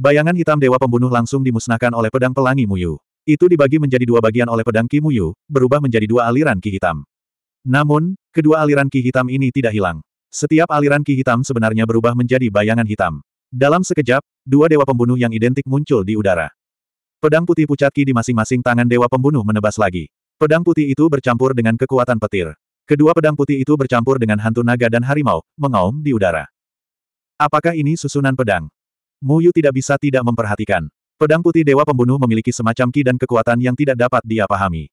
Bayangan hitam Dewa Pembunuh langsung dimusnahkan oleh pedang pelangi Muyu. Itu dibagi menjadi dua bagian oleh pedang Ki Muyu, berubah menjadi dua aliran Ki Hitam. Namun, kedua aliran Ki Hitam ini tidak hilang. Setiap aliran Ki Hitam sebenarnya berubah menjadi bayangan hitam. Dalam sekejap, dua dewa pembunuh yang identik muncul di udara. Pedang putih pucat Ki di masing-masing tangan dewa pembunuh menebas lagi. Pedang putih itu bercampur dengan kekuatan petir. Kedua pedang putih itu bercampur dengan hantu naga dan harimau, mengaum di udara. Apakah ini susunan pedang? Muyu tidak bisa tidak memperhatikan. Pedang putih Dewa Pembunuh memiliki semacam ki dan kekuatan yang tidak dapat dia pahami.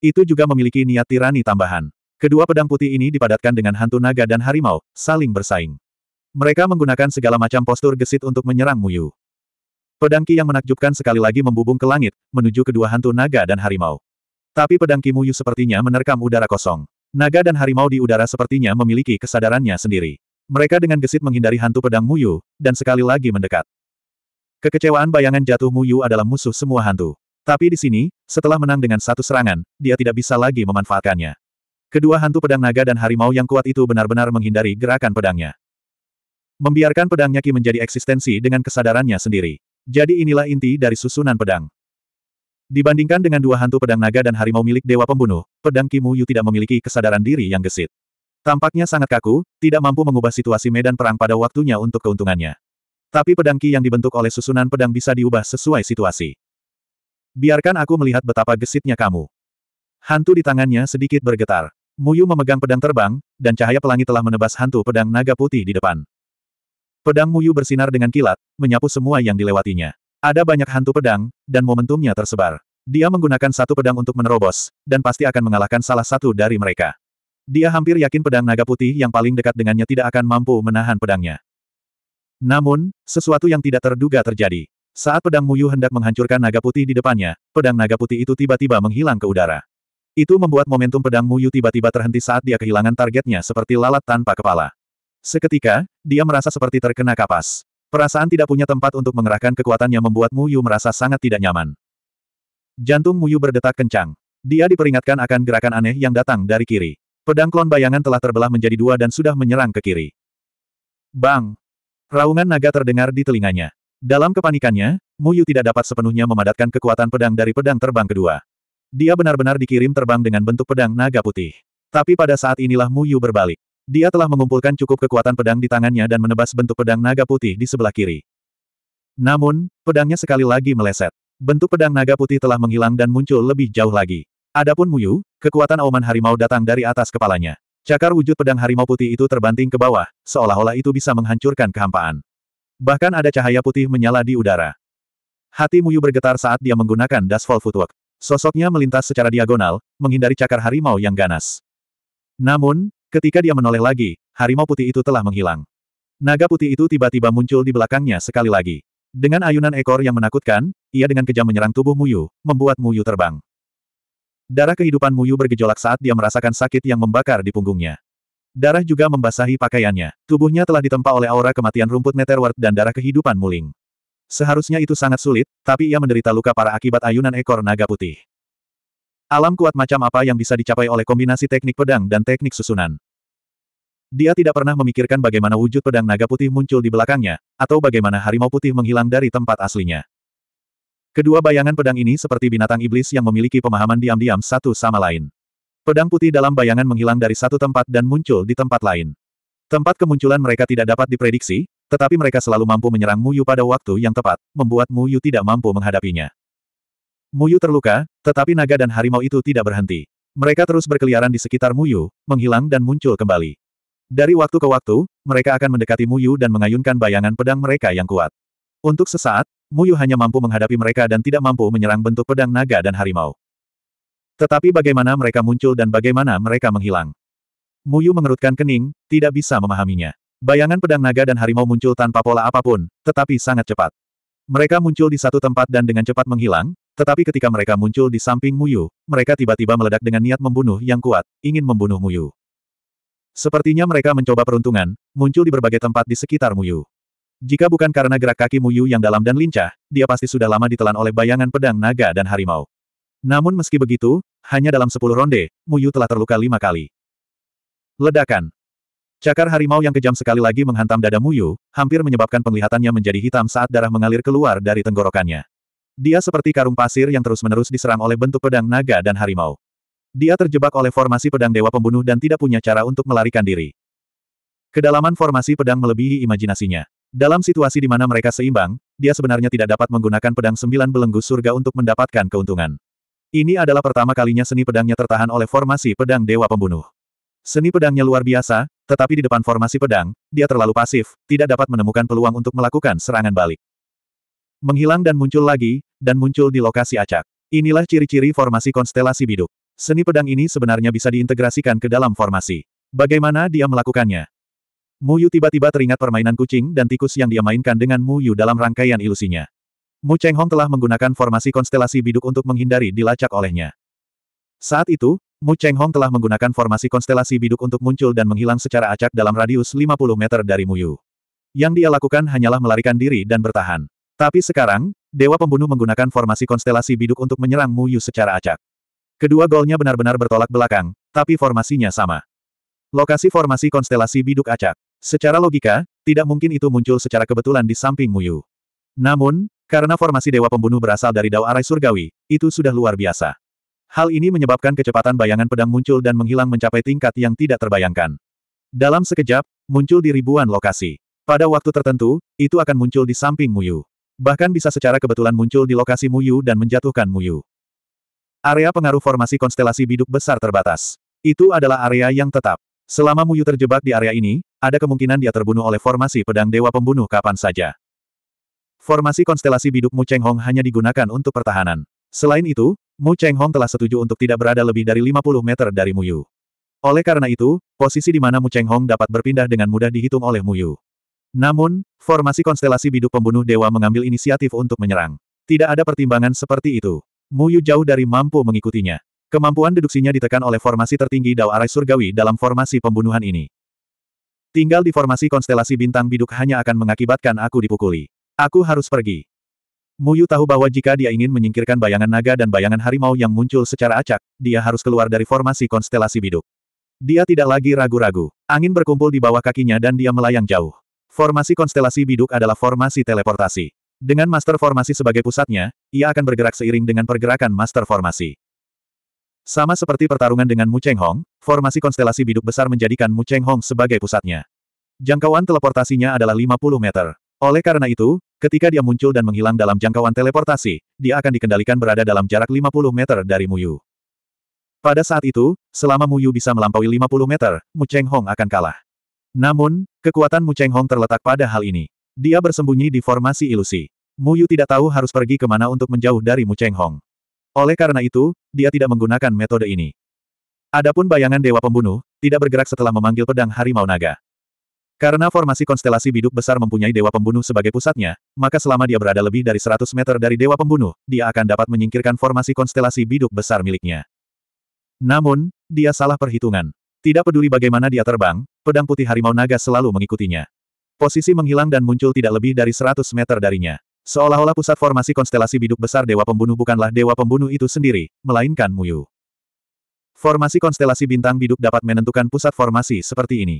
Itu juga memiliki niat tirani tambahan. Kedua pedang putih ini dipadatkan dengan hantu naga dan harimau, saling bersaing. Mereka menggunakan segala macam postur gesit untuk menyerang Muyu. Pedang Ki yang menakjubkan sekali lagi membubung ke langit, menuju kedua hantu naga dan harimau. Tapi pedang Ki Muyu sepertinya menerkam udara kosong. Naga dan harimau di udara sepertinya memiliki kesadarannya sendiri. Mereka dengan gesit menghindari hantu pedang Muyu, dan sekali lagi mendekat. Kekecewaan bayangan jatuh Muyu adalah musuh semua hantu. Tapi di sini, setelah menang dengan satu serangan, dia tidak bisa lagi memanfaatkannya. Kedua hantu pedang naga dan harimau yang kuat itu benar-benar menghindari gerakan pedangnya. Membiarkan pedangnya Ki menjadi eksistensi dengan kesadarannya sendiri. Jadi inilah inti dari susunan pedang. Dibandingkan dengan dua hantu pedang naga dan harimau milik Dewa Pembunuh, pedang Ki Muyu tidak memiliki kesadaran diri yang gesit. Tampaknya sangat kaku, tidak mampu mengubah situasi medan perang pada waktunya untuk keuntungannya. Tapi pedang Ki yang dibentuk oleh susunan pedang bisa diubah sesuai situasi. Biarkan aku melihat betapa gesitnya kamu. Hantu di tangannya sedikit bergetar. Muyu memegang pedang terbang, dan cahaya pelangi telah menebas hantu pedang naga putih di depan. Pedang Muyu bersinar dengan kilat, menyapu semua yang dilewatinya. Ada banyak hantu pedang, dan momentumnya tersebar. Dia menggunakan satu pedang untuk menerobos, dan pasti akan mengalahkan salah satu dari mereka. Dia hampir yakin pedang naga putih yang paling dekat dengannya tidak akan mampu menahan pedangnya. Namun, sesuatu yang tidak terduga terjadi. Saat pedang Muyu hendak menghancurkan naga putih di depannya, pedang naga putih itu tiba-tiba menghilang ke udara. Itu membuat momentum pedang Muyu tiba-tiba terhenti saat dia kehilangan targetnya seperti lalat tanpa kepala. Seketika, dia merasa seperti terkena kapas. Perasaan tidak punya tempat untuk mengerahkan kekuatannya membuat Muyu merasa sangat tidak nyaman. Jantung Muyu berdetak kencang. Dia diperingatkan akan gerakan aneh yang datang dari kiri. Pedang klon bayangan telah terbelah menjadi dua dan sudah menyerang ke kiri. Bang! Raungan naga terdengar di telinganya. Dalam kepanikannya, Muyu tidak dapat sepenuhnya memadatkan kekuatan pedang dari pedang terbang kedua. Dia benar-benar dikirim terbang dengan bentuk pedang naga putih. Tapi pada saat inilah Muyu berbalik. Dia telah mengumpulkan cukup kekuatan pedang di tangannya dan menebas bentuk pedang naga putih di sebelah kiri. Namun, pedangnya sekali lagi meleset. Bentuk pedang naga putih telah menghilang dan muncul lebih jauh lagi. Adapun Muyu, kekuatan auman harimau datang dari atas kepalanya. Cakar wujud pedang harimau putih itu terbanting ke bawah, seolah-olah itu bisa menghancurkan kehampaan. Bahkan ada cahaya putih menyala di udara. Hati Muyu bergetar saat dia menggunakan dasfall Footwork. Sosoknya melintas secara diagonal, menghindari cakar harimau yang ganas. Namun, ketika dia menoleh lagi, harimau putih itu telah menghilang. Naga putih itu tiba-tiba muncul di belakangnya sekali lagi. Dengan ayunan ekor yang menakutkan, ia dengan kejam menyerang tubuh Muyu, membuat Muyu terbang. Darah kehidupan Muyu bergejolak saat dia merasakan sakit yang membakar di punggungnya. Darah juga membasahi pakaiannya. Tubuhnya telah ditempa oleh aura kematian rumput Netherworld dan darah kehidupan Muling. Seharusnya itu sangat sulit, tapi ia menderita luka parah akibat ayunan ekor naga putih. Alam kuat macam apa yang bisa dicapai oleh kombinasi teknik pedang dan teknik susunan. Dia tidak pernah memikirkan bagaimana wujud pedang naga putih muncul di belakangnya, atau bagaimana harimau putih menghilang dari tempat aslinya. Kedua bayangan pedang ini seperti binatang iblis yang memiliki pemahaman diam-diam satu sama lain. Pedang putih dalam bayangan menghilang dari satu tempat dan muncul di tempat lain. Tempat kemunculan mereka tidak dapat diprediksi, tetapi mereka selalu mampu menyerang Muyu pada waktu yang tepat, membuat Muyu tidak mampu menghadapinya. Muyu terluka, tetapi naga dan harimau itu tidak berhenti. Mereka terus berkeliaran di sekitar Muyu, menghilang dan muncul kembali. Dari waktu ke waktu, mereka akan mendekati Muyu dan mengayunkan bayangan pedang mereka yang kuat. Untuk sesaat, Muyu hanya mampu menghadapi mereka dan tidak mampu menyerang bentuk pedang naga dan harimau. Tetapi bagaimana mereka muncul dan bagaimana mereka menghilang? Muyu mengerutkan kening, tidak bisa memahaminya. Bayangan pedang naga dan harimau muncul tanpa pola apapun, tetapi sangat cepat. Mereka muncul di satu tempat dan dengan cepat menghilang, tetapi ketika mereka muncul di samping Muyu, mereka tiba-tiba meledak dengan niat membunuh yang kuat, ingin membunuh Muyu. Sepertinya mereka mencoba peruntungan, muncul di berbagai tempat di sekitar Muyu. Jika bukan karena gerak kaki Muyu yang dalam dan lincah, dia pasti sudah lama ditelan oleh bayangan pedang naga dan harimau. Namun meski begitu, hanya dalam sepuluh ronde, Muyu telah terluka lima kali. Ledakan. Cakar harimau yang kejam sekali lagi menghantam dada Muyu, hampir menyebabkan penglihatannya menjadi hitam saat darah mengalir keluar dari tenggorokannya. Dia seperti karung pasir yang terus-menerus diserang oleh bentuk pedang naga dan harimau. Dia terjebak oleh formasi pedang dewa pembunuh dan tidak punya cara untuk melarikan diri. Kedalaman formasi pedang melebihi imajinasinya. Dalam situasi di mana mereka seimbang, dia sebenarnya tidak dapat menggunakan pedang sembilan belenggu surga untuk mendapatkan keuntungan. Ini adalah pertama kalinya seni pedangnya tertahan oleh formasi pedang Dewa Pembunuh. Seni pedangnya luar biasa, tetapi di depan formasi pedang, dia terlalu pasif, tidak dapat menemukan peluang untuk melakukan serangan balik. Menghilang dan muncul lagi, dan muncul di lokasi acak. Inilah ciri-ciri formasi konstelasi biduk. Seni pedang ini sebenarnya bisa diintegrasikan ke dalam formasi. Bagaimana dia melakukannya? Mu Yu tiba-tiba teringat permainan kucing dan tikus yang dia mainkan dengan Mu Yu dalam rangkaian ilusinya. Mu Cheng Hong telah menggunakan formasi konstelasi biduk untuk menghindari dilacak olehnya. Saat itu, Mu Cheng Hong telah menggunakan formasi konstelasi biduk untuk muncul dan menghilang secara acak dalam radius 50 meter dari Mu Yu. Yang dia lakukan hanyalah melarikan diri dan bertahan. Tapi sekarang, Dewa Pembunuh menggunakan formasi konstelasi biduk untuk menyerang Mu Yu secara acak. Kedua golnya benar-benar bertolak belakang, tapi formasinya sama. Lokasi formasi konstelasi biduk acak. Secara logika, tidak mungkin itu muncul secara kebetulan di samping Muyu. Namun, karena formasi Dewa Pembunuh berasal dari Dao Arai Surgawi, itu sudah luar biasa. Hal ini menyebabkan kecepatan bayangan pedang muncul dan menghilang mencapai tingkat yang tidak terbayangkan. Dalam sekejap, muncul di ribuan lokasi. Pada waktu tertentu, itu akan muncul di samping Muyu. Bahkan bisa secara kebetulan muncul di lokasi Muyu dan menjatuhkan Muyu. Area pengaruh formasi konstelasi biduk besar terbatas. Itu adalah area yang tetap. Selama Muyu terjebak di area ini, ada kemungkinan dia terbunuh oleh formasi pedang Dewa Pembunuh kapan saja. Formasi konstelasi biduk Mu Cheng Hong hanya digunakan untuk pertahanan. Selain itu, Mu Cheng Hong telah setuju untuk tidak berada lebih dari 50 meter dari Muyu. Oleh karena itu, posisi di mana Mu Cheng Hong dapat berpindah dengan mudah dihitung oleh Muyu. Namun, formasi konstelasi biduk pembunuh dewa mengambil inisiatif untuk menyerang. Tidak ada pertimbangan seperti itu. Muyu jauh dari mampu mengikutinya. Kemampuan deduksinya ditekan oleh formasi tertinggi Dao Arai Surgawi dalam formasi pembunuhan ini. Tinggal di formasi konstelasi bintang biduk hanya akan mengakibatkan aku dipukuli. Aku harus pergi. Muyu tahu bahwa jika dia ingin menyingkirkan bayangan naga dan bayangan harimau yang muncul secara acak, dia harus keluar dari formasi konstelasi biduk. Dia tidak lagi ragu-ragu. Angin berkumpul di bawah kakinya dan dia melayang jauh. Formasi konstelasi biduk adalah formasi teleportasi. Dengan master formasi sebagai pusatnya, ia akan bergerak seiring dengan pergerakan master formasi. Sama seperti pertarungan dengan Mu Cheng Hong, formasi konstelasi biduk besar menjadikan Mu Cheng Hong sebagai pusatnya. Jangkauan teleportasinya adalah 50 meter. Oleh karena itu, ketika dia muncul dan menghilang dalam jangkauan teleportasi, dia akan dikendalikan berada dalam jarak 50 meter dari Mu Yu. Pada saat itu, selama Mu Yu bisa melampaui 50 meter, Mu Cheng Hong akan kalah. Namun, kekuatan Mu Cheng Hong terletak pada hal ini. Dia bersembunyi di formasi ilusi. Mu Yu tidak tahu harus pergi kemana untuk menjauh dari Mu Cheng Hong. Oleh karena itu, dia tidak menggunakan metode ini. Adapun bayangan Dewa Pembunuh, tidak bergerak setelah memanggil pedang Harimau Naga. Karena formasi konstelasi biduk besar mempunyai Dewa Pembunuh sebagai pusatnya, maka selama dia berada lebih dari 100 meter dari Dewa Pembunuh, dia akan dapat menyingkirkan formasi konstelasi biduk besar miliknya. Namun, dia salah perhitungan. Tidak peduli bagaimana dia terbang, pedang putih harimau naga selalu mengikutinya. Posisi menghilang dan muncul tidak lebih dari 100 meter darinya. Seolah-olah pusat formasi konstelasi biduk besar Dewa Pembunuh bukanlah Dewa Pembunuh itu sendiri, melainkan Muyu. Formasi konstelasi bintang biduk dapat menentukan pusat formasi seperti ini.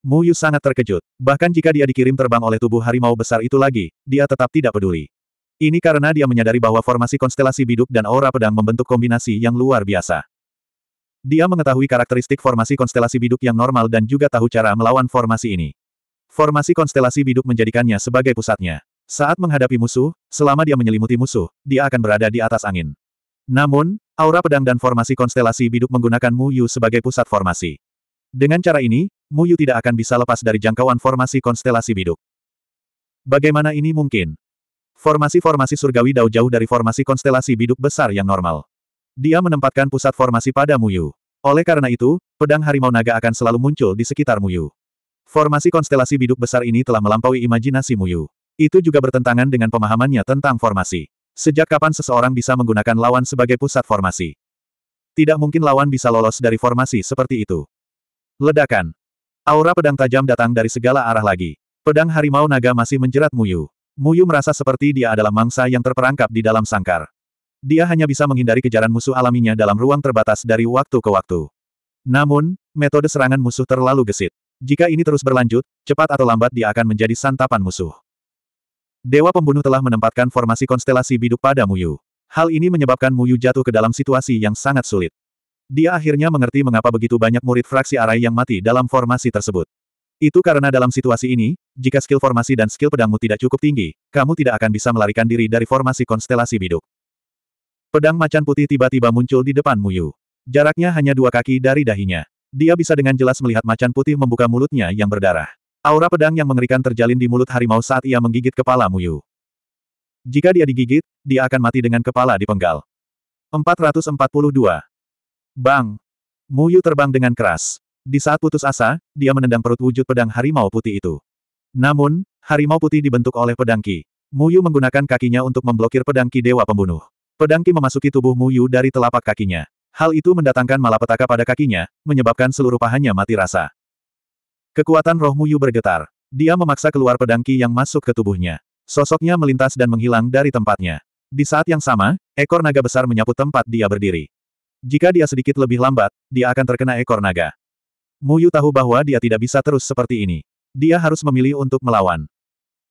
Muyu sangat terkejut. Bahkan jika dia dikirim terbang oleh tubuh harimau besar itu lagi, dia tetap tidak peduli. Ini karena dia menyadari bahwa formasi konstelasi biduk dan aura pedang membentuk kombinasi yang luar biasa. Dia mengetahui karakteristik formasi konstelasi biduk yang normal dan juga tahu cara melawan formasi ini. Formasi konstelasi biduk menjadikannya sebagai pusatnya. Saat menghadapi musuh, selama dia menyelimuti musuh, dia akan berada di atas angin. Namun, aura pedang dan formasi konstelasi biduk menggunakan Mu Yu sebagai pusat formasi. Dengan cara ini, Mu Yu tidak akan bisa lepas dari jangkauan formasi konstelasi biduk. Bagaimana ini mungkin? Formasi-formasi surgawi Dao jauh dari formasi konstelasi biduk besar yang normal. Dia menempatkan pusat formasi pada Mu Yu. Oleh karena itu, pedang harimau naga akan selalu muncul di sekitar Mu Yu. Formasi konstelasi biduk besar ini telah melampaui imajinasi Mu Yu. Itu juga bertentangan dengan pemahamannya tentang formasi. Sejak kapan seseorang bisa menggunakan lawan sebagai pusat formasi? Tidak mungkin lawan bisa lolos dari formasi seperti itu. Ledakan. Aura pedang tajam datang dari segala arah lagi. Pedang harimau naga masih menjerat Muyu. Muyu merasa seperti dia adalah mangsa yang terperangkap di dalam sangkar. Dia hanya bisa menghindari kejaran musuh alaminya dalam ruang terbatas dari waktu ke waktu. Namun, metode serangan musuh terlalu gesit. Jika ini terus berlanjut, cepat atau lambat dia akan menjadi santapan musuh. Dewa Pembunuh telah menempatkan formasi konstelasi biduk pada Muyu. Hal ini menyebabkan Muyu jatuh ke dalam situasi yang sangat sulit. Dia akhirnya mengerti mengapa begitu banyak murid fraksi Arai yang mati dalam formasi tersebut. Itu karena dalam situasi ini, jika skill formasi dan skill pedangmu tidak cukup tinggi, kamu tidak akan bisa melarikan diri dari formasi konstelasi biduk. Pedang macan putih tiba-tiba muncul di depan Muyu. Jaraknya hanya dua kaki dari dahinya. Dia bisa dengan jelas melihat macan putih membuka mulutnya yang berdarah. Aura pedang yang mengerikan terjalin di mulut harimau saat ia menggigit kepala Muyu. Jika dia digigit, dia akan mati dengan kepala dipenggal. 442. Bang! Muyu terbang dengan keras. Di saat putus asa, dia menendang perut wujud pedang harimau putih itu. Namun, harimau putih dibentuk oleh pedang Ki. Muyu menggunakan kakinya untuk memblokir pedang Ki Dewa Pembunuh. Pedang Ki memasuki tubuh Muyu dari telapak kakinya. Hal itu mendatangkan malapetaka pada kakinya, menyebabkan seluruh pahanya mati rasa. Kekuatan roh Muyu bergetar. Dia memaksa keluar pedang Ki yang masuk ke tubuhnya. Sosoknya melintas dan menghilang dari tempatnya. Di saat yang sama, ekor naga besar menyapu tempat dia berdiri. Jika dia sedikit lebih lambat, dia akan terkena ekor naga. Muyu tahu bahwa dia tidak bisa terus seperti ini. Dia harus memilih untuk melawan.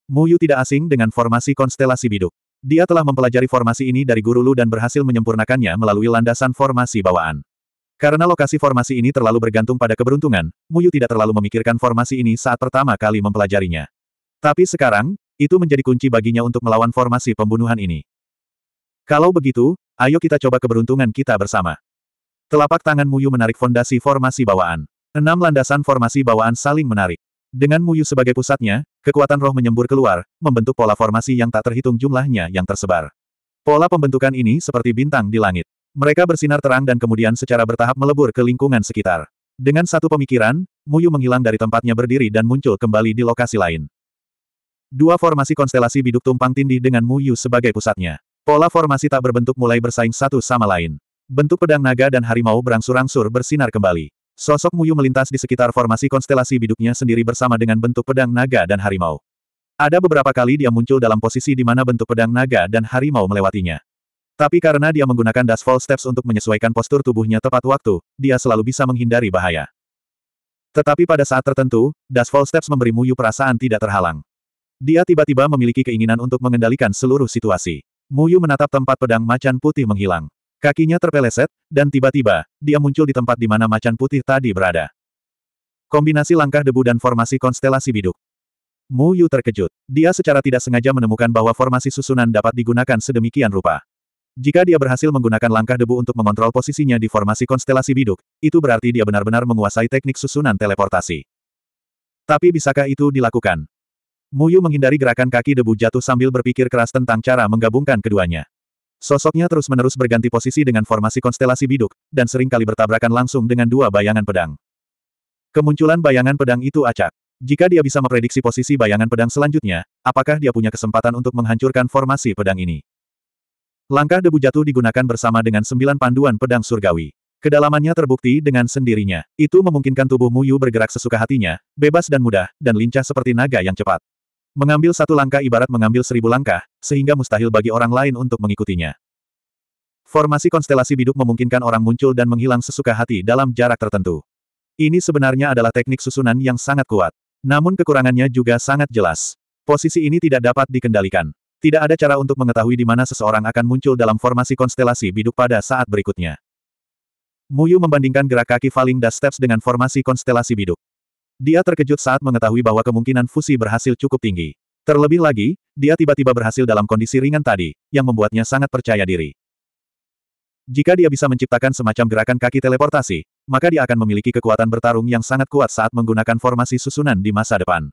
Muyu tidak asing dengan formasi konstelasi biduk. Dia telah mempelajari formasi ini dari guru Lu dan berhasil menyempurnakannya melalui landasan formasi bawaan. Karena lokasi formasi ini terlalu bergantung pada keberuntungan, Muyu tidak terlalu memikirkan formasi ini saat pertama kali mempelajarinya. Tapi sekarang, itu menjadi kunci baginya untuk melawan formasi pembunuhan ini. Kalau begitu, ayo kita coba keberuntungan kita bersama. Telapak tangan Muyu menarik fondasi formasi bawaan. Enam landasan formasi bawaan saling menarik. Dengan Muyu sebagai pusatnya, kekuatan roh menyembur keluar, membentuk pola formasi yang tak terhitung jumlahnya yang tersebar. Pola pembentukan ini seperti bintang di langit. Mereka bersinar terang dan kemudian secara bertahap melebur ke lingkungan sekitar. Dengan satu pemikiran, Muyu menghilang dari tempatnya berdiri dan muncul kembali di lokasi lain. Dua formasi konstelasi biduk tumpang tindih dengan Muyu sebagai pusatnya. Pola formasi tak berbentuk mulai bersaing satu sama lain. Bentuk pedang naga dan harimau berangsur-angsur bersinar kembali. Sosok Muyu melintas di sekitar formasi konstelasi biduknya sendiri bersama dengan bentuk pedang naga dan harimau. Ada beberapa kali dia muncul dalam posisi di mana bentuk pedang naga dan harimau melewatinya. Tapi karena dia menggunakan Das fall steps untuk menyesuaikan postur tubuhnya tepat waktu, dia selalu bisa menghindari bahaya. Tetapi pada saat tertentu, Das fall steps memberi Muyu perasaan tidak terhalang. Dia tiba-tiba memiliki keinginan untuk mengendalikan seluruh situasi. Muyu menatap tempat pedang macan putih menghilang. Kakinya terpeleset, dan tiba-tiba, dia muncul di tempat di mana macan putih tadi berada. Kombinasi langkah debu dan formasi konstelasi biduk. Mu Yu terkejut. Dia secara tidak sengaja menemukan bahwa formasi susunan dapat digunakan sedemikian rupa. Jika dia berhasil menggunakan langkah debu untuk mengontrol posisinya di formasi konstelasi biduk, itu berarti dia benar-benar menguasai teknik susunan teleportasi. Tapi bisakah itu dilakukan? Muyu menghindari gerakan kaki debu jatuh sambil berpikir keras tentang cara menggabungkan keduanya. Sosoknya terus-menerus berganti posisi dengan formasi konstelasi biduk, dan seringkali bertabrakan langsung dengan dua bayangan pedang. Kemunculan bayangan pedang itu acak. Jika dia bisa memprediksi posisi bayangan pedang selanjutnya, apakah dia punya kesempatan untuk menghancurkan formasi pedang ini? Langkah debu jatuh digunakan bersama dengan sembilan panduan pedang surgawi. Kedalamannya terbukti dengan sendirinya. Itu memungkinkan tubuh Muyu bergerak sesuka hatinya, bebas dan mudah, dan lincah seperti naga yang cepat. Mengambil satu langkah ibarat mengambil seribu langkah, sehingga mustahil bagi orang lain untuk mengikutinya. Formasi konstelasi biduk memungkinkan orang muncul dan menghilang sesuka hati dalam jarak tertentu. Ini sebenarnya adalah teknik susunan yang sangat kuat. Namun kekurangannya juga sangat jelas. Posisi ini tidak dapat dikendalikan. Tidak ada cara untuk mengetahui di mana seseorang akan muncul dalam formasi konstelasi biduk pada saat berikutnya. Muyu membandingkan gerak kaki Falling Dust Steps dengan formasi konstelasi biduk. Dia terkejut saat mengetahui bahwa kemungkinan fusi berhasil cukup tinggi. Terlebih lagi, dia tiba-tiba berhasil dalam kondisi ringan tadi, yang membuatnya sangat percaya diri. Jika dia bisa menciptakan semacam gerakan kaki teleportasi, maka dia akan memiliki kekuatan bertarung yang sangat kuat saat menggunakan formasi susunan di masa depan.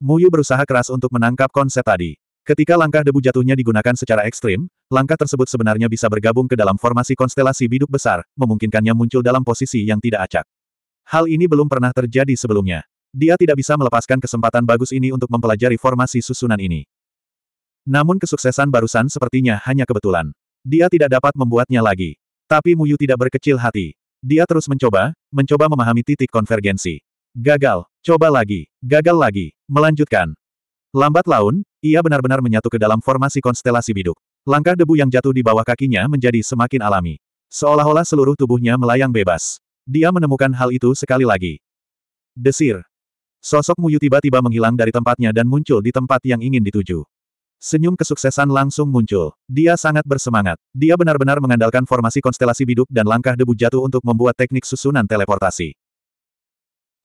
Muyu berusaha keras untuk menangkap konsep tadi. Ketika langkah debu jatuhnya digunakan secara ekstrim, langkah tersebut sebenarnya bisa bergabung ke dalam formasi konstelasi biduk besar, memungkinkannya muncul dalam posisi yang tidak acak. Hal ini belum pernah terjadi sebelumnya. Dia tidak bisa melepaskan kesempatan bagus ini untuk mempelajari formasi susunan ini. Namun kesuksesan barusan sepertinya hanya kebetulan. Dia tidak dapat membuatnya lagi. Tapi Muyu tidak berkecil hati. Dia terus mencoba, mencoba memahami titik konvergensi. Gagal, coba lagi, gagal lagi, melanjutkan, Lambat laun, ia benar-benar menyatu ke dalam formasi konstelasi biduk. Langkah debu yang jatuh di bawah kakinya menjadi semakin alami. Seolah-olah seluruh tubuhnya melayang bebas. Dia menemukan hal itu sekali lagi. Desir. Sosok Muyu tiba-tiba menghilang dari tempatnya dan muncul di tempat yang ingin dituju. Senyum kesuksesan langsung muncul. Dia sangat bersemangat. Dia benar-benar mengandalkan formasi konstelasi biduk dan langkah debu jatuh untuk membuat teknik susunan teleportasi.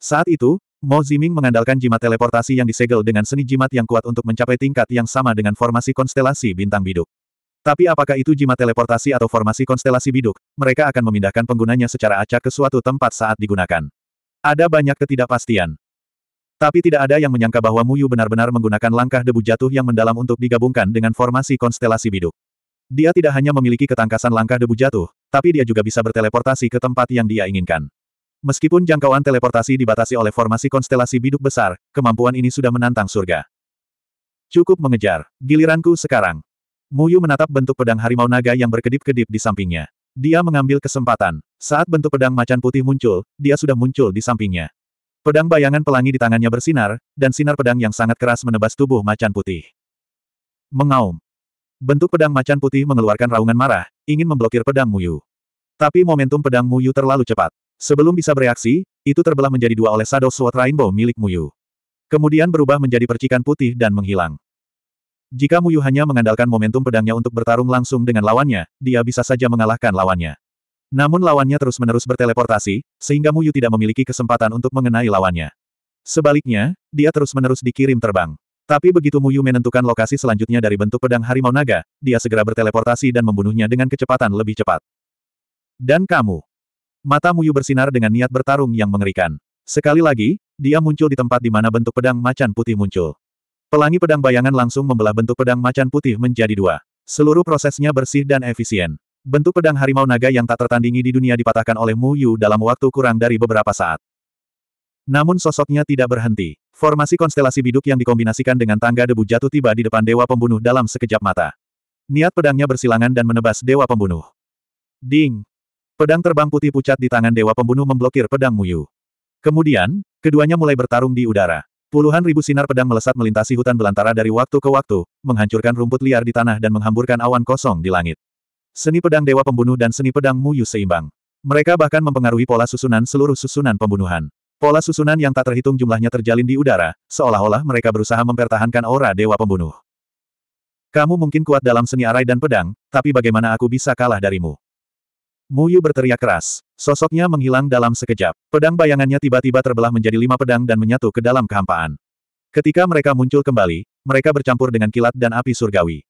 Saat itu, Mo Ziming mengandalkan jimat teleportasi yang disegel dengan seni jimat yang kuat untuk mencapai tingkat yang sama dengan formasi konstelasi bintang biduk. Tapi apakah itu jimat teleportasi atau formasi konstelasi biduk, mereka akan memindahkan penggunanya secara acak ke suatu tempat saat digunakan. Ada banyak ketidakpastian. Tapi tidak ada yang menyangka bahwa Muyu benar-benar menggunakan langkah debu jatuh yang mendalam untuk digabungkan dengan formasi konstelasi biduk. Dia tidak hanya memiliki ketangkasan langkah debu jatuh, tapi dia juga bisa berteleportasi ke tempat yang dia inginkan. Meskipun jangkauan teleportasi dibatasi oleh formasi konstelasi biduk besar, kemampuan ini sudah menantang surga. Cukup mengejar. Giliranku sekarang. Muyu menatap bentuk pedang harimau naga yang berkedip-kedip di sampingnya. Dia mengambil kesempatan. Saat bentuk pedang macan putih muncul, dia sudah muncul di sampingnya. Pedang bayangan pelangi di tangannya bersinar, dan sinar pedang yang sangat keras menebas tubuh macan putih. Mengaum. Bentuk pedang macan putih mengeluarkan raungan marah, ingin memblokir pedang Muyu. Tapi momentum pedang Muyu terlalu cepat. Sebelum bisa bereaksi, itu terbelah menjadi dua oleh Shadow Sword Rainbow milik Muyu. Kemudian berubah menjadi percikan putih dan menghilang. Jika Muyu hanya mengandalkan momentum pedangnya untuk bertarung langsung dengan lawannya, dia bisa saja mengalahkan lawannya. Namun lawannya terus-menerus berteleportasi, sehingga Muyu tidak memiliki kesempatan untuk mengenai lawannya. Sebaliknya, dia terus-menerus dikirim terbang. Tapi begitu Muyu menentukan lokasi selanjutnya dari bentuk pedang harimau naga, dia segera berteleportasi dan membunuhnya dengan kecepatan lebih cepat. Dan kamu, Mata Muyu bersinar dengan niat bertarung yang mengerikan. Sekali lagi, dia muncul di tempat di mana bentuk pedang macan putih muncul. Pelangi pedang bayangan langsung membelah bentuk pedang macan putih menjadi dua. Seluruh prosesnya bersih dan efisien. Bentuk pedang harimau naga yang tak tertandingi di dunia dipatahkan oleh Mu Yu dalam waktu kurang dari beberapa saat. Namun sosoknya tidak berhenti. Formasi konstelasi biduk yang dikombinasikan dengan tangga debu jatuh tiba di depan Dewa Pembunuh dalam sekejap mata. Niat pedangnya bersilangan dan menebas Dewa Pembunuh. Ding! Pedang terbang putih pucat di tangan Dewa Pembunuh memblokir pedang Muyu. Kemudian, keduanya mulai bertarung di udara. Puluhan ribu sinar pedang melesat melintasi hutan belantara dari waktu ke waktu, menghancurkan rumput liar di tanah dan menghamburkan awan kosong di langit. Seni pedang Dewa Pembunuh dan seni pedang Muyu seimbang. Mereka bahkan mempengaruhi pola susunan seluruh susunan pembunuhan. Pola susunan yang tak terhitung jumlahnya terjalin di udara, seolah-olah mereka berusaha mempertahankan aura Dewa Pembunuh. Kamu mungkin kuat dalam seni arai dan pedang, tapi bagaimana aku bisa kalah darimu? Muyu berteriak keras. Sosoknya menghilang dalam sekejap. Pedang bayangannya tiba-tiba terbelah menjadi lima pedang dan menyatu ke dalam kehampaan. Ketika mereka muncul kembali, mereka bercampur dengan kilat dan api surgawi.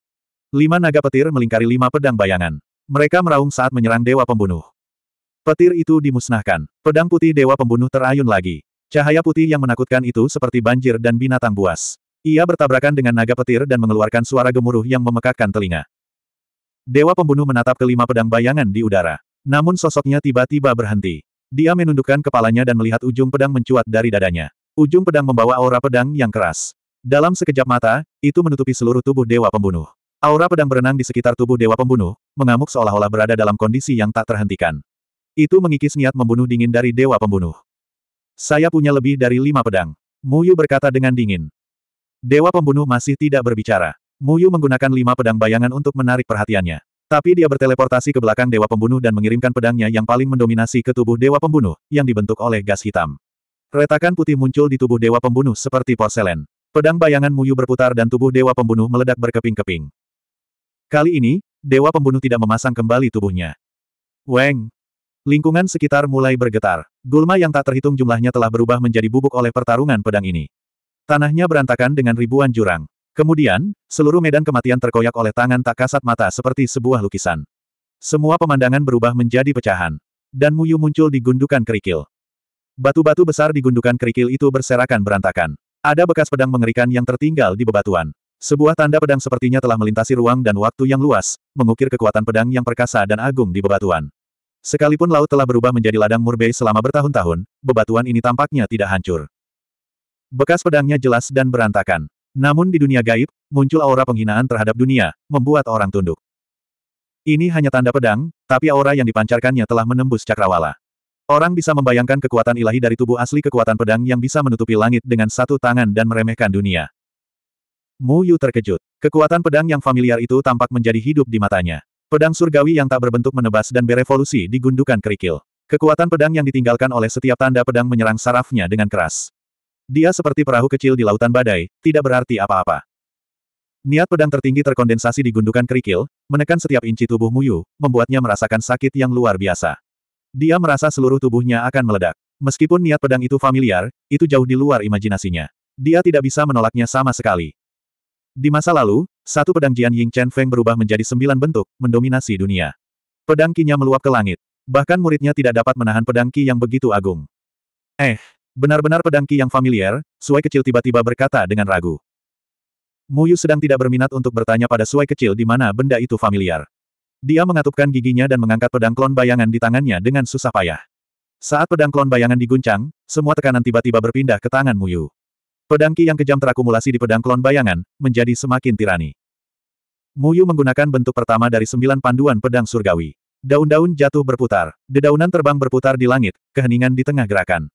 Lima naga petir melingkari lima pedang bayangan. Mereka meraung saat menyerang Dewa Pembunuh. Petir itu dimusnahkan. Pedang putih Dewa Pembunuh terayun lagi. Cahaya putih yang menakutkan itu seperti banjir dan binatang buas. Ia bertabrakan dengan naga petir dan mengeluarkan suara gemuruh yang memekakkan telinga. Dewa Pembunuh menatap kelima pedang bayangan di udara. Namun sosoknya tiba-tiba berhenti. Dia menundukkan kepalanya dan melihat ujung pedang mencuat dari dadanya. Ujung pedang membawa aura pedang yang keras. Dalam sekejap mata, itu menutupi seluruh tubuh Dewa Pembunuh. Aura pedang berenang di sekitar tubuh Dewa Pembunuh, mengamuk seolah-olah berada dalam kondisi yang tak terhentikan. Itu mengikis niat membunuh dingin dari Dewa Pembunuh. Saya punya lebih dari lima pedang. Muyu berkata dengan dingin. Dewa Pembunuh masih tidak berbicara. Muyu menggunakan lima pedang bayangan untuk menarik perhatiannya. Tapi dia berteleportasi ke belakang Dewa Pembunuh dan mengirimkan pedangnya yang paling mendominasi ke tubuh Dewa Pembunuh, yang dibentuk oleh gas hitam. Retakan putih muncul di tubuh Dewa Pembunuh seperti porselen. Pedang bayangan Muyu berputar dan tubuh Dewa Pembunuh meledak berkeping-keping. Kali ini, Dewa Pembunuh tidak memasang kembali tubuhnya. Weng! Lingkungan sekitar mulai bergetar. Gulma yang tak terhitung jumlahnya telah berubah menjadi bubuk oleh pertarungan pedang ini. Tanahnya berantakan dengan ribuan jurang. Kemudian, seluruh medan kematian terkoyak oleh tangan tak kasat mata seperti sebuah lukisan. Semua pemandangan berubah menjadi pecahan. Dan Muyu muncul di gundukan kerikil. Batu-batu besar di gundukan kerikil itu berserakan berantakan. Ada bekas pedang mengerikan yang tertinggal di bebatuan. Sebuah tanda pedang sepertinya telah melintasi ruang dan waktu yang luas, mengukir kekuatan pedang yang perkasa dan agung di bebatuan. Sekalipun laut telah berubah menjadi ladang murbei selama bertahun-tahun, bebatuan ini tampaknya tidak hancur. Bekas pedangnya jelas dan berantakan. Namun di dunia gaib, muncul aura penghinaan terhadap dunia, membuat orang tunduk. Ini hanya tanda pedang, tapi aura yang dipancarkannya telah menembus cakrawala. Orang bisa membayangkan kekuatan ilahi dari tubuh asli kekuatan pedang yang bisa menutupi langit dengan satu tangan dan meremehkan dunia. Mu Yu terkejut. Kekuatan pedang yang familiar itu tampak menjadi hidup di matanya. Pedang surgawi yang tak berbentuk menebas dan berevolusi di gundukan kerikil. Kekuatan pedang yang ditinggalkan oleh setiap tanda pedang menyerang sarafnya dengan keras. Dia seperti perahu kecil di lautan badai, tidak berarti apa-apa. Niat pedang tertinggi terkondensasi di gundukan kerikil, menekan setiap inci tubuh Muyu, membuatnya merasakan sakit yang luar biasa. Dia merasa seluruh tubuhnya akan meledak. Meskipun niat pedang itu familiar, itu jauh di luar imajinasinya. Dia tidak bisa menolaknya sama sekali. Di masa lalu, satu pedang Jian Ying Chen Feng berubah menjadi sembilan bentuk, mendominasi dunia. Pedang kinya meluap ke langit. Bahkan muridnya tidak dapat menahan pedang ki yang begitu agung. Eh, Benar-benar pedangki yang familiar, Suai kecil tiba-tiba berkata dengan ragu. Muyu sedang tidak berminat untuk bertanya pada Suai kecil di mana benda itu familiar. Dia mengatupkan giginya dan mengangkat pedang klon bayangan di tangannya dengan susah payah. Saat pedang klon bayangan diguncang, semua tekanan tiba-tiba berpindah ke tangan Muyu. Pedang Pedangki yang kejam terakumulasi di pedang klon bayangan, menjadi semakin tirani. Muyu menggunakan bentuk pertama dari sembilan panduan pedang surgawi. Daun-daun jatuh berputar. Dedaunan terbang berputar di langit, keheningan di tengah gerakan.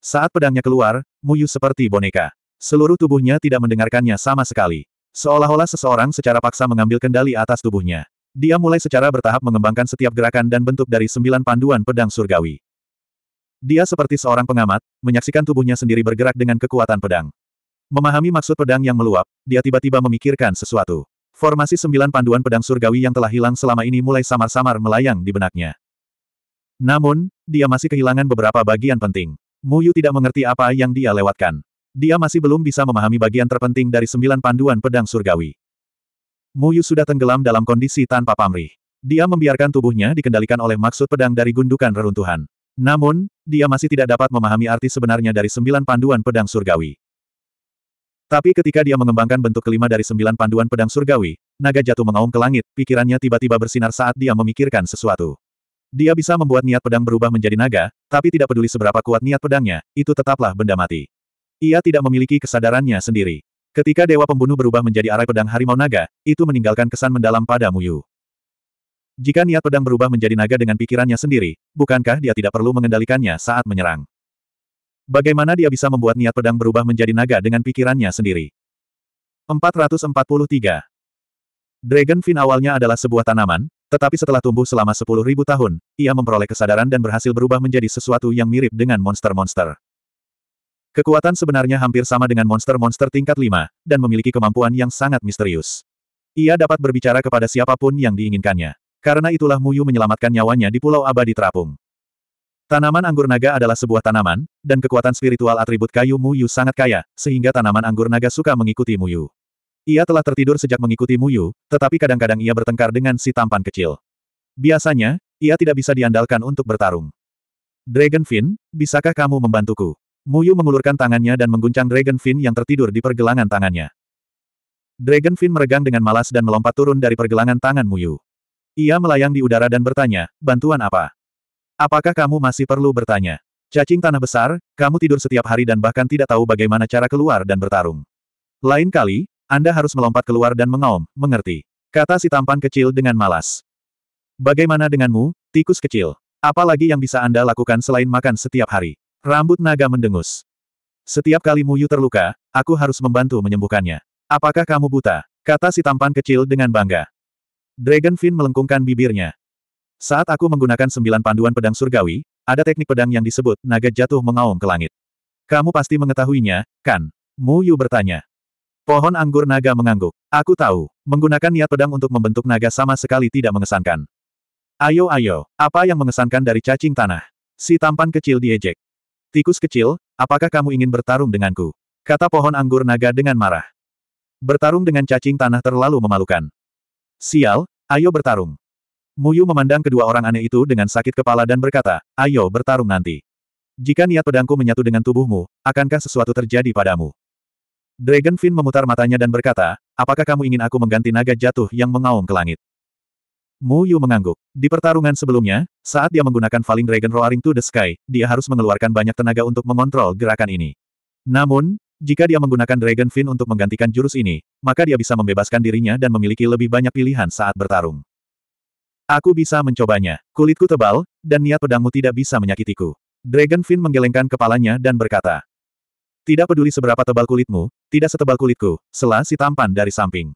Saat pedangnya keluar, Muyu seperti boneka. Seluruh tubuhnya tidak mendengarkannya sama sekali. Seolah-olah seseorang secara paksa mengambil kendali atas tubuhnya. Dia mulai secara bertahap mengembangkan setiap gerakan dan bentuk dari sembilan panduan pedang surgawi. Dia seperti seorang pengamat, menyaksikan tubuhnya sendiri bergerak dengan kekuatan pedang. Memahami maksud pedang yang meluap, dia tiba-tiba memikirkan sesuatu. Formasi sembilan panduan pedang surgawi yang telah hilang selama ini mulai samar-samar melayang di benaknya. Namun, dia masih kehilangan beberapa bagian penting. Muyu tidak mengerti apa yang dia lewatkan. Dia masih belum bisa memahami bagian terpenting dari sembilan panduan pedang surgawi. Muyu sudah tenggelam dalam kondisi tanpa pamrih. Dia membiarkan tubuhnya dikendalikan oleh maksud pedang dari gundukan reruntuhan. Namun, dia masih tidak dapat memahami arti sebenarnya dari sembilan panduan pedang surgawi. Tapi ketika dia mengembangkan bentuk kelima dari sembilan panduan pedang surgawi, naga jatuh mengaum ke langit, pikirannya tiba-tiba bersinar saat dia memikirkan sesuatu. Dia bisa membuat niat pedang berubah menjadi naga, tapi tidak peduli seberapa kuat niat pedangnya, itu tetaplah benda mati. Ia tidak memiliki kesadarannya sendiri. Ketika Dewa Pembunuh berubah menjadi arai pedang harimau naga, itu meninggalkan kesan mendalam pada Muyu. Jika niat pedang berubah menjadi naga dengan pikirannya sendiri, bukankah dia tidak perlu mengendalikannya saat menyerang? Bagaimana dia bisa membuat niat pedang berubah menjadi naga dengan pikirannya sendiri? 443. Dragon Fin awalnya adalah sebuah tanaman, tetapi setelah tumbuh selama sepuluh ribu tahun, ia memperoleh kesadaran dan berhasil berubah menjadi sesuatu yang mirip dengan monster-monster. Kekuatan sebenarnya hampir sama dengan monster-monster tingkat lima, dan memiliki kemampuan yang sangat misterius. Ia dapat berbicara kepada siapapun yang diinginkannya. Karena itulah Muyu menyelamatkan nyawanya di Pulau Abadi Terapung. Tanaman anggur naga adalah sebuah tanaman, dan kekuatan spiritual atribut kayu Muyu sangat kaya, sehingga tanaman anggur naga suka mengikuti Muyu. Ia telah tertidur sejak mengikuti Muyu, tetapi kadang-kadang ia bertengkar dengan si tampan kecil. Biasanya, ia tidak bisa diandalkan untuk bertarung. Dragonfin, bisakah kamu membantuku? Muyu mengulurkan tangannya dan mengguncang Dragonfin yang tertidur di pergelangan tangannya. Dragonfin meregang dengan malas dan melompat turun dari pergelangan tangan Muyu. Ia melayang di udara dan bertanya, bantuan apa? Apakah kamu masih perlu bertanya? Cacing tanah besar, kamu tidur setiap hari dan bahkan tidak tahu bagaimana cara keluar dan bertarung. Lain kali, anda harus melompat keluar dan mengaum, mengerti? Kata si tampan kecil dengan malas. Bagaimana denganmu, tikus kecil? Apalagi yang bisa Anda lakukan selain makan setiap hari? Rambut naga mendengus. Setiap kali Muyu terluka, aku harus membantu menyembuhkannya. Apakah kamu buta? Kata si tampan kecil dengan bangga. Dragonfin melengkungkan bibirnya. Saat aku menggunakan sembilan panduan pedang surgawi, ada teknik pedang yang disebut naga jatuh mengaum ke langit. Kamu pasti mengetahuinya, kan? Mu Yu bertanya. Pohon anggur naga mengangguk. Aku tahu, menggunakan niat pedang untuk membentuk naga sama sekali tidak mengesankan. Ayo ayo, apa yang mengesankan dari cacing tanah? Si tampan kecil diejek. Tikus kecil, apakah kamu ingin bertarung denganku? Kata pohon anggur naga dengan marah. Bertarung dengan cacing tanah terlalu memalukan. Sial, ayo bertarung. Muyu memandang kedua orang aneh itu dengan sakit kepala dan berkata, ayo bertarung nanti. Jika niat pedangku menyatu dengan tubuhmu, akankah sesuatu terjadi padamu? Dragonfin memutar matanya dan berkata, apakah kamu ingin aku mengganti naga jatuh yang mengaum ke langit? Mu Yu mengangguk. Di pertarungan sebelumnya, saat dia menggunakan Falling Dragon Roaring to the Sky, dia harus mengeluarkan banyak tenaga untuk mengontrol gerakan ini. Namun, jika dia menggunakan Dragon Fin untuk menggantikan jurus ini, maka dia bisa membebaskan dirinya dan memiliki lebih banyak pilihan saat bertarung. Aku bisa mencobanya. Kulitku tebal, dan niat pedangmu tidak bisa menyakitiku. Dragon Fin menggelengkan kepalanya dan berkata, tidak peduli seberapa tebal kulitmu, tidak setebal kulitku, Selah, si tampan dari samping.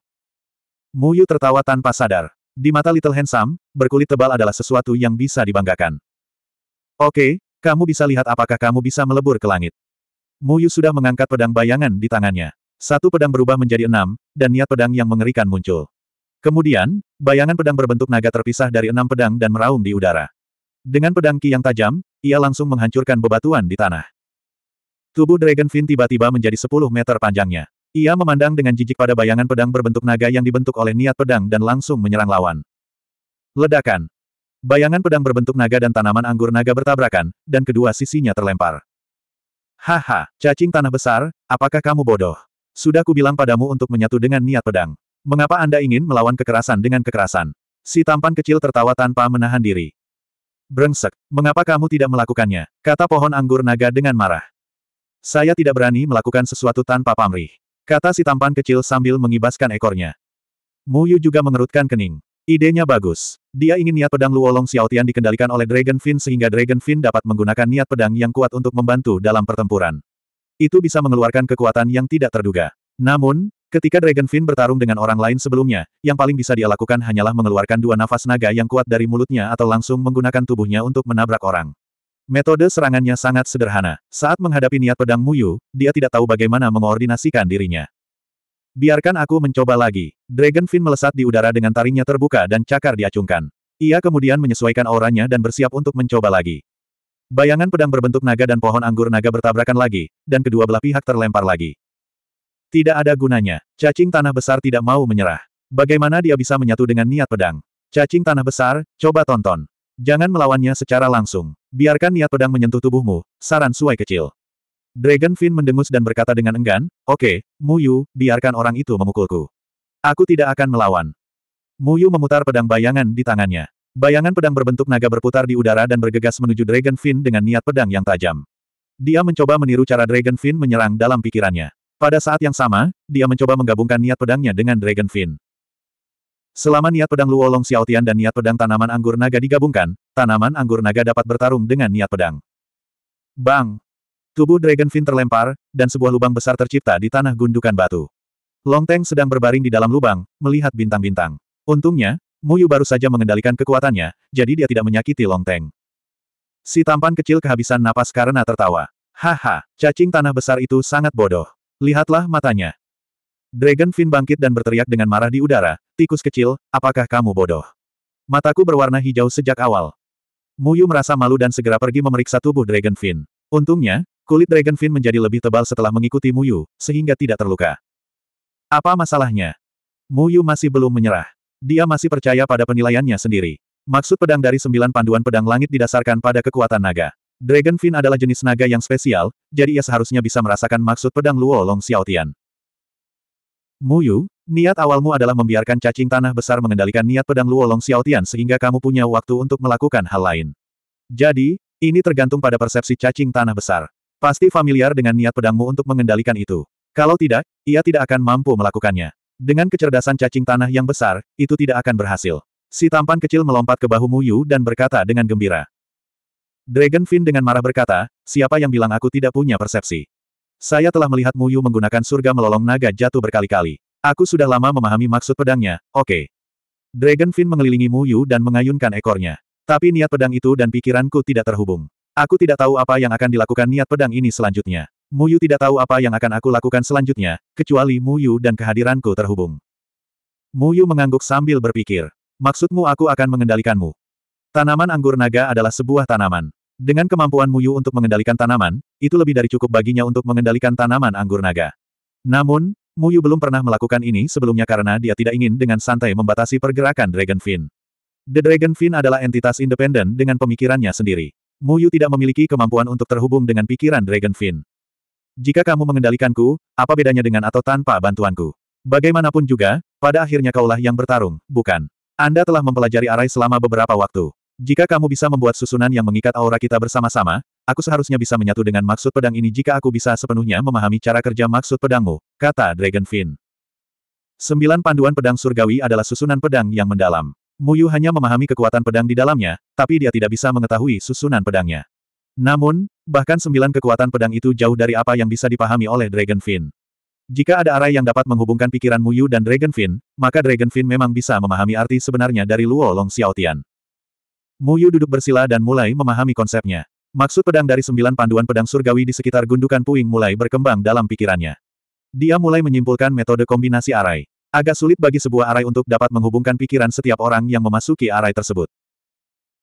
Mu Yu tertawa tanpa sadar. Di mata Little Handsome, berkulit tebal adalah sesuatu yang bisa dibanggakan. Oke, kamu bisa lihat apakah kamu bisa melebur ke langit. Mu Yu sudah mengangkat pedang bayangan di tangannya. Satu pedang berubah menjadi enam, dan niat pedang yang mengerikan muncul. Kemudian, bayangan pedang berbentuk naga terpisah dari enam pedang dan meraung di udara. Dengan pedang ki yang tajam, ia langsung menghancurkan bebatuan di tanah. Tubuh Dragonfin tiba-tiba menjadi 10 meter panjangnya. Ia memandang dengan jijik pada bayangan pedang berbentuk naga yang dibentuk oleh niat pedang dan langsung menyerang lawan. Ledakan. Bayangan pedang berbentuk naga dan tanaman anggur naga bertabrakan, dan kedua sisinya terlempar. Haha, cacing tanah besar, apakah kamu bodoh? Sudah kubilang padamu untuk menyatu dengan niat pedang. Mengapa Anda ingin melawan kekerasan dengan kekerasan? Si tampan kecil tertawa tanpa menahan diri. Brengsek, mengapa kamu tidak melakukannya? Kata pohon anggur naga dengan marah. Saya tidak berani melakukan sesuatu tanpa pamrih. Kata si tampan kecil sambil mengibaskan ekornya. Mu Yu juga mengerutkan kening. Idenya bagus. Dia ingin niat pedang Luolong Xiaotian dikendalikan oleh Dragon Fin sehingga Dragon Fin dapat menggunakan niat pedang yang kuat untuk membantu dalam pertempuran. Itu bisa mengeluarkan kekuatan yang tidak terduga. Namun, ketika Dragon Fin bertarung dengan orang lain sebelumnya, yang paling bisa dia lakukan hanyalah mengeluarkan dua nafas naga yang kuat dari mulutnya atau langsung menggunakan tubuhnya untuk menabrak orang. Metode serangannya sangat sederhana. Saat menghadapi niat pedang Muyu, dia tidak tahu bagaimana mengoordinasikan dirinya. Biarkan aku mencoba lagi. Dragonfin melesat di udara dengan taringnya terbuka dan cakar diacungkan. Ia kemudian menyesuaikan auranya dan bersiap untuk mencoba lagi. Bayangan pedang berbentuk naga dan pohon anggur naga bertabrakan lagi, dan kedua belah pihak terlempar lagi. Tidak ada gunanya. Cacing tanah besar tidak mau menyerah. Bagaimana dia bisa menyatu dengan niat pedang? Cacing tanah besar, coba tonton. Jangan melawannya secara langsung. Biarkan niat pedang menyentuh tubuhmu, saran suai kecil. Dragon Fin mendengus dan berkata dengan enggan, Oke, okay, Muyu, biarkan orang itu memukulku. Aku tidak akan melawan. Muyu memutar pedang bayangan di tangannya. Bayangan pedang berbentuk naga berputar di udara dan bergegas menuju Dragon Fin dengan niat pedang yang tajam. Dia mencoba meniru cara Dragon Fin menyerang dalam pikirannya. Pada saat yang sama, dia mencoba menggabungkan niat pedangnya dengan Dragon Fin. Selama niat pedang Luo Long Xiaotian dan niat pedang tanaman anggur naga digabungkan, tanaman anggur naga dapat bertarung dengan niat pedang. Bang! Tubuh Dragonfin terlempar, dan sebuah lubang besar tercipta di tanah gundukan batu. Long Teng sedang berbaring di dalam lubang, melihat bintang-bintang. Untungnya, Muyu baru saja mengendalikan kekuatannya, jadi dia tidak menyakiti Long Teng. Si tampan kecil kehabisan napas karena tertawa. Haha, cacing tanah besar itu sangat bodoh. Lihatlah matanya, Dragon fin bangkit dan berteriak dengan marah di udara, tikus kecil, apakah kamu bodoh? Mataku berwarna hijau sejak awal. Muyu merasa malu dan segera pergi memeriksa tubuh Dragon fin. Untungnya, kulit Dragon fin menjadi lebih tebal setelah mengikuti Muyu, sehingga tidak terluka. Apa masalahnya? Muyu masih belum menyerah. Dia masih percaya pada penilaiannya sendiri. Maksud pedang dari sembilan panduan pedang langit didasarkan pada kekuatan naga. Dragon fin adalah jenis naga yang spesial, jadi ia seharusnya bisa merasakan maksud pedang Luo Long Xiaotian. Muyu, niat awalmu adalah membiarkan cacing tanah besar mengendalikan niat pedang Luolong Xiaotian sehingga kamu punya waktu untuk melakukan hal lain. Jadi, ini tergantung pada persepsi cacing tanah besar. Pasti familiar dengan niat pedangmu untuk mengendalikan itu. Kalau tidak, ia tidak akan mampu melakukannya. Dengan kecerdasan cacing tanah yang besar, itu tidak akan berhasil. Si tampan kecil melompat ke bahu Muyu dan berkata dengan gembira. Dragon Finn dengan marah berkata, siapa yang bilang aku tidak punya persepsi? Saya telah melihat Muyu menggunakan surga melolong naga jatuh berkali-kali. Aku sudah lama memahami maksud pedangnya, oke. Okay. Dragonfin mengelilingi Muyu dan mengayunkan ekornya. Tapi niat pedang itu dan pikiranku tidak terhubung. Aku tidak tahu apa yang akan dilakukan niat pedang ini selanjutnya. Muyu tidak tahu apa yang akan aku lakukan selanjutnya, kecuali Muyu dan kehadiranku terhubung. Muyu mengangguk sambil berpikir. Maksudmu aku akan mengendalikanmu. Tanaman anggur naga adalah sebuah tanaman. Dengan kemampuan Muyu untuk mengendalikan tanaman, itu lebih dari cukup baginya untuk mengendalikan tanaman anggur naga. Namun, Muyu belum pernah melakukan ini sebelumnya karena dia tidak ingin dengan santai membatasi pergerakan Dragon Fin. The Dragon Fin adalah entitas independen dengan pemikirannya sendiri. Muyu tidak memiliki kemampuan untuk terhubung dengan pikiran Dragon Fin. Jika kamu mengendalikanku, apa bedanya dengan atau tanpa bantuanku? Bagaimanapun juga, pada akhirnya kaulah yang bertarung, bukan? Anda telah mempelajari arai selama beberapa waktu. Jika kamu bisa membuat susunan yang mengikat aura kita bersama-sama, aku seharusnya bisa menyatu dengan maksud pedang ini jika aku bisa sepenuhnya memahami cara kerja maksud pedangmu, kata Dragonfin. Sembilan panduan pedang surgawi adalah susunan pedang yang mendalam. Muyu hanya memahami kekuatan pedang di dalamnya, tapi dia tidak bisa mengetahui susunan pedangnya. Namun, bahkan sembilan kekuatan pedang itu jauh dari apa yang bisa dipahami oleh Dragonfin. Jika ada arah yang dapat menghubungkan pikiran Muyu dan Dragonfin, maka Dragonfin memang bisa memahami arti sebenarnya dari Luo Long Xiaotian. Muyu duduk bersila dan mulai memahami konsepnya. Maksud pedang dari sembilan panduan pedang surgawi di sekitar gundukan puing mulai berkembang dalam pikirannya. Dia mulai menyimpulkan metode kombinasi arai. Agak sulit bagi sebuah arai untuk dapat menghubungkan pikiran setiap orang yang memasuki arai tersebut.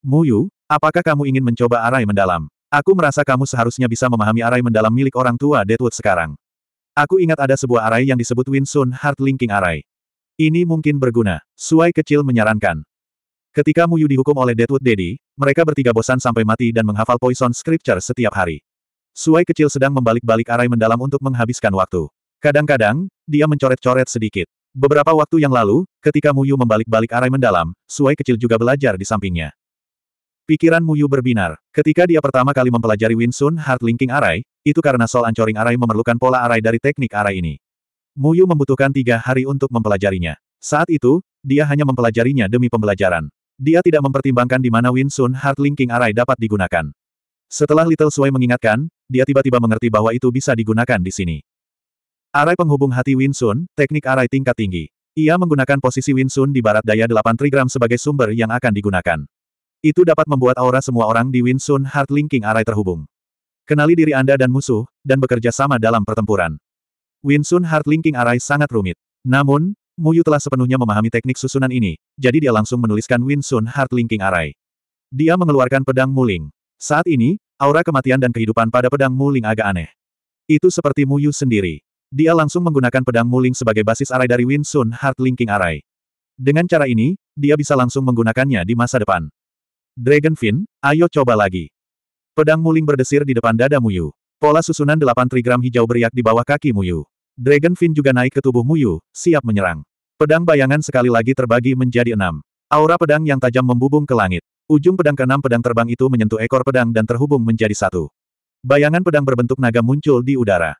Muyu, apakah kamu ingin mencoba arai mendalam? Aku merasa kamu seharusnya bisa memahami arai mendalam milik orang tua Deadwood sekarang. Aku ingat ada sebuah arai yang disebut Winsun Heart Linking Arai. Ini mungkin berguna. Suai kecil menyarankan. Ketika Muyu dihukum oleh Deadwood Daddy, mereka bertiga bosan sampai mati dan menghafal Poison Scripture setiap hari. Suai kecil sedang membalik-balik arai mendalam untuk menghabiskan waktu. Kadang-kadang, dia mencoret-coret sedikit. Beberapa waktu yang lalu, ketika Muyu membalik-balik arai mendalam, Suai kecil juga belajar di sampingnya. Pikiran Muyu berbinar. Ketika dia pertama kali mempelajari Winsun Heart Linking Arai, itu karena Sol Anchoring arai memerlukan pola arai dari teknik arai ini. Muyu membutuhkan tiga hari untuk mempelajarinya. Saat itu, dia hanya mempelajarinya demi pembelajaran. Dia tidak mempertimbangkan di mana Win Sun Heart Linking Array dapat digunakan. Setelah Little Sui mengingatkan, dia tiba-tiba mengerti bahwa itu bisa digunakan di sini. Arai penghubung hati Win teknik arai tingkat tinggi. Ia menggunakan posisi Win di barat daya 8 trigram sebagai sumber yang akan digunakan. Itu dapat membuat aura semua orang di Win Sun Heart Linking Array terhubung. Kenali diri Anda dan musuh, dan bekerja sama dalam pertempuran. Winsun Heart Linking Array sangat rumit. Namun, Mu Yu telah sepenuhnya memahami teknik susunan ini, jadi dia langsung menuliskan Win Sun Heart Linking Array. Dia mengeluarkan pedang Muling. Saat ini, aura kematian dan kehidupan pada pedang Muling agak aneh. Itu seperti Mu Yu sendiri. Dia langsung menggunakan pedang Muling sebagai basis array dari Win Sun Heart Linking Array. Dengan cara ini, dia bisa langsung menggunakannya di masa depan. Dragonfin, ayo coba lagi. Pedang Muling berdesir di depan dada Mu Yu. Pola susunan delapan trigram hijau beriak di bawah kaki Mu Yu. Dragon Fin juga naik ke tubuh Muyu, siap menyerang. Pedang bayangan sekali lagi terbagi menjadi enam. Aura pedang yang tajam membubung ke langit. Ujung pedang keenam pedang terbang itu menyentuh ekor pedang dan terhubung menjadi satu. Bayangan pedang berbentuk naga muncul di udara.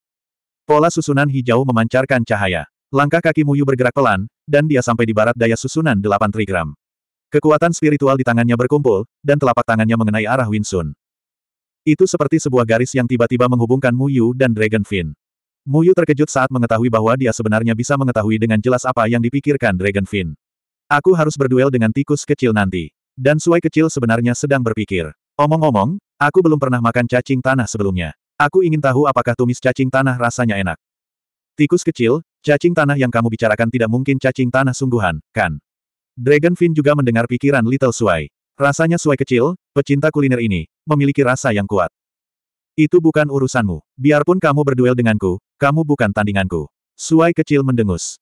Pola susunan hijau memancarkan cahaya. Langkah kaki Muyu bergerak pelan, dan dia sampai di barat daya susunan 8 trigram. Kekuatan spiritual di tangannya berkumpul, dan telapak tangannya mengenai arah Winsun. Itu seperti sebuah garis yang tiba-tiba menghubungkan Muyu dan Dragon Fin. Muyu terkejut saat mengetahui bahwa dia sebenarnya bisa mengetahui dengan jelas apa yang dipikirkan Dragon Fin. Aku harus berduel dengan tikus kecil nanti. Dan Suai kecil sebenarnya sedang berpikir. Omong-omong, aku belum pernah makan cacing tanah sebelumnya. Aku ingin tahu apakah tumis cacing tanah rasanya enak. Tikus kecil, cacing tanah yang kamu bicarakan tidak mungkin cacing tanah sungguhan, kan? Dragon Fin juga mendengar pikiran Little Suai. Rasanya Suai kecil, pecinta kuliner ini, memiliki rasa yang kuat. Itu bukan urusanmu. Biarpun kamu berduel denganku, kamu bukan tandinganku. Suai kecil mendengus.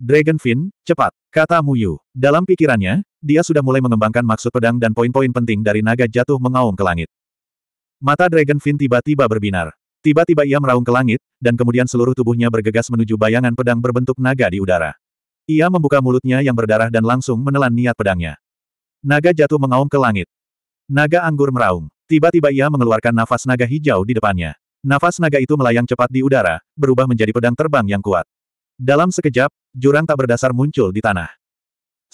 Dragonfin, cepat, kata Muyu. Dalam pikirannya, dia sudah mulai mengembangkan maksud pedang dan poin-poin penting dari naga jatuh mengaum ke langit. Mata Dragonfin tiba-tiba berbinar. Tiba-tiba ia meraung ke langit, dan kemudian seluruh tubuhnya bergegas menuju bayangan pedang berbentuk naga di udara. Ia membuka mulutnya yang berdarah dan langsung menelan niat pedangnya. Naga jatuh mengaum ke langit. Naga anggur meraung. Tiba-tiba ia mengeluarkan nafas naga hijau di depannya. Nafas naga itu melayang cepat di udara, berubah menjadi pedang terbang yang kuat. Dalam sekejap, jurang tak berdasar muncul di tanah.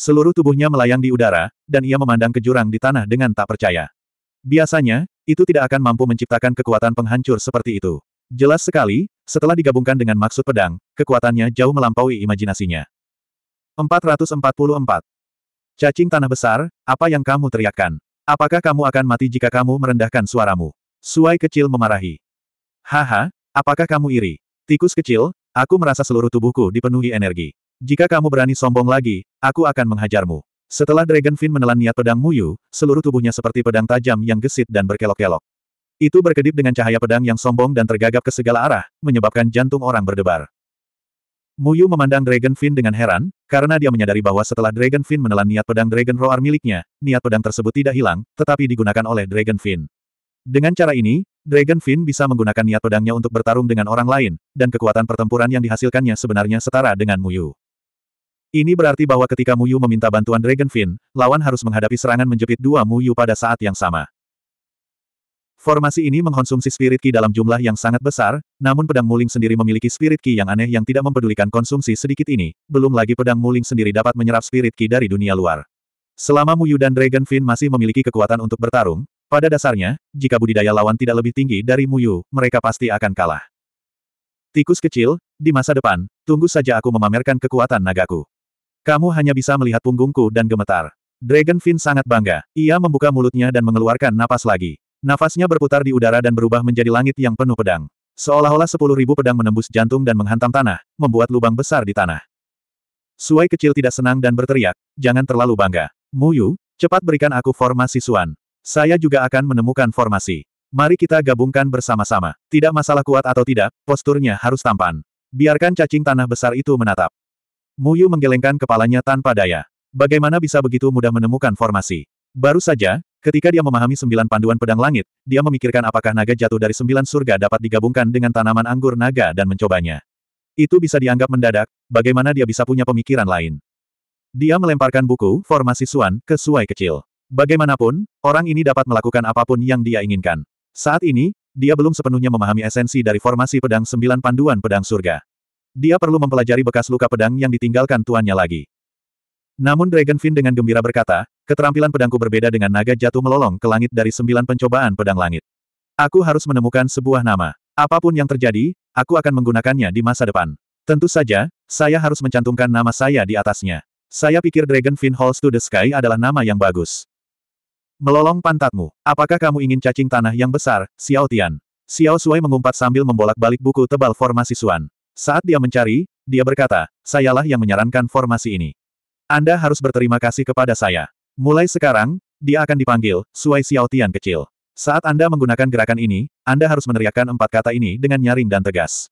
Seluruh tubuhnya melayang di udara, dan ia memandang ke jurang di tanah dengan tak percaya. Biasanya, itu tidak akan mampu menciptakan kekuatan penghancur seperti itu. Jelas sekali, setelah digabungkan dengan maksud pedang, kekuatannya jauh melampaui imajinasinya. 444. Cacing tanah besar, apa yang kamu teriakkan? Apakah kamu akan mati jika kamu merendahkan suaramu? Suai kecil memarahi. Haha, apakah kamu iri? Tikus kecil, aku merasa seluruh tubuhku dipenuhi energi. Jika kamu berani sombong lagi, aku akan menghajarmu. Setelah Dragon Fin menelan niat pedang Muyu, seluruh tubuhnya seperti pedang tajam yang gesit dan berkelok-kelok. Itu berkedip dengan cahaya pedang yang sombong dan tergagap ke segala arah, menyebabkan jantung orang berdebar. Muyu memandang Dragon Fin dengan heran, karena dia menyadari bahwa setelah Dragon Fin menelan niat pedang Dragon Roar miliknya, niat pedang tersebut tidak hilang, tetapi digunakan oleh Dragon Fin. Dengan cara ini, Dragon Fin bisa menggunakan niat pedangnya untuk bertarung dengan orang lain, dan kekuatan pertempuran yang dihasilkannya sebenarnya setara dengan Muyu. Ini berarti bahwa ketika Muyu meminta bantuan Dragon Fin, lawan harus menghadapi serangan menjepit dua Muyu pada saat yang sama. Formasi ini mengkonsumsi spirit ki dalam jumlah yang sangat besar, namun pedang muling sendiri memiliki spirit ki yang aneh yang tidak mempedulikan konsumsi sedikit ini, belum lagi pedang muling sendiri dapat menyerap spirit ki dari dunia luar. Selama Muyu dan Dragon Fin masih memiliki kekuatan untuk bertarung, pada dasarnya, jika budidaya lawan tidak lebih tinggi dari Muyu, mereka pasti akan kalah. Tikus kecil, di masa depan, tunggu saja aku memamerkan kekuatan nagaku. Kamu hanya bisa melihat punggungku dan gemetar. Dragon Dragonfin sangat bangga. Ia membuka mulutnya dan mengeluarkan napas lagi. Nafasnya berputar di udara dan berubah menjadi langit yang penuh pedang. Seolah-olah sepuluh ribu pedang menembus jantung dan menghantam tanah, membuat lubang besar di tanah. Suai kecil tidak senang dan berteriak, jangan terlalu bangga. Muyu, cepat berikan aku formasi Suan. Saya juga akan menemukan formasi. Mari kita gabungkan bersama-sama. Tidak masalah kuat atau tidak, posturnya harus tampan. Biarkan cacing tanah besar itu menatap. Muyu menggelengkan kepalanya tanpa daya. Bagaimana bisa begitu mudah menemukan formasi? Baru saja, ketika dia memahami sembilan panduan pedang langit, dia memikirkan apakah naga jatuh dari sembilan surga dapat digabungkan dengan tanaman anggur naga dan mencobanya. Itu bisa dianggap mendadak, bagaimana dia bisa punya pemikiran lain. Dia melemparkan buku, formasi Suan, ke suai kecil. Bagaimanapun, orang ini dapat melakukan apapun yang dia inginkan. Saat ini, dia belum sepenuhnya memahami esensi dari formasi pedang sembilan panduan pedang surga. Dia perlu mempelajari bekas luka pedang yang ditinggalkan tuannya lagi. Namun Dragonfin dengan gembira berkata, keterampilan pedangku berbeda dengan naga jatuh melolong ke langit dari sembilan pencobaan pedang langit. Aku harus menemukan sebuah nama. Apapun yang terjadi, aku akan menggunakannya di masa depan. Tentu saja, saya harus mencantumkan nama saya di atasnya. Saya pikir Dragonfin Halls to the Sky adalah nama yang bagus. Melolong pantatmu. Apakah kamu ingin cacing tanah yang besar, Xiao Tian? Xiao Sui mengumpat sambil membolak-balik buku tebal formasi Suan. Saat dia mencari, dia berkata, sayalah yang menyarankan formasi ini. Anda harus berterima kasih kepada saya. Mulai sekarang, dia akan dipanggil, Suai Xiao Tian kecil. Saat Anda menggunakan gerakan ini, Anda harus meneriakkan empat kata ini dengan nyaring dan tegas.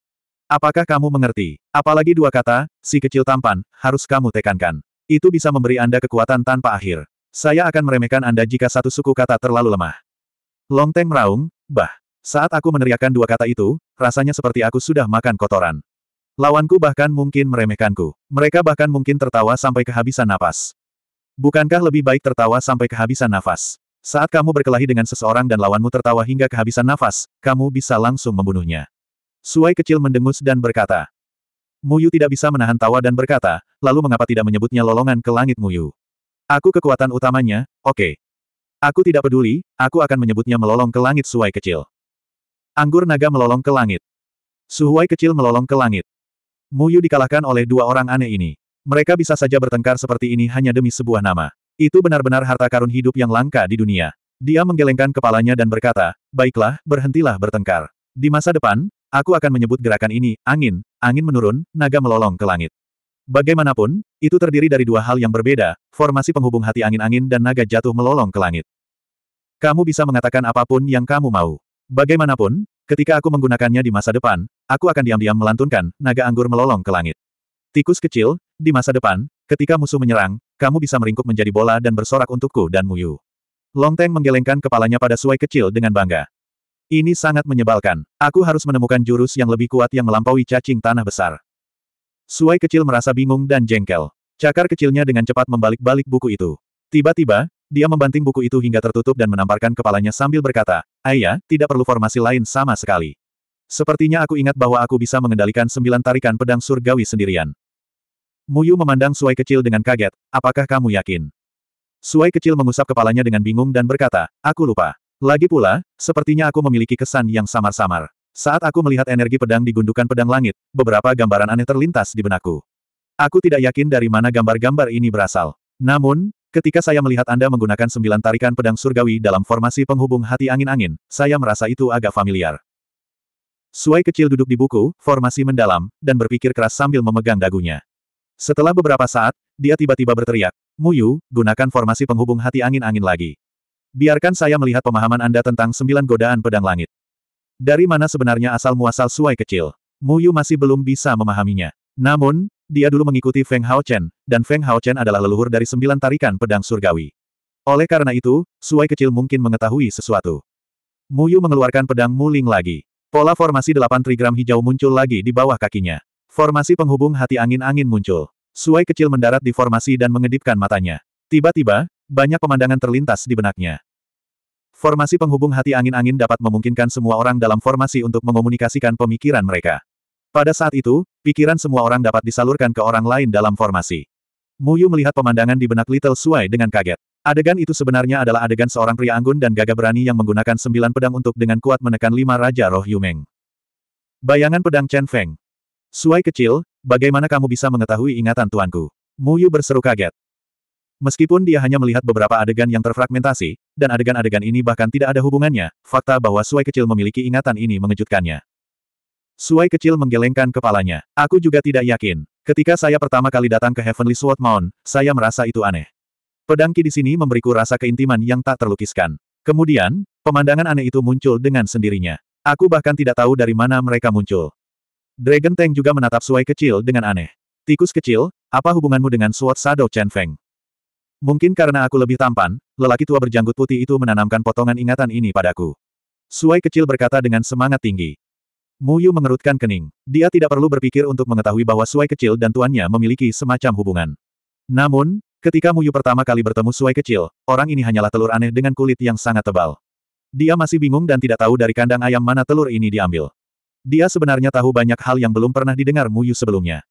Apakah kamu mengerti? Apalagi dua kata, si kecil tampan, harus kamu tekankan. Itu bisa memberi Anda kekuatan tanpa akhir. Saya akan meremehkan Anda jika satu suku kata terlalu lemah. Long teng meraung, bah. Saat aku meneriakkan dua kata itu, rasanya seperti aku sudah makan kotoran. Lawanku bahkan mungkin meremehkanku. Mereka bahkan mungkin tertawa sampai kehabisan napas. Bukankah lebih baik tertawa sampai kehabisan nafas? Saat kamu berkelahi dengan seseorang dan lawanmu tertawa hingga kehabisan nafas, kamu bisa langsung membunuhnya. Suai kecil mendengus dan berkata. Muyu tidak bisa menahan tawa dan berkata, lalu mengapa tidak menyebutnya lolongan ke langit Muyu? Aku kekuatan utamanya, oke. Okay. Aku tidak peduli, aku akan menyebutnya melolong ke langit suai kecil. Anggur naga melolong ke langit. Suhuai kecil melolong ke langit. Muyu dikalahkan oleh dua orang aneh ini. Mereka bisa saja bertengkar seperti ini hanya demi sebuah nama. Itu benar-benar harta karun hidup yang langka di dunia. Dia menggelengkan kepalanya dan berkata, baiklah, berhentilah bertengkar. Di masa depan, aku akan menyebut gerakan ini, angin, angin menurun, naga melolong ke langit. Bagaimanapun, itu terdiri dari dua hal yang berbeda, formasi penghubung hati angin-angin dan naga jatuh melolong ke langit. Kamu bisa mengatakan apapun yang kamu mau. Bagaimanapun, ketika aku menggunakannya di masa depan, aku akan diam-diam melantunkan naga anggur melolong ke langit. Tikus kecil, di masa depan, ketika musuh menyerang, kamu bisa meringkuk menjadi bola dan bersorak untukku dan Muyu. Longteng menggelengkan kepalanya pada suai kecil dengan bangga. Ini sangat menyebalkan. Aku harus menemukan jurus yang lebih kuat yang melampaui cacing tanah besar. Suai kecil merasa bingung dan jengkel. Cakar kecilnya dengan cepat membalik-balik buku itu. Tiba-tiba, dia membanting buku itu hingga tertutup dan menamparkan kepalanya sambil berkata, Ayah, tidak perlu formasi lain sama sekali. Sepertinya aku ingat bahwa aku bisa mengendalikan sembilan tarikan pedang surgawi sendirian. Muyu memandang Suai kecil dengan kaget, apakah kamu yakin? Suai kecil mengusap kepalanya dengan bingung dan berkata, aku lupa. Lagi pula, sepertinya aku memiliki kesan yang samar-samar. Saat aku melihat energi pedang di gundukan pedang langit, beberapa gambaran aneh terlintas di benakku. Aku tidak yakin dari mana gambar-gambar ini berasal. Namun, ketika saya melihat Anda menggunakan sembilan tarikan pedang surgawi dalam formasi penghubung hati angin-angin, saya merasa itu agak familiar. Suai kecil duduk di buku, formasi mendalam, dan berpikir keras sambil memegang dagunya. Setelah beberapa saat, dia tiba-tiba berteriak, Muyu, gunakan formasi penghubung hati angin-angin lagi. Biarkan saya melihat pemahaman Anda tentang sembilan godaan pedang langit. Dari mana sebenarnya asal-muasal suai kecil? Mu Yu masih belum bisa memahaminya. Namun, dia dulu mengikuti Feng Haochen, dan Feng Haochen adalah leluhur dari sembilan tarikan pedang surgawi. Oleh karena itu, suai kecil mungkin mengetahui sesuatu. Mu Yu mengeluarkan pedang muling lagi. Pola formasi delapan trigram hijau muncul lagi di bawah kakinya. Formasi penghubung hati angin-angin muncul. Suai kecil mendarat di formasi dan mengedipkan matanya. Tiba-tiba, banyak pemandangan terlintas di benaknya. Formasi penghubung hati angin-angin dapat memungkinkan semua orang dalam formasi untuk mengomunikasikan pemikiran mereka. Pada saat itu, pikiran semua orang dapat disalurkan ke orang lain dalam formasi. Muyu melihat pemandangan di benak Little Suai dengan kaget. Adegan itu sebenarnya adalah adegan seorang pria anggun dan gagah berani yang menggunakan sembilan pedang untuk dengan kuat menekan lima Raja Roh Yumeng. Bayangan pedang Chen Feng. Suai kecil, bagaimana kamu bisa mengetahui ingatan tuanku? Muyu berseru kaget. Meskipun dia hanya melihat beberapa adegan yang terfragmentasi, dan adegan-adegan ini bahkan tidak ada hubungannya, fakta bahwa Suai kecil memiliki ingatan ini mengejutkannya. Suai kecil menggelengkan kepalanya. Aku juga tidak yakin. Ketika saya pertama kali datang ke Heavenly Sword Mount, saya merasa itu aneh. Pedangki di sini memberiku rasa keintiman yang tak terlukiskan. Kemudian, pemandangan aneh itu muncul dengan sendirinya. Aku bahkan tidak tahu dari mana mereka muncul. Dragon Tank juga menatap Suai kecil dengan aneh. Tikus kecil, apa hubunganmu dengan Sword Shadow Chen Feng? Mungkin karena aku lebih tampan, lelaki tua berjanggut putih itu menanamkan potongan ingatan ini padaku. Suai kecil berkata dengan semangat tinggi. Mu Yu mengerutkan kening. Dia tidak perlu berpikir untuk mengetahui bahwa Suai kecil dan tuannya memiliki semacam hubungan. Namun, ketika Mu Yu pertama kali bertemu Suai kecil, orang ini hanyalah telur aneh dengan kulit yang sangat tebal. Dia masih bingung dan tidak tahu dari kandang ayam mana telur ini diambil. Dia sebenarnya tahu banyak hal yang belum pernah didengar Mu Yu sebelumnya.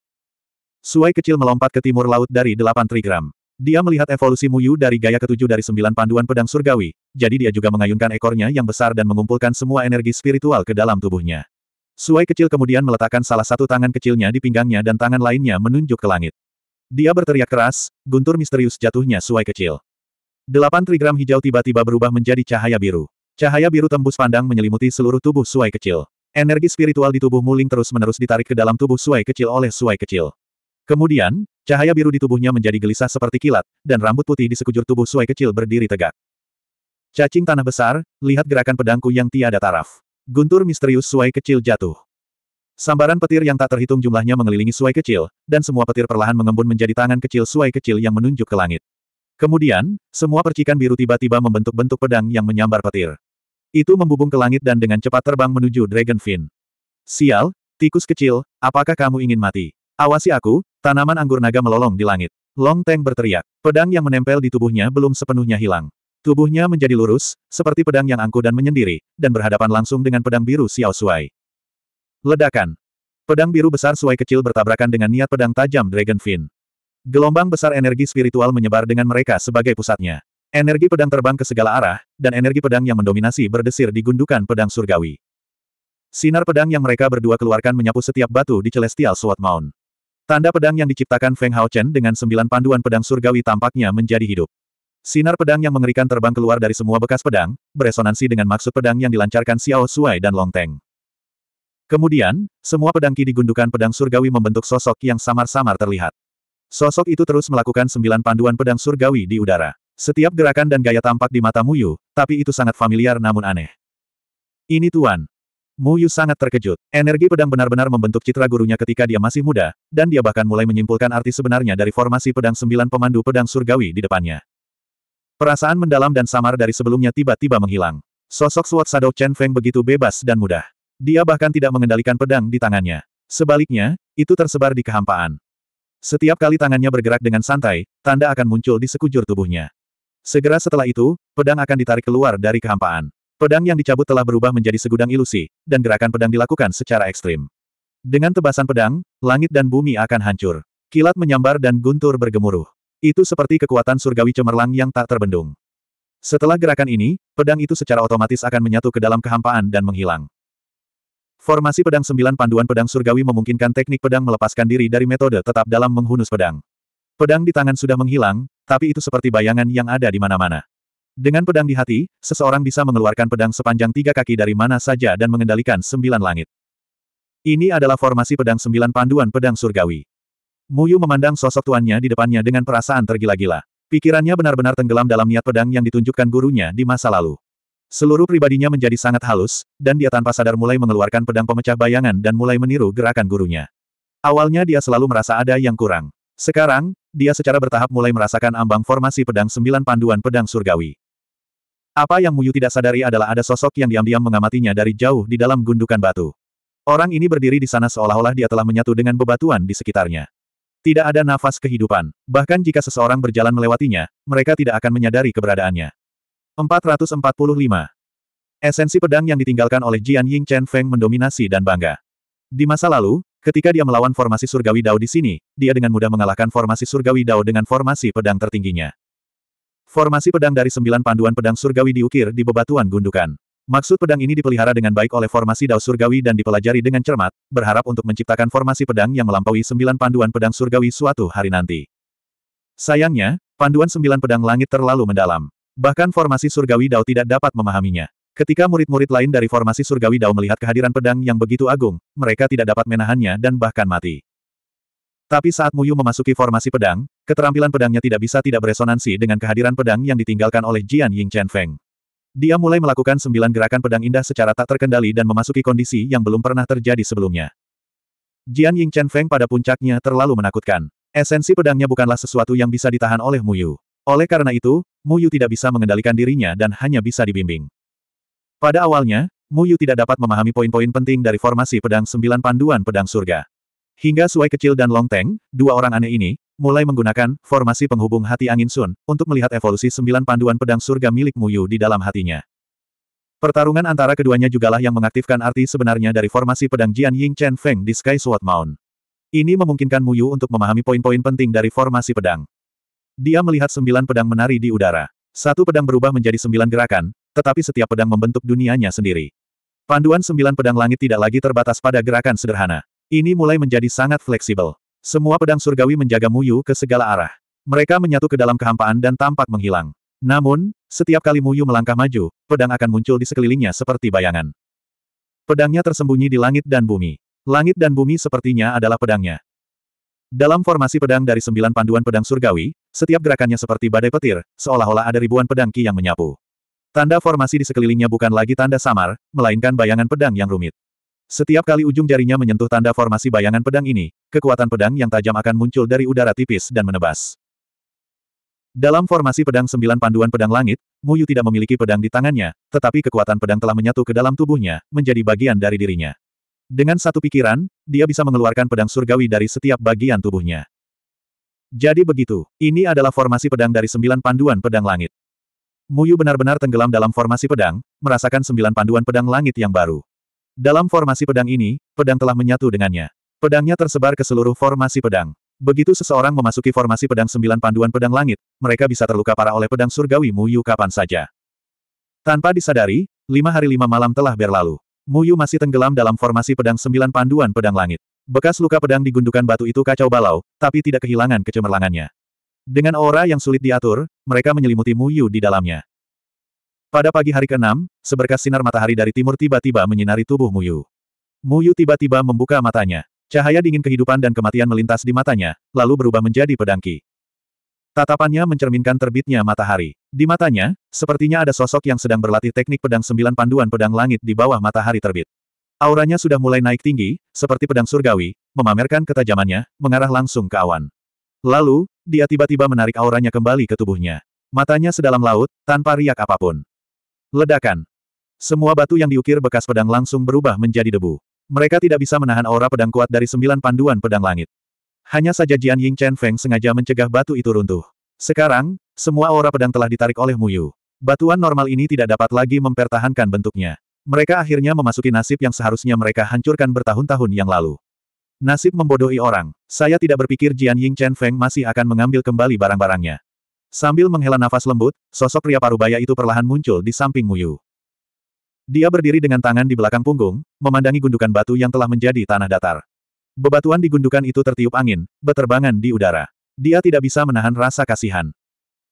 Suai kecil melompat ke timur laut dari delapan trigram. Dia melihat evolusi Muyu dari gaya ketujuh dari sembilan panduan pedang surgawi, jadi dia juga mengayunkan ekornya yang besar dan mengumpulkan semua energi spiritual ke dalam tubuhnya. Suai kecil kemudian meletakkan salah satu tangan kecilnya di pinggangnya dan tangan lainnya menunjuk ke langit. Dia berteriak keras, guntur misterius jatuhnya Suai kecil. Delapan trigram hijau tiba-tiba berubah menjadi cahaya biru. Cahaya biru tembus pandang menyelimuti seluruh tubuh Suai kecil. Energi spiritual di tubuh Muling terus-menerus ditarik ke dalam tubuh Suai kecil oleh Suai kecil. Kemudian, cahaya biru di tubuhnya menjadi gelisah seperti kilat, dan rambut putih di sekujur tubuh Suai kecil berdiri tegak. Cacing tanah besar, lihat gerakan pedangku yang tiada taraf. Guntur misterius Suai kecil jatuh. Sambaran petir yang tak terhitung jumlahnya mengelilingi Suai kecil, dan semua petir perlahan mengembun menjadi tangan kecil Suai kecil yang menunjuk ke langit. Kemudian, semua percikan biru tiba-tiba membentuk bentuk pedang yang menyambar petir. Itu membubung ke langit dan dengan cepat terbang menuju Dragon Fin. Sial, tikus kecil, apakah kamu ingin mati? Awasi aku, tanaman anggur naga melolong di langit. Long Teng berteriak. Pedang yang menempel di tubuhnya belum sepenuhnya hilang. Tubuhnya menjadi lurus, seperti pedang yang angkuh dan menyendiri, dan berhadapan langsung dengan pedang biru Xiao Suai. Ledakan. Pedang biru besar Suai kecil bertabrakan dengan niat pedang tajam Dragon Fin. Gelombang besar energi spiritual menyebar dengan mereka sebagai pusatnya. Energi pedang terbang ke segala arah, dan energi pedang yang mendominasi berdesir di gundukan pedang surgawi. Sinar pedang yang mereka berdua keluarkan menyapu setiap batu di Celestial Sword Mount. Tanda pedang yang diciptakan Feng Haochen dengan sembilan panduan pedang surgawi tampaknya menjadi hidup. Sinar pedang yang mengerikan terbang keluar dari semua bekas pedang, beresonansi dengan maksud pedang yang dilancarkan Xiao Shuai dan Long Teng. Kemudian, semua pedang ki digundukan pedang surgawi membentuk sosok yang samar-samar terlihat. Sosok itu terus melakukan sembilan panduan pedang surgawi di udara. Setiap gerakan dan gaya tampak di mata Muyu, tapi itu sangat familiar namun aneh. Ini Tuan, Mu Yu sangat terkejut. Energi pedang benar-benar membentuk citra gurunya ketika dia masih muda, dan dia bahkan mulai menyimpulkan arti sebenarnya dari formasi pedang sembilan pemandu pedang surgawi di depannya. Perasaan mendalam dan samar dari sebelumnya tiba-tiba menghilang. Sosok Suat Sadok Chen Feng begitu bebas dan mudah. Dia bahkan tidak mengendalikan pedang di tangannya. Sebaliknya, itu tersebar di kehampaan. Setiap kali tangannya bergerak dengan santai, tanda akan muncul di sekujur tubuhnya. Segera setelah itu, pedang akan ditarik keluar dari kehampaan. Pedang yang dicabut telah berubah menjadi segudang ilusi, dan gerakan pedang dilakukan secara ekstrim. Dengan tebasan pedang, langit dan bumi akan hancur. Kilat menyambar dan guntur bergemuruh. Itu seperti kekuatan surgawi cemerlang yang tak terbendung. Setelah gerakan ini, pedang itu secara otomatis akan menyatu ke dalam kehampaan dan menghilang. Formasi pedang sembilan panduan pedang surgawi memungkinkan teknik pedang melepaskan diri dari metode tetap dalam menghunus pedang. Pedang di tangan sudah menghilang, tapi itu seperti bayangan yang ada di mana-mana. Dengan pedang di hati, seseorang bisa mengeluarkan pedang sepanjang tiga kaki dari mana saja dan mengendalikan sembilan langit. Ini adalah formasi pedang sembilan panduan pedang surgawi. Muyu memandang sosok tuannya di depannya dengan perasaan tergila-gila. Pikirannya benar-benar tenggelam dalam niat pedang yang ditunjukkan gurunya di masa lalu. Seluruh pribadinya menjadi sangat halus, dan dia tanpa sadar mulai mengeluarkan pedang pemecah bayangan dan mulai meniru gerakan gurunya. Awalnya dia selalu merasa ada yang kurang. Sekarang, dia secara bertahap mulai merasakan ambang formasi pedang sembilan panduan pedang surgawi. Apa yang Muyu tidak sadari adalah ada sosok yang diam-diam mengamatinya dari jauh di dalam gundukan batu. Orang ini berdiri di sana seolah-olah dia telah menyatu dengan bebatuan di sekitarnya. Tidak ada nafas kehidupan. Bahkan jika seseorang berjalan melewatinya, mereka tidak akan menyadari keberadaannya. 445. Esensi pedang yang ditinggalkan oleh Jian Ying Chen Feng mendominasi dan bangga. Di masa lalu, ketika dia melawan formasi surgawi Dao di sini, dia dengan mudah mengalahkan formasi surgawi Dao dengan formasi pedang tertingginya. Formasi pedang dari sembilan panduan pedang surgawi diukir di bebatuan gundukan. Maksud pedang ini dipelihara dengan baik oleh formasi Dao Surgawi dan dipelajari dengan cermat, berharap untuk menciptakan formasi pedang yang melampaui sembilan panduan pedang surgawi suatu hari nanti. Sayangnya, panduan sembilan pedang langit terlalu mendalam. Bahkan formasi surgawi Dao tidak dapat memahaminya. Ketika murid-murid lain dari formasi surgawi Dao melihat kehadiran pedang yang begitu agung, mereka tidak dapat menahannya dan bahkan mati. Tapi saat Muyu memasuki formasi pedang, keterampilan pedangnya tidak bisa tidak beresonansi dengan kehadiran pedang yang ditinggalkan oleh Jian Ying Chen Feng. Dia mulai melakukan sembilan gerakan pedang indah secara tak terkendali dan memasuki kondisi yang belum pernah terjadi sebelumnya. Jian Ying Chen Feng pada puncaknya terlalu menakutkan. Esensi pedangnya bukanlah sesuatu yang bisa ditahan oleh Muyu. Oleh karena itu, Muyu tidak bisa mengendalikan dirinya dan hanya bisa dibimbing. Pada awalnya, Muyu tidak dapat memahami poin-poin penting dari formasi pedang sembilan panduan pedang surga. Hingga Suai kecil dan Long Teng, dua orang aneh ini, mulai menggunakan formasi penghubung hati angin Sun untuk melihat evolusi sembilan panduan pedang surga milik Muyu di dalam hatinya. Pertarungan antara keduanya jugalah yang mengaktifkan arti sebenarnya dari formasi pedang Jian Ying Chen Feng di Sky Sword Mount. Ini memungkinkan Muyu untuk memahami poin-poin penting dari formasi pedang. Dia melihat sembilan pedang menari di udara. Satu pedang berubah menjadi sembilan gerakan, tetapi setiap pedang membentuk dunianya sendiri. Panduan sembilan pedang langit tidak lagi terbatas pada gerakan sederhana. Ini mulai menjadi sangat fleksibel. Semua pedang surgawi menjaga Muyu ke segala arah. Mereka menyatu ke dalam kehampaan dan tampak menghilang. Namun, setiap kali Muyu melangkah maju, pedang akan muncul di sekelilingnya seperti bayangan. Pedangnya tersembunyi di langit dan bumi. Langit dan bumi sepertinya adalah pedangnya. Dalam formasi pedang dari sembilan panduan pedang surgawi, setiap gerakannya seperti badai petir, seolah-olah ada ribuan pedang ki yang menyapu. Tanda formasi di sekelilingnya bukan lagi tanda samar, melainkan bayangan pedang yang rumit. Setiap kali ujung jarinya menyentuh tanda formasi bayangan pedang ini, kekuatan pedang yang tajam akan muncul dari udara tipis dan menebas. Dalam formasi pedang sembilan panduan pedang langit, Muyu tidak memiliki pedang di tangannya, tetapi kekuatan pedang telah menyatu ke dalam tubuhnya, menjadi bagian dari dirinya. Dengan satu pikiran, dia bisa mengeluarkan pedang surgawi dari setiap bagian tubuhnya. Jadi begitu, ini adalah formasi pedang dari sembilan panduan pedang langit. Muyu benar-benar tenggelam dalam formasi pedang, merasakan sembilan panduan pedang langit yang baru. Dalam formasi pedang ini, pedang telah menyatu dengannya. Pedangnya tersebar ke seluruh formasi pedang. Begitu seseorang memasuki formasi pedang sembilan panduan pedang langit, mereka bisa terluka parah oleh pedang surgawi Muyu kapan saja. Tanpa disadari, lima hari lima malam telah berlalu. Muyu masih tenggelam dalam formasi pedang sembilan panduan pedang langit. Bekas luka pedang di gundukan batu itu kacau balau, tapi tidak kehilangan kecemerlangannya. Dengan aura yang sulit diatur, mereka menyelimuti Muyu di dalamnya. Pada pagi hari ke-6, seberkas sinar matahari dari timur tiba-tiba menyinari tubuh Muyu. Muyu tiba-tiba membuka matanya. Cahaya dingin kehidupan dan kematian melintas di matanya, lalu berubah menjadi pedangki. Tatapannya mencerminkan terbitnya matahari. Di matanya, sepertinya ada sosok yang sedang berlatih teknik pedang sembilan panduan pedang langit di bawah matahari terbit. Auranya sudah mulai naik tinggi, seperti pedang surgawi, memamerkan ketajamannya, mengarah langsung ke awan. Lalu, dia tiba-tiba menarik auranya kembali ke tubuhnya. Matanya sedalam laut, tanpa riak apapun. Ledakan. Semua batu yang diukir bekas pedang langsung berubah menjadi debu. Mereka tidak bisa menahan aura pedang kuat dari sembilan panduan pedang langit. Hanya saja Jian Ying Chen Feng sengaja mencegah batu itu runtuh. Sekarang, semua aura pedang telah ditarik oleh Mu Yu. Batuan normal ini tidak dapat lagi mempertahankan bentuknya. Mereka akhirnya memasuki nasib yang seharusnya mereka hancurkan bertahun-tahun yang lalu. Nasib membodohi orang. Saya tidak berpikir Jian Ying Chen Feng masih akan mengambil kembali barang-barangnya. Sambil menghela nafas lembut, sosok pria parubaya itu perlahan muncul di samping Muyu. Dia berdiri dengan tangan di belakang punggung, memandangi gundukan batu yang telah menjadi tanah datar. Bebatuan di gundukan itu tertiup angin, beterbangan di udara. Dia tidak bisa menahan rasa kasihan.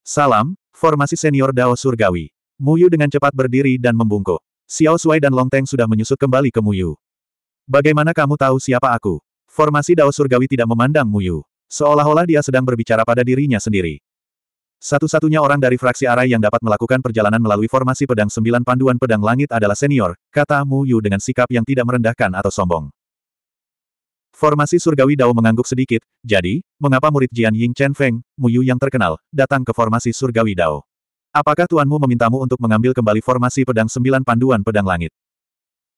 Salam, formasi senior Dao Surgawi. Muyu dengan cepat berdiri dan membungkuk. Xiao Suai dan Long Teng sudah menyusut kembali ke Muyu. Bagaimana kamu tahu siapa aku? Formasi Dao Surgawi tidak memandang Muyu. Seolah-olah dia sedang berbicara pada dirinya sendiri. Satu-satunya orang dari fraksi Arai yang dapat melakukan perjalanan melalui formasi pedang sembilan panduan pedang langit adalah senior, kata Mu Yu dengan sikap yang tidak merendahkan atau sombong. Formasi surgawi Dao mengangguk sedikit, jadi, mengapa murid Jian Ying Chen Feng, Mu Yu yang terkenal, datang ke formasi surgawi Dao? Apakah tuanmu memintamu untuk mengambil kembali formasi pedang sembilan panduan pedang langit?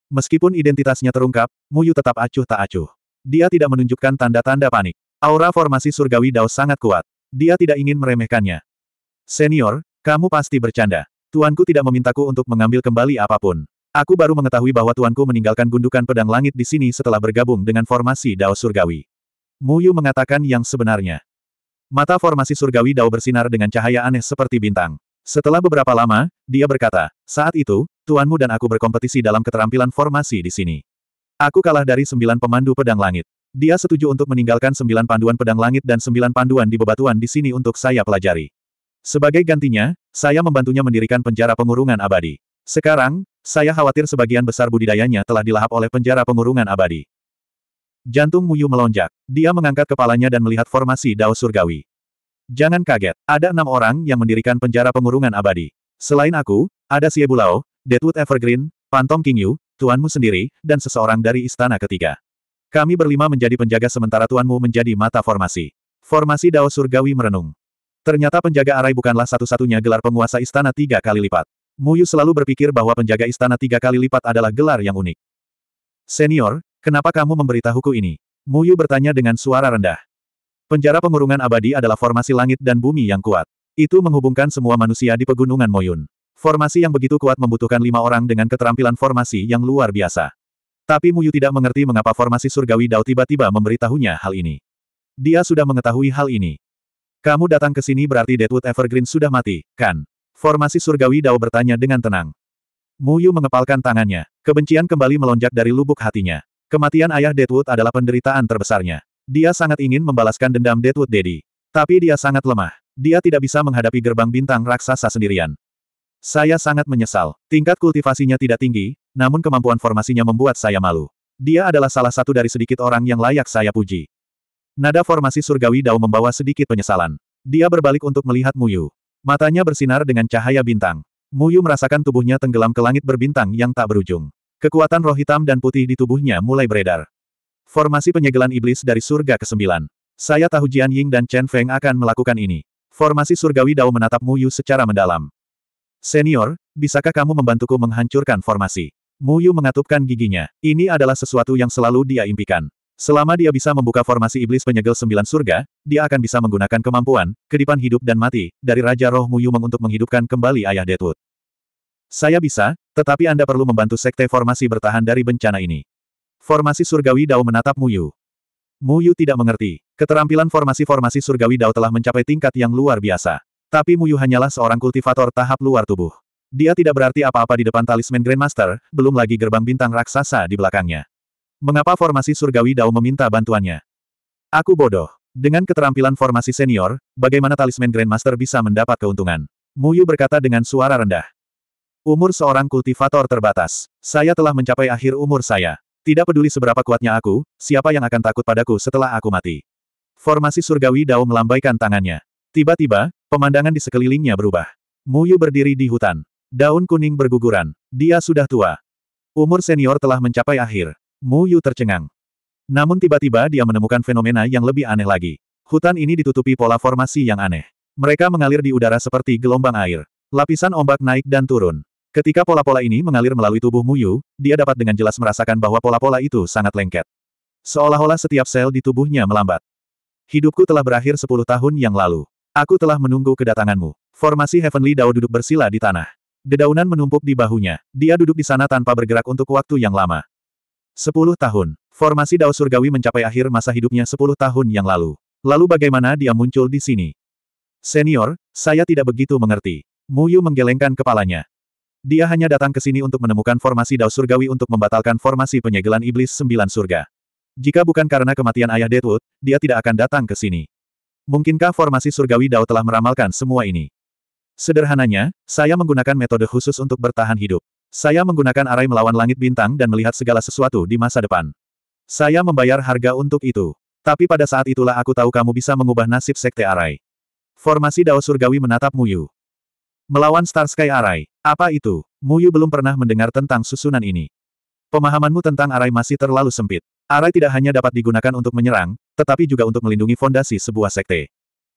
Meskipun identitasnya terungkap, Mu Yu tetap acuh tak acuh. Dia tidak menunjukkan tanda-tanda panik. Aura formasi surgawi Dao sangat kuat. Dia tidak ingin meremehkannya. Senior, kamu pasti bercanda. Tuanku tidak memintaku untuk mengambil kembali apapun. Aku baru mengetahui bahwa tuanku meninggalkan gundukan pedang langit di sini setelah bergabung dengan formasi Dao Surgawi. Muyu mengatakan yang sebenarnya. Mata formasi surgawi Dao bersinar dengan cahaya aneh seperti bintang. Setelah beberapa lama, dia berkata, saat itu, tuanmu dan aku berkompetisi dalam keterampilan formasi di sini. Aku kalah dari sembilan pemandu pedang langit. Dia setuju untuk meninggalkan sembilan panduan pedang langit dan sembilan panduan di bebatuan di sini untuk saya pelajari. Sebagai gantinya, saya membantunya mendirikan penjara pengurungan abadi. Sekarang, saya khawatir sebagian besar budidayanya telah dilahap oleh penjara pengurungan abadi. Jantung Muyu melonjak. Dia mengangkat kepalanya dan melihat formasi Dao Surgawi. Jangan kaget, ada enam orang yang mendirikan penjara pengurungan abadi. Selain aku, ada Bulao, Deadwood Evergreen, Pantom Kingyu, tuanmu sendiri, dan seseorang dari istana ketiga. Kami berlima menjadi penjaga sementara tuanmu menjadi mata formasi. Formasi Dao Surgawi merenung. Ternyata penjaga arai bukanlah satu-satunya gelar penguasa istana tiga kali lipat. Muyu selalu berpikir bahwa penjaga istana tiga kali lipat adalah gelar yang unik. Senior, kenapa kamu memberitahuku ini? Muyu bertanya dengan suara rendah. Penjara pengurungan abadi adalah formasi langit dan bumi yang kuat. Itu menghubungkan semua manusia di pegunungan Moyun. Formasi yang begitu kuat membutuhkan lima orang dengan keterampilan formasi yang luar biasa. Tapi Muyu tidak mengerti mengapa formasi surgawi Dao tiba-tiba memberitahunya hal ini. Dia sudah mengetahui hal ini. Kamu datang ke sini berarti Deadwood Evergreen sudah mati, kan? Formasi surgawi Dao bertanya dengan tenang. Mu Yu mengepalkan tangannya. Kebencian kembali melonjak dari lubuk hatinya. Kematian ayah Deadwood adalah penderitaan terbesarnya. Dia sangat ingin membalaskan dendam Deadwood Daddy. Tapi dia sangat lemah. Dia tidak bisa menghadapi gerbang bintang raksasa sendirian. Saya sangat menyesal. Tingkat kultivasinya tidak tinggi, namun kemampuan formasinya membuat saya malu. Dia adalah salah satu dari sedikit orang yang layak saya puji. Nada formasi surgawi Dao membawa sedikit penyesalan. Dia berbalik untuk melihat Muyu. Matanya bersinar dengan cahaya bintang. Muyu merasakan tubuhnya tenggelam ke langit berbintang yang tak berujung. Kekuatan roh hitam dan putih di tubuhnya mulai beredar. Formasi penyegelan iblis dari surga ke-9. Saya tahu Jian Ying dan Chen Feng akan melakukan ini. Formasi surgawi Dao menatap Muyu secara mendalam. Senior, bisakah kamu membantuku menghancurkan formasi? Muyu mengatupkan giginya. Ini adalah sesuatu yang selalu dia impikan. Selama dia bisa membuka formasi iblis penyegel sembilan surga, dia akan bisa menggunakan kemampuan, kedipan hidup dan mati, dari Raja Roh Muyumeng untuk menghidupkan kembali Ayah Detut. Saya bisa, tetapi Anda perlu membantu sekte formasi bertahan dari bencana ini. Formasi surgawi Dao menatap Muyu. Muyu tidak mengerti. Keterampilan formasi-formasi surgawi Dao telah mencapai tingkat yang luar biasa. Tapi Muyu hanyalah seorang kultivator tahap luar tubuh. Dia tidak berarti apa-apa di depan talisman Grandmaster, belum lagi gerbang bintang raksasa di belakangnya. Mengapa formasi surgawi Dao meminta bantuannya? Aku bodoh. Dengan keterampilan formasi senior, bagaimana talisman Grandmaster bisa mendapat keuntungan? Muyu berkata dengan suara rendah. Umur seorang kultivator terbatas. Saya telah mencapai akhir umur saya. Tidak peduli seberapa kuatnya aku, siapa yang akan takut padaku setelah aku mati. Formasi surgawi Dao melambaikan tangannya. Tiba-tiba, pemandangan di sekelilingnya berubah. Muyu berdiri di hutan. Daun kuning berguguran. Dia sudah tua. Umur senior telah mencapai akhir. Mu Yu tercengang. Namun tiba-tiba dia menemukan fenomena yang lebih aneh lagi. Hutan ini ditutupi pola formasi yang aneh. Mereka mengalir di udara seperti gelombang air. Lapisan ombak naik dan turun. Ketika pola-pola ini mengalir melalui tubuh Mu Yu, dia dapat dengan jelas merasakan bahwa pola-pola itu sangat lengket. Seolah-olah setiap sel di tubuhnya melambat. Hidupku telah berakhir sepuluh tahun yang lalu. Aku telah menunggu kedatanganmu. Formasi Heavenly Dao duduk bersila di tanah. Dedaunan menumpuk di bahunya. Dia duduk di sana tanpa bergerak untuk waktu yang lama. 10 tahun. Formasi Dao Surgawi mencapai akhir masa hidupnya sepuluh tahun yang lalu. Lalu bagaimana dia muncul di sini? Senior, saya tidak begitu mengerti. Muyu menggelengkan kepalanya. Dia hanya datang ke sini untuk menemukan formasi Dao Surgawi untuk membatalkan formasi penyegelan iblis sembilan surga. Jika bukan karena kematian ayah Deadwood, dia tidak akan datang ke sini. Mungkinkah formasi surgawi Dao telah meramalkan semua ini? Sederhananya, saya menggunakan metode khusus untuk bertahan hidup. Saya menggunakan arai melawan langit bintang dan melihat segala sesuatu di masa depan. Saya membayar harga untuk itu. Tapi pada saat itulah aku tahu kamu bisa mengubah nasib sekte arai. Formasi Dao Surgawi menatap Muyu. Melawan Star Sky Arai. Apa itu? Muyu belum pernah mendengar tentang susunan ini. Pemahamanmu tentang Arai masih terlalu sempit. Arai tidak hanya dapat digunakan untuk menyerang, tetapi juga untuk melindungi fondasi sebuah sekte.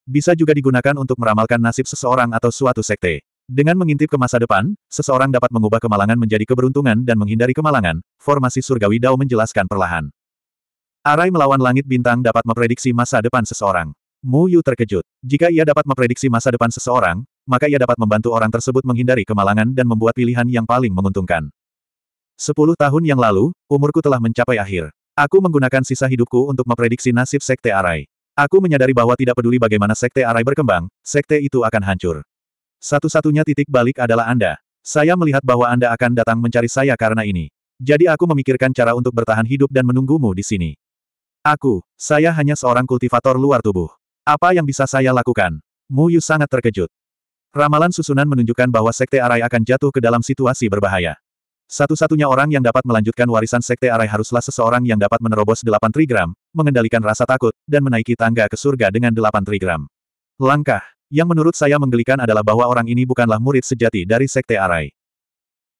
Bisa juga digunakan untuk meramalkan nasib seseorang atau suatu sekte. Dengan mengintip ke masa depan, seseorang dapat mengubah kemalangan menjadi keberuntungan dan menghindari kemalangan, formasi surgawi Dao menjelaskan perlahan. Arai melawan langit bintang dapat memprediksi masa depan seseorang. Mu Yu terkejut. Jika ia dapat memprediksi masa depan seseorang, maka ia dapat membantu orang tersebut menghindari kemalangan dan membuat pilihan yang paling menguntungkan. Sepuluh tahun yang lalu, umurku telah mencapai akhir. Aku menggunakan sisa hidupku untuk memprediksi nasib Sekte Arai. Aku menyadari bahwa tidak peduli bagaimana Sekte Arai berkembang, Sekte itu akan hancur. Satu-satunya titik balik adalah Anda. Saya melihat bahwa Anda akan datang mencari saya karena ini. Jadi aku memikirkan cara untuk bertahan hidup dan menunggumu di sini. Aku, saya hanya seorang kultivator luar tubuh. Apa yang bisa saya lakukan? Mu Yu sangat terkejut. Ramalan susunan menunjukkan bahwa Sekte Arai akan jatuh ke dalam situasi berbahaya. Satu-satunya orang yang dapat melanjutkan warisan Sekte Arai haruslah seseorang yang dapat menerobos delapan trigram, mengendalikan rasa takut, dan menaiki tangga ke surga dengan delapan trigram. Langkah yang menurut saya menggelikan adalah bahwa orang ini bukanlah murid sejati dari Sekte Arai.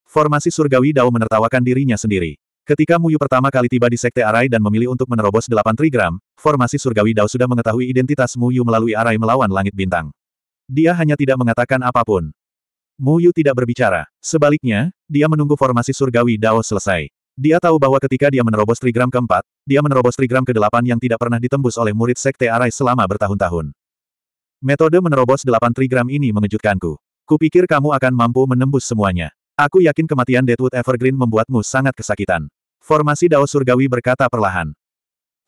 Formasi surgawi Dao menertawakan dirinya sendiri. Ketika Muyu pertama kali tiba di Sekte Arai dan memilih untuk menerobos delapan trigram, formasi surgawi Dao sudah mengetahui identitas Muyu melalui Arai melawan langit bintang. Dia hanya tidak mengatakan apapun. Muyu tidak berbicara. Sebaliknya, dia menunggu formasi surgawi Dao selesai. Dia tahu bahwa ketika dia menerobos trigram keempat, dia menerobos trigram ke-8 yang tidak pernah ditembus oleh murid Sekte Arai selama bertahun-tahun. Metode menerobos delapan trigram ini mengejutkanku. Kupikir kamu akan mampu menembus semuanya. Aku yakin kematian Deadwood Evergreen membuatmu sangat kesakitan. Formasi Dao Surgawi berkata perlahan.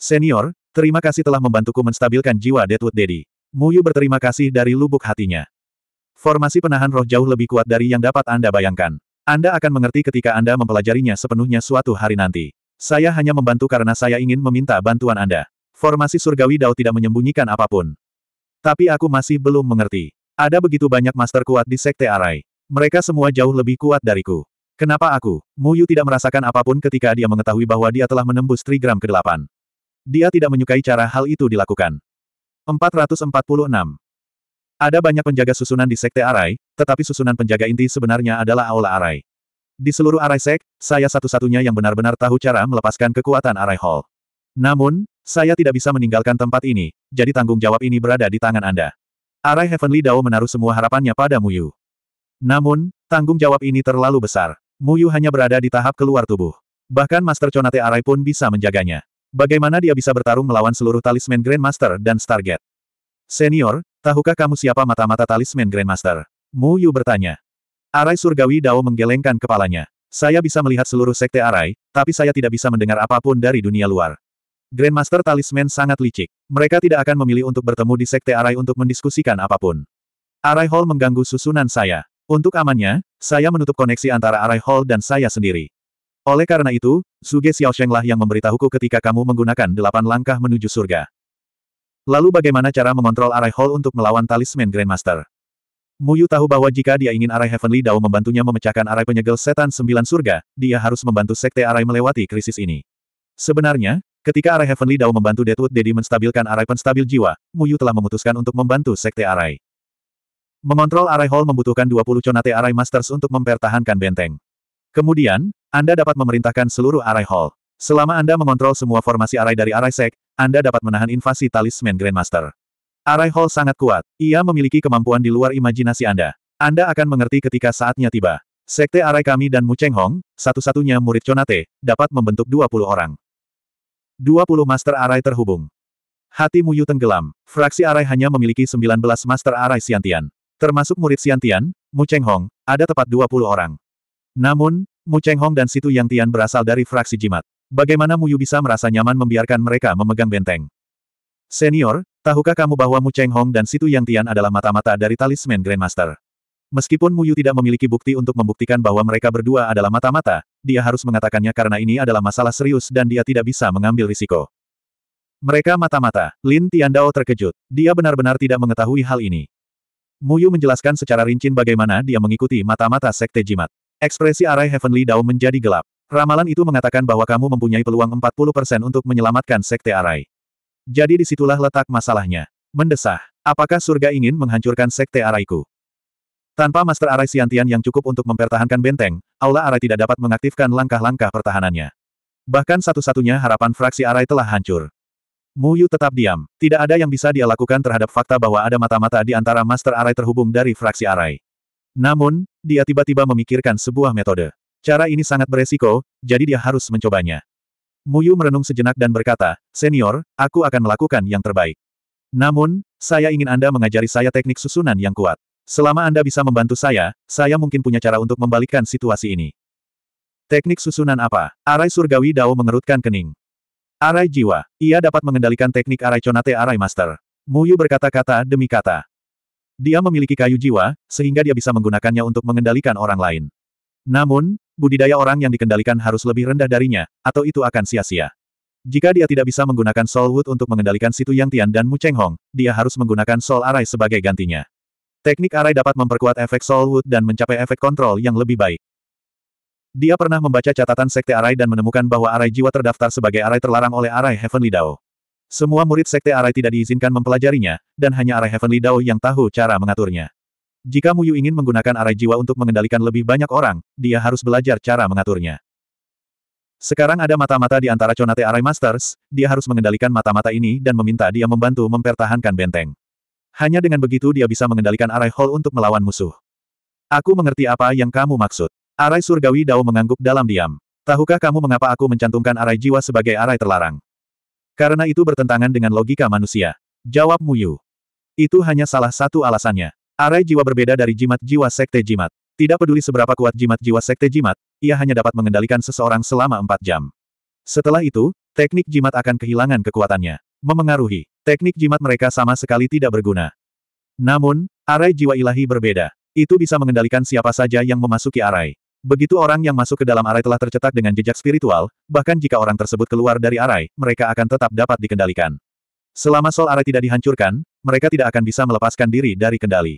Senior, terima kasih telah membantuku menstabilkan jiwa Deadwood Daddy. Muyu berterima kasih dari lubuk hatinya. Formasi penahan roh jauh lebih kuat dari yang dapat Anda bayangkan. Anda akan mengerti ketika Anda mempelajarinya sepenuhnya suatu hari nanti. Saya hanya membantu karena saya ingin meminta bantuan Anda. Formasi surgawi Dao tidak menyembunyikan apapun. Tapi aku masih belum mengerti. Ada begitu banyak master kuat di Sekte Arai. Mereka semua jauh lebih kuat dariku. Kenapa aku? Muyu tidak merasakan apapun ketika dia mengetahui bahwa dia telah menembus trigram ke-8. Dia tidak menyukai cara hal itu dilakukan. 446. Ada banyak penjaga susunan di Sekte Arai, tetapi susunan penjaga inti sebenarnya adalah Aula Arai. Di seluruh Arai Sek, saya satu-satunya yang benar-benar tahu cara melepaskan kekuatan Arai Hall. Namun, saya tidak bisa meninggalkan tempat ini, jadi tanggung jawab ini berada di tangan Anda. Arai Heavenly Dao menaruh semua harapannya pada Muyu. Namun, tanggung jawab ini terlalu besar. Muyu hanya berada di tahap keluar tubuh. Bahkan Master Conate Arai pun bisa menjaganya. Bagaimana dia bisa bertarung melawan seluruh talisman Grandmaster dan Stargate? Senior, tahukah kamu siapa mata-mata talisman Grandmaster? Mu Yu bertanya. Arai Surgawi Dao menggelengkan kepalanya. Saya bisa melihat seluruh sekte Arai, tapi saya tidak bisa mendengar apapun dari dunia luar. Grandmaster Talisman sangat licik. Mereka tidak akan memilih untuk bertemu di Sekte Arai untuk mendiskusikan apapun. Arai Hall mengganggu susunan saya. Untuk amannya, saya menutup koneksi antara Arai Hall dan saya sendiri. Oleh karena itu, Suge Xiaosheng lah yang memberitahuku ketika kamu menggunakan delapan langkah menuju surga. Lalu bagaimana cara mengontrol Arai Hall untuk melawan talisman Grandmaster? Muyu tahu bahwa jika dia ingin Arai Heavenly Dao membantunya memecahkan Arai Penyegel Setan Sembilan Surga, dia harus membantu Sekte Arai melewati krisis ini. Sebenarnya, Ketika Arai Heavenly Dao membantu Deadwood Daddy menstabilkan Arai penstabil jiwa, Muyu telah memutuskan untuk membantu Sekte Arai. Mengontrol Arai Hall membutuhkan 20 conate Arai Masters untuk mempertahankan benteng. Kemudian, Anda dapat memerintahkan seluruh Arai Hall. Selama Anda mengontrol semua formasi Arai dari Arai Sek, Anda dapat menahan invasi talisman Grandmaster. Arai Hall sangat kuat. Ia memiliki kemampuan di luar imajinasi Anda. Anda akan mengerti ketika saatnya tiba. Sekte Arai kami dan Mu Cheng Hong, satu-satunya murid Conate, dapat membentuk 20 orang. 20 Master Arai terhubung. Hati Muyu tenggelam, fraksi Arai hanya memiliki 19 Master Arai Siantian. Termasuk murid Siantian, Mu Hong, ada tepat 20 orang. Namun, Mu Hong dan Situ Yang Tian berasal dari fraksi jimat. Bagaimana Muyu bisa merasa nyaman membiarkan mereka memegang benteng? Senior, tahukah kamu bahwa Mu Hong dan Situ Yang Tian adalah mata-mata dari talisman Grandmaster? Meskipun Muyu tidak memiliki bukti untuk membuktikan bahwa mereka berdua adalah mata-mata, dia harus mengatakannya karena ini adalah masalah serius dan dia tidak bisa mengambil risiko. Mereka mata-mata, Lin Tiandao terkejut. Dia benar-benar tidak mengetahui hal ini. Muyu menjelaskan secara rinci bagaimana dia mengikuti mata-mata sekte jimat. Ekspresi arai Heavenly Dao menjadi gelap. Ramalan itu mengatakan bahwa kamu mempunyai peluang 40% untuk menyelamatkan sekte Arai. Jadi disitulah letak masalahnya. Mendesah. Apakah surga ingin menghancurkan sekte Araiku? Tanpa Master Arai Siantian yang cukup untuk mempertahankan benteng, Aula Arai tidak dapat mengaktifkan langkah-langkah pertahanannya. Bahkan satu-satunya harapan fraksi Arai telah hancur. Mu Yu tetap diam. Tidak ada yang bisa dia lakukan terhadap fakta bahwa ada mata-mata di antara Master Arai terhubung dari fraksi Arai. Namun, dia tiba-tiba memikirkan sebuah metode. Cara ini sangat beresiko, jadi dia harus mencobanya. Mu Yu merenung sejenak dan berkata, Senior, aku akan melakukan yang terbaik. Namun, saya ingin Anda mengajari saya teknik susunan yang kuat. Selama Anda bisa membantu saya, saya mungkin punya cara untuk membalikkan situasi ini. Teknik susunan apa? Arai surgawi Dao mengerutkan kening. Arai jiwa. Ia dapat mengendalikan teknik arai conate arai master. Muyu berkata-kata demi kata. Dia memiliki kayu jiwa, sehingga dia bisa menggunakannya untuk mengendalikan orang lain. Namun, budidaya orang yang dikendalikan harus lebih rendah darinya, atau itu akan sia-sia. Jika dia tidak bisa menggunakan Soul Wood untuk mengendalikan Situ Yang Tian dan Mu Cheng Hong, dia harus menggunakan Soul Arai sebagai gantinya. Teknik arai dapat memperkuat efek Soulwood dan mencapai efek kontrol yang lebih baik. Dia pernah membaca catatan Sekte Arai dan menemukan bahwa arai jiwa terdaftar sebagai arai terlarang oleh arai Heavenly Dao. Semua murid Sekte Arai tidak diizinkan mempelajarinya, dan hanya arai Heavenly Dao yang tahu cara mengaturnya. Jika Muyu ingin menggunakan arai jiwa untuk mengendalikan lebih banyak orang, dia harus belajar cara mengaturnya. Sekarang ada mata-mata di antara Conate Arai Masters, dia harus mengendalikan mata-mata ini dan meminta dia membantu mempertahankan benteng. Hanya dengan begitu dia bisa mengendalikan arai hall untuk melawan musuh. Aku mengerti apa yang kamu maksud. Arai surgawi Dao mengangguk dalam diam. Tahukah kamu mengapa aku mencantumkan arai jiwa sebagai arai terlarang? Karena itu bertentangan dengan logika manusia. Jawab Muyu. Itu hanya salah satu alasannya. Arai jiwa berbeda dari jimat jiwa sekte jimat. Tidak peduli seberapa kuat jimat jiwa sekte jimat, ia hanya dapat mengendalikan seseorang selama empat jam. Setelah itu, teknik jimat akan kehilangan kekuatannya memengaruhi. Teknik jimat mereka sama sekali tidak berguna. Namun, arai jiwa ilahi berbeda. Itu bisa mengendalikan siapa saja yang memasuki arai. Begitu orang yang masuk ke dalam arai telah tercetak dengan jejak spiritual, bahkan jika orang tersebut keluar dari arai, mereka akan tetap dapat dikendalikan. Selama sol arai tidak dihancurkan, mereka tidak akan bisa melepaskan diri dari kendali.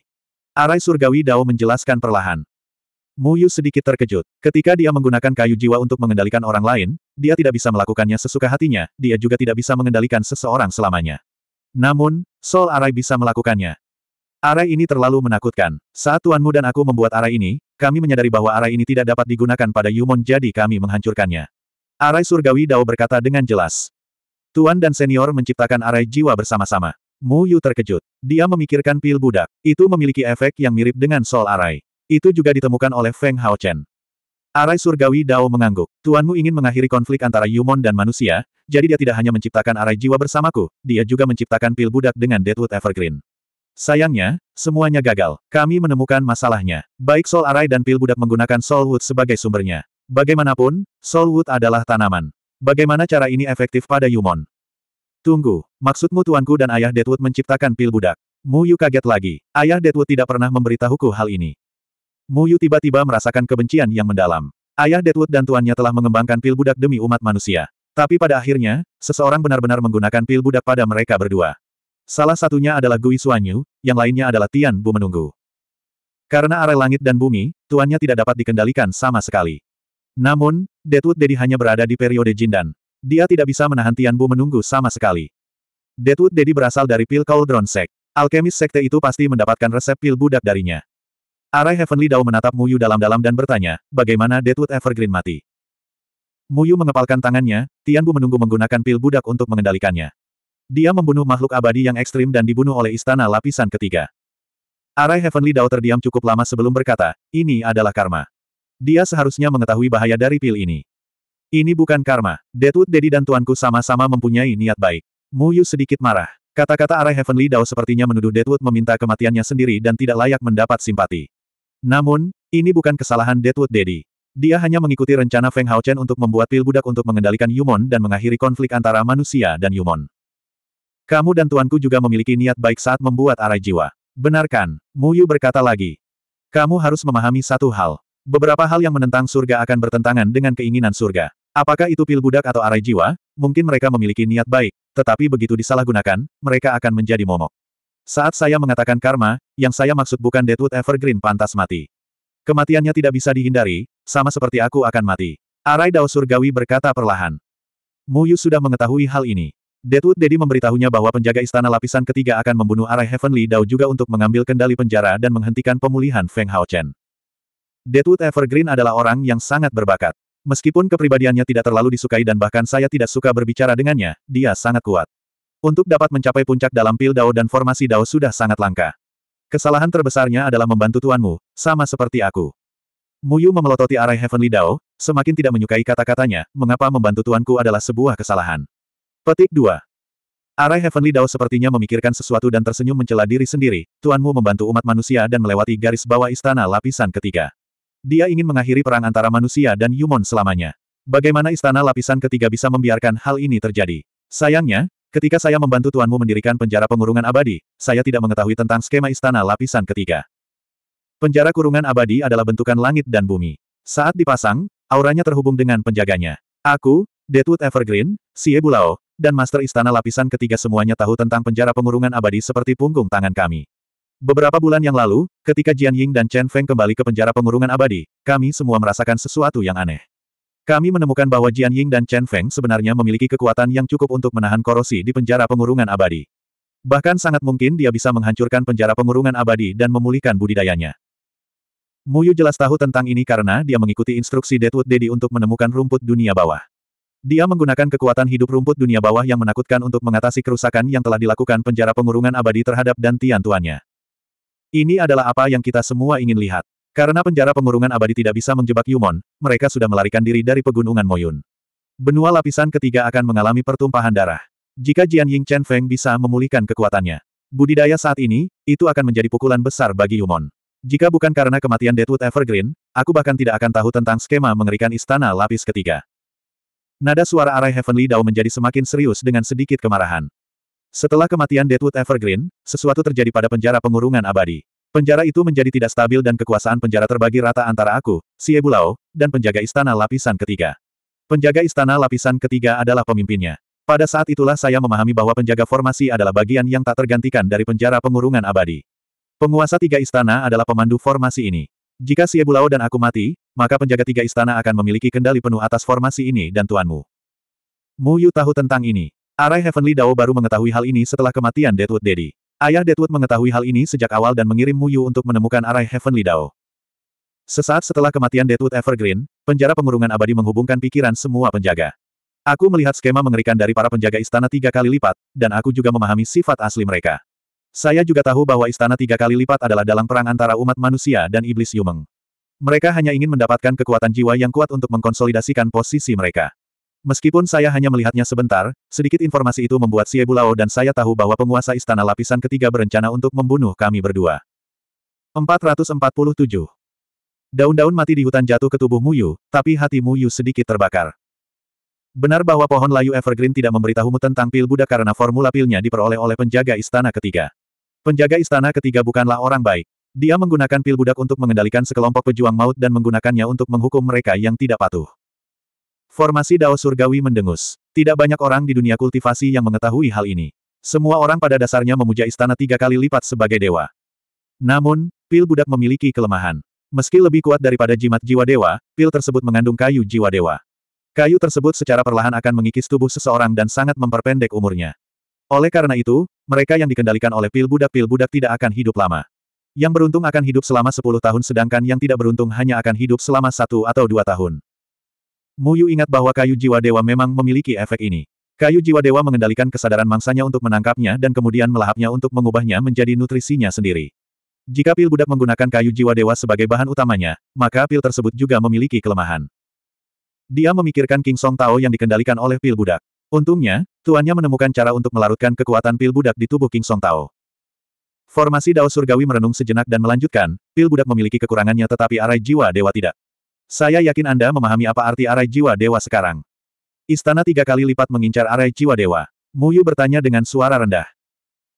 Arai surgawi Dao menjelaskan perlahan. Muyu sedikit terkejut. Ketika dia menggunakan kayu jiwa untuk mengendalikan orang lain, dia tidak bisa melakukannya sesuka hatinya, dia juga tidak bisa mengendalikan seseorang selamanya. Namun, Sol Arai bisa melakukannya. Arai ini terlalu menakutkan. Saat tuanmu dan aku membuat arai ini, kami menyadari bahwa arai ini tidak dapat digunakan pada Yumon jadi kami menghancurkannya. Arai surgawi Dao berkata dengan jelas. Tuan dan senior menciptakan arai jiwa bersama-sama. Mu Yu terkejut. Dia memikirkan pil budak. Itu memiliki efek yang mirip dengan sol arai. Itu juga ditemukan oleh Feng Haochen. Arai surgawi Dao mengangguk. Tuanmu ingin mengakhiri konflik antara Yumon dan manusia, jadi dia tidak hanya menciptakan arai jiwa bersamaku, dia juga menciptakan pil budak dengan Deadwood Evergreen. Sayangnya, semuanya gagal. Kami menemukan masalahnya. Baik sol Arai dan pil budak menggunakan Soulwood sebagai sumbernya. Bagaimanapun, Soulwood adalah tanaman. Bagaimana cara ini efektif pada Yumon? Tunggu, maksudmu tuanku dan ayah Deadwood menciptakan pil budak? Mu Yu kaget lagi. Ayah Deadwood tidak pernah memberitahuku hal ini. Muyu tiba-tiba merasakan kebencian yang mendalam. Ayah Deadwood dan tuannya telah mengembangkan pil budak demi umat manusia. Tapi pada akhirnya, seseorang benar-benar menggunakan pil budak pada mereka berdua. Salah satunya adalah Gui Suanyu, yang lainnya adalah Tian Bu menunggu. Karena arah langit dan bumi, tuannya tidak dapat dikendalikan sama sekali. Namun, Deadwood Dedi hanya berada di periode Jindan. Dia tidak bisa menahan Tian Bu menunggu sama sekali. Deadwood Dedi berasal dari pil Cauldron Sek. Alkemis sekte itu pasti mendapatkan resep pil budak darinya. Arai Heavenly Dao menatap Muyu dalam-dalam dan bertanya, bagaimana Deadwood Evergreen mati? Muyu mengepalkan tangannya, Tianbu menunggu menggunakan pil budak untuk mengendalikannya. Dia membunuh makhluk abadi yang ekstrim dan dibunuh oleh istana lapisan ketiga. Arai Heavenly Dao terdiam cukup lama sebelum berkata, ini adalah karma. Dia seharusnya mengetahui bahaya dari pil ini. Ini bukan karma. Deadwood Dedi dan tuanku sama-sama mempunyai niat baik. Muyu sedikit marah. Kata-kata Arai Heavenly Dao sepertinya menuduh Deadwood meminta kematiannya sendiri dan tidak layak mendapat simpati. Namun, ini bukan kesalahan Deadwood Daddy. Dia hanya mengikuti rencana Feng Haochen untuk membuat pil budak untuk mengendalikan Yumon dan mengakhiri konflik antara manusia dan Yumon. Kamu dan tuanku juga memiliki niat baik saat membuat arai jiwa. Benarkan, Mu Yu berkata lagi. Kamu harus memahami satu hal. Beberapa hal yang menentang surga akan bertentangan dengan keinginan surga. Apakah itu pil budak atau arai jiwa? Mungkin mereka memiliki niat baik, tetapi begitu disalahgunakan, mereka akan menjadi momok. Saat saya mengatakan karma, yang saya maksud bukan Deadwood Evergreen pantas mati. Kematiannya tidak bisa dihindari, sama seperti aku akan mati. Arai Dao Surgawi berkata perlahan. Mu Yu sudah mengetahui hal ini. Deadwood Dedi memberitahunya bahwa penjaga istana lapisan ketiga akan membunuh Arai Heavenly Dao juga untuk mengambil kendali penjara dan menghentikan pemulihan Feng Haochen. Deadwood Evergreen adalah orang yang sangat berbakat. Meskipun kepribadiannya tidak terlalu disukai dan bahkan saya tidak suka berbicara dengannya, dia sangat kuat. Untuk dapat mencapai puncak dalam pil Dao dan formasi Dao sudah sangat langka. Kesalahan terbesarnya adalah membantu tuanmu, sama seperti aku. Muyu memelototi arai Heavenly Dao, semakin tidak menyukai kata-katanya, mengapa membantu tuanku adalah sebuah kesalahan. Petik 2. Arai Heavenly Dao sepertinya memikirkan sesuatu dan tersenyum mencela diri sendiri, tuanmu membantu umat manusia dan melewati garis bawah istana lapisan ketiga. Dia ingin mengakhiri perang antara manusia dan Yumon selamanya. Bagaimana istana lapisan ketiga bisa membiarkan hal ini terjadi? Sayangnya, Ketika saya membantu tuanmu mendirikan penjara pengurungan abadi, saya tidak mengetahui tentang skema istana lapisan ketiga. Penjara kurungan abadi adalah bentukan langit dan bumi. Saat dipasang, auranya terhubung dengan penjaganya. Aku, Deadwood Evergreen, Sie Bulao, dan Master Istana Lapisan ketiga semuanya tahu tentang penjara pengurungan abadi seperti punggung tangan kami. Beberapa bulan yang lalu, ketika Jian Ying dan Chen Feng kembali ke penjara pengurungan abadi, kami semua merasakan sesuatu yang aneh. Kami menemukan bahwa Jian Ying dan Chen Feng sebenarnya memiliki kekuatan yang cukup untuk menahan korosi di penjara pengurungan abadi. Bahkan sangat mungkin dia bisa menghancurkan penjara pengurungan abadi dan memulihkan budidayanya. Mu Yu jelas tahu tentang ini karena dia mengikuti instruksi Deadwood Daddy untuk menemukan rumput dunia bawah. Dia menggunakan kekuatan hidup rumput dunia bawah yang menakutkan untuk mengatasi kerusakan yang telah dilakukan penjara pengurungan abadi terhadap dan tian tuannya. Ini adalah apa yang kita semua ingin lihat. Karena penjara pengurungan abadi tidak bisa menjebak Yumon, mereka sudah melarikan diri dari pegunungan Moyun. Benua lapisan ketiga akan mengalami pertumpahan darah. Jika Jian Ying Chen Feng bisa memulihkan kekuatannya. Budidaya saat ini, itu akan menjadi pukulan besar bagi Yumon. Jika bukan karena kematian Deadwood Evergreen, aku bahkan tidak akan tahu tentang skema mengerikan istana lapis ketiga. Nada suara arai Heavenly Dao menjadi semakin serius dengan sedikit kemarahan. Setelah kematian Deadwood Evergreen, sesuatu terjadi pada penjara pengurungan abadi. Penjara itu menjadi tidak stabil dan kekuasaan penjara terbagi rata antara aku, si Siebulao, dan penjaga istana lapisan ketiga. Penjaga istana lapisan ketiga adalah pemimpinnya. Pada saat itulah saya memahami bahwa penjaga formasi adalah bagian yang tak tergantikan dari penjara pengurungan abadi. Penguasa tiga istana adalah pemandu formasi ini. Jika si Siebulao dan aku mati, maka penjaga tiga istana akan memiliki kendali penuh atas formasi ini dan tuanmu. Mu Yu tahu tentang ini. Arai Heavenly Dao baru mengetahui hal ini setelah kematian Deadwood Daddy. Ayah Deadwood mengetahui hal ini sejak awal dan mengirim Muyu untuk menemukan arai Heavenly Dao. Sesaat setelah kematian Deadwood Evergreen, penjara pengurungan abadi menghubungkan pikiran semua penjaga. Aku melihat skema mengerikan dari para penjaga istana tiga kali lipat, dan aku juga memahami sifat asli mereka. Saya juga tahu bahwa istana tiga kali lipat adalah dalam perang antara umat manusia dan iblis Yumeng. Mereka hanya ingin mendapatkan kekuatan jiwa yang kuat untuk mengkonsolidasikan posisi mereka. Meskipun saya hanya melihatnya sebentar, sedikit informasi itu membuat Xie Bulao dan saya tahu bahwa penguasa istana lapisan ketiga berencana untuk membunuh kami berdua. 447. Daun-daun mati di hutan jatuh ke tubuh Muyu, tapi hati Muyu sedikit terbakar. Benar bahwa pohon layu Evergreen tidak memberitahumu tentang pil Buddha karena formula pilnya diperoleh oleh penjaga istana ketiga. Penjaga istana ketiga bukanlah orang baik. Dia menggunakan pil budak untuk mengendalikan sekelompok pejuang maut dan menggunakannya untuk menghukum mereka yang tidak patuh. Formasi Dao Surgawi mendengus. Tidak banyak orang di dunia kultivasi yang mengetahui hal ini. Semua orang pada dasarnya memuja istana tiga kali lipat sebagai dewa. Namun, pil budak memiliki kelemahan. Meski lebih kuat daripada jimat jiwa dewa, pil tersebut mengandung kayu jiwa dewa. Kayu tersebut secara perlahan akan mengikis tubuh seseorang dan sangat memperpendek umurnya. Oleh karena itu, mereka yang dikendalikan oleh pil budak-pil budak tidak akan hidup lama. Yang beruntung akan hidup selama 10 tahun sedangkan yang tidak beruntung hanya akan hidup selama satu atau dua tahun. Muyu ingat bahwa kayu jiwa dewa memang memiliki efek ini. Kayu jiwa dewa mengendalikan kesadaran mangsanya untuk menangkapnya dan kemudian melahapnya untuk mengubahnya menjadi nutrisinya sendiri. Jika pil budak menggunakan kayu jiwa dewa sebagai bahan utamanya, maka pil tersebut juga memiliki kelemahan. Dia memikirkan King Song Tao yang dikendalikan oleh pil budak. Untungnya, tuannya menemukan cara untuk melarutkan kekuatan pil budak di tubuh King Song Tao. Formasi Dao Surgawi merenung sejenak dan melanjutkan, pil budak memiliki kekurangannya tetapi arai jiwa dewa tidak. Saya yakin Anda memahami apa arti arai jiwa dewa sekarang. Istana tiga kali lipat mengincar arai jiwa dewa. Muyu bertanya dengan suara rendah.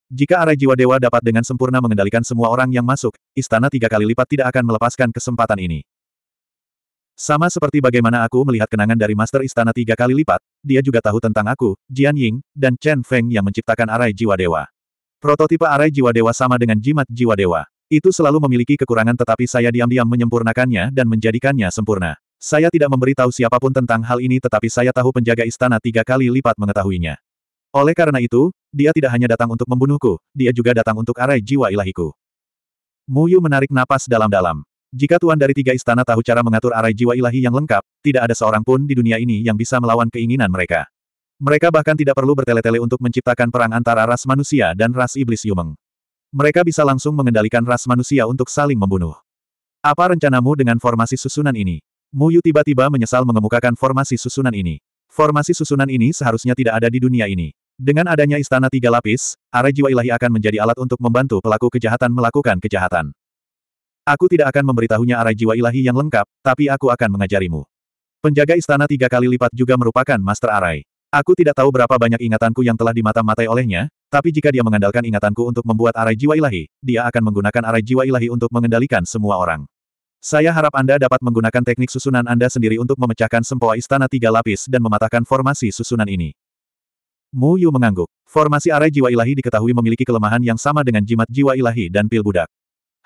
Jika arai jiwa dewa dapat dengan sempurna mengendalikan semua orang yang masuk, istana tiga kali lipat tidak akan melepaskan kesempatan ini. Sama seperti bagaimana aku melihat kenangan dari master istana tiga kali lipat, dia juga tahu tentang aku, Jian Ying, dan Chen Feng yang menciptakan arai jiwa dewa. Prototipe arai jiwa dewa sama dengan jimat jiwa dewa. Itu selalu memiliki kekurangan tetapi saya diam-diam menyempurnakannya dan menjadikannya sempurna. Saya tidak memberitahu siapapun tentang hal ini tetapi saya tahu penjaga istana tiga kali lipat mengetahuinya. Oleh karena itu, dia tidak hanya datang untuk membunuhku, dia juga datang untuk arai jiwa ilahiku. Muyu menarik napas dalam-dalam. Jika tuan dari tiga istana tahu cara mengatur arai jiwa ilahi yang lengkap, tidak ada seorang pun di dunia ini yang bisa melawan keinginan mereka. Mereka bahkan tidak perlu bertele-tele untuk menciptakan perang antara ras manusia dan ras iblis Yumeng. Mereka bisa langsung mengendalikan ras manusia untuk saling membunuh. Apa rencanamu dengan formasi susunan ini? Mu Yu tiba-tiba menyesal mengemukakan formasi susunan ini. Formasi susunan ini seharusnya tidak ada di dunia ini. Dengan adanya istana tiga lapis, arah jiwa ilahi akan menjadi alat untuk membantu pelaku kejahatan melakukan kejahatan. Aku tidak akan memberitahunya arah jiwa ilahi yang lengkap, tapi aku akan mengajarimu. Penjaga istana tiga kali lipat juga merupakan master arai. Aku tidak tahu berapa banyak ingatanku yang telah dimata-matai olehnya, tapi jika dia mengandalkan ingatanku untuk membuat arai jiwa ilahi, dia akan menggunakan arai jiwa ilahi untuk mengendalikan semua orang. Saya harap Anda dapat menggunakan teknik susunan Anda sendiri untuk memecahkan sempoa istana tiga lapis dan mematahkan formasi susunan ini. Mu Yu mengangguk. Formasi arai jiwa ilahi diketahui memiliki kelemahan yang sama dengan jimat jiwa ilahi dan pil budak.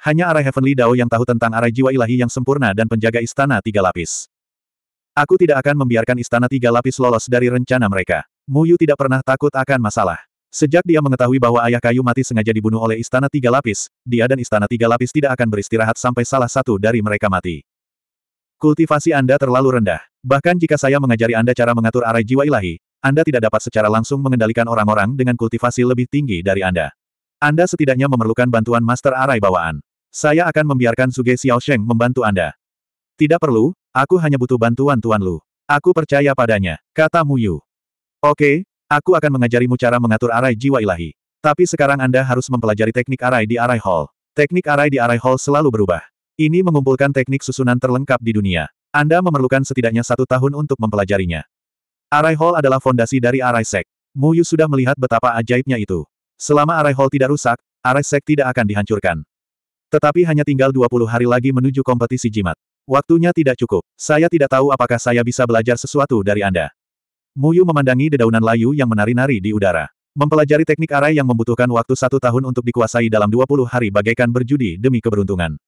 Hanya arai Heavenly Dao yang tahu tentang arai jiwa ilahi yang sempurna dan penjaga istana tiga lapis. Aku tidak akan membiarkan istana tiga lapis lolos dari rencana mereka. Mu Yu tidak pernah takut akan masalah. Sejak dia mengetahui bahwa ayah kayu mati sengaja dibunuh oleh Istana Tiga Lapis, dia dan Istana Tiga Lapis tidak akan beristirahat sampai salah satu dari mereka mati. Kultivasi Anda terlalu rendah. Bahkan jika saya mengajari Anda cara mengatur arai jiwa ilahi, Anda tidak dapat secara langsung mengendalikan orang-orang dengan kultivasi lebih tinggi dari Anda. Anda setidaknya memerlukan bantuan master arai bawaan. Saya akan membiarkan Suge Sheng membantu Anda. Tidak perlu, aku hanya butuh bantuan Tuan Lu. Aku percaya padanya, kata Mu Yu. Oke, Aku akan mengajarimu cara mengatur arai jiwa ilahi. Tapi sekarang Anda harus mempelajari teknik arai di arai hall. Teknik arai di arai hall selalu berubah. Ini mengumpulkan teknik susunan terlengkap di dunia. Anda memerlukan setidaknya satu tahun untuk mempelajarinya. Arai hall adalah fondasi dari arai sek. Mu Yu sudah melihat betapa ajaibnya itu. Selama arai hall tidak rusak, arai sek tidak akan dihancurkan. Tetapi hanya tinggal 20 hari lagi menuju kompetisi jimat. Waktunya tidak cukup. Saya tidak tahu apakah saya bisa belajar sesuatu dari Anda. Muyu memandangi dedaunan layu yang menari-nari di udara. Mempelajari teknik arai yang membutuhkan waktu satu tahun untuk dikuasai dalam 20 hari bagaikan berjudi demi keberuntungan.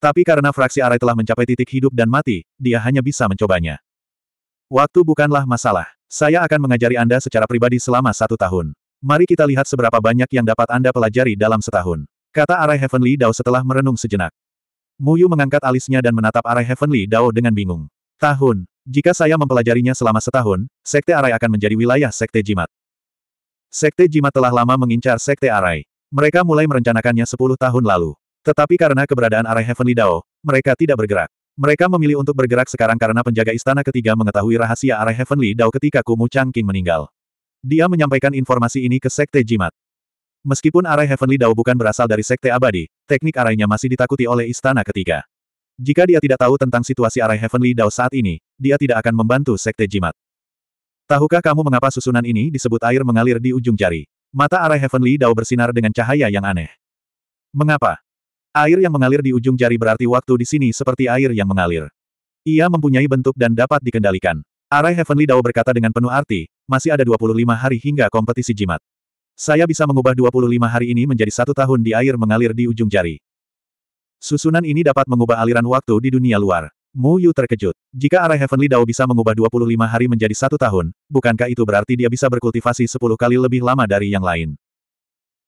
Tapi karena fraksi arai telah mencapai titik hidup dan mati, dia hanya bisa mencobanya. Waktu bukanlah masalah. Saya akan mengajari Anda secara pribadi selama satu tahun. Mari kita lihat seberapa banyak yang dapat Anda pelajari dalam setahun. Kata arai Heavenly Dao setelah merenung sejenak. Muyu mengangkat alisnya dan menatap arai Heavenly Dao dengan bingung. Tahun. Jika saya mempelajarinya selama setahun, Sekte Arai akan menjadi wilayah Sekte Jimat. Sekte Jimat telah lama mengincar Sekte Arai. Mereka mulai merencanakannya 10 tahun lalu. Tetapi karena keberadaan Arai Heavenly Dao, mereka tidak bergerak. Mereka memilih untuk bergerak sekarang karena penjaga istana ketiga mengetahui rahasia Arai Heavenly Dao ketika Kumu Changqing meninggal. Dia menyampaikan informasi ini ke Sekte Jimat. Meskipun Arai Heavenly Dao bukan berasal dari Sekte Abadi, teknik arainya masih ditakuti oleh istana ketiga. Jika dia tidak tahu tentang situasi arai Heavenly Dao saat ini, dia tidak akan membantu Sekte Jimat. Tahukah kamu mengapa susunan ini disebut air mengalir di ujung jari? Mata arai Heavenly Dao bersinar dengan cahaya yang aneh. Mengapa? Air yang mengalir di ujung jari berarti waktu di sini seperti air yang mengalir. Ia mempunyai bentuk dan dapat dikendalikan. Arai Heavenly Dao berkata dengan penuh arti, masih ada 25 hari hingga kompetisi jimat. Saya bisa mengubah 25 hari ini menjadi satu tahun di air mengalir di ujung jari. Susunan ini dapat mengubah aliran waktu di dunia luar. Mu Yu terkejut. Jika arah Heavenly Dao bisa mengubah 25 hari menjadi satu tahun, bukankah itu berarti dia bisa berkultivasi 10 kali lebih lama dari yang lain?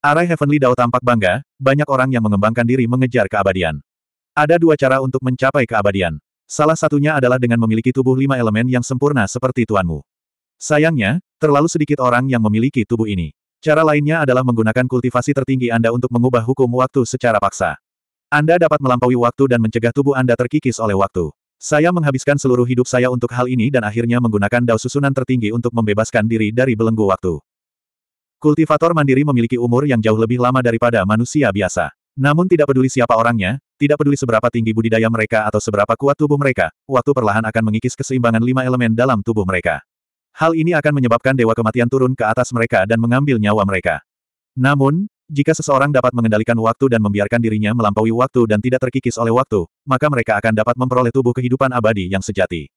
Arai Heavenly Dao tampak bangga, banyak orang yang mengembangkan diri mengejar keabadian. Ada dua cara untuk mencapai keabadian. Salah satunya adalah dengan memiliki tubuh lima elemen yang sempurna seperti tuanmu. Sayangnya, terlalu sedikit orang yang memiliki tubuh ini. Cara lainnya adalah menggunakan kultivasi tertinggi Anda untuk mengubah hukum waktu secara paksa. Anda dapat melampaui waktu dan mencegah tubuh Anda terkikis oleh waktu. Saya menghabiskan seluruh hidup saya untuk hal ini dan akhirnya menggunakan dao susunan tertinggi untuk membebaskan diri dari belenggu waktu. Kultivator mandiri memiliki umur yang jauh lebih lama daripada manusia biasa. Namun tidak peduli siapa orangnya, tidak peduli seberapa tinggi budidaya mereka atau seberapa kuat tubuh mereka, waktu perlahan akan mengikis keseimbangan lima elemen dalam tubuh mereka. Hal ini akan menyebabkan dewa kematian turun ke atas mereka dan mengambil nyawa mereka. Namun, jika seseorang dapat mengendalikan waktu dan membiarkan dirinya melampaui waktu dan tidak terkikis oleh waktu, maka mereka akan dapat memperoleh tubuh kehidupan abadi yang sejati.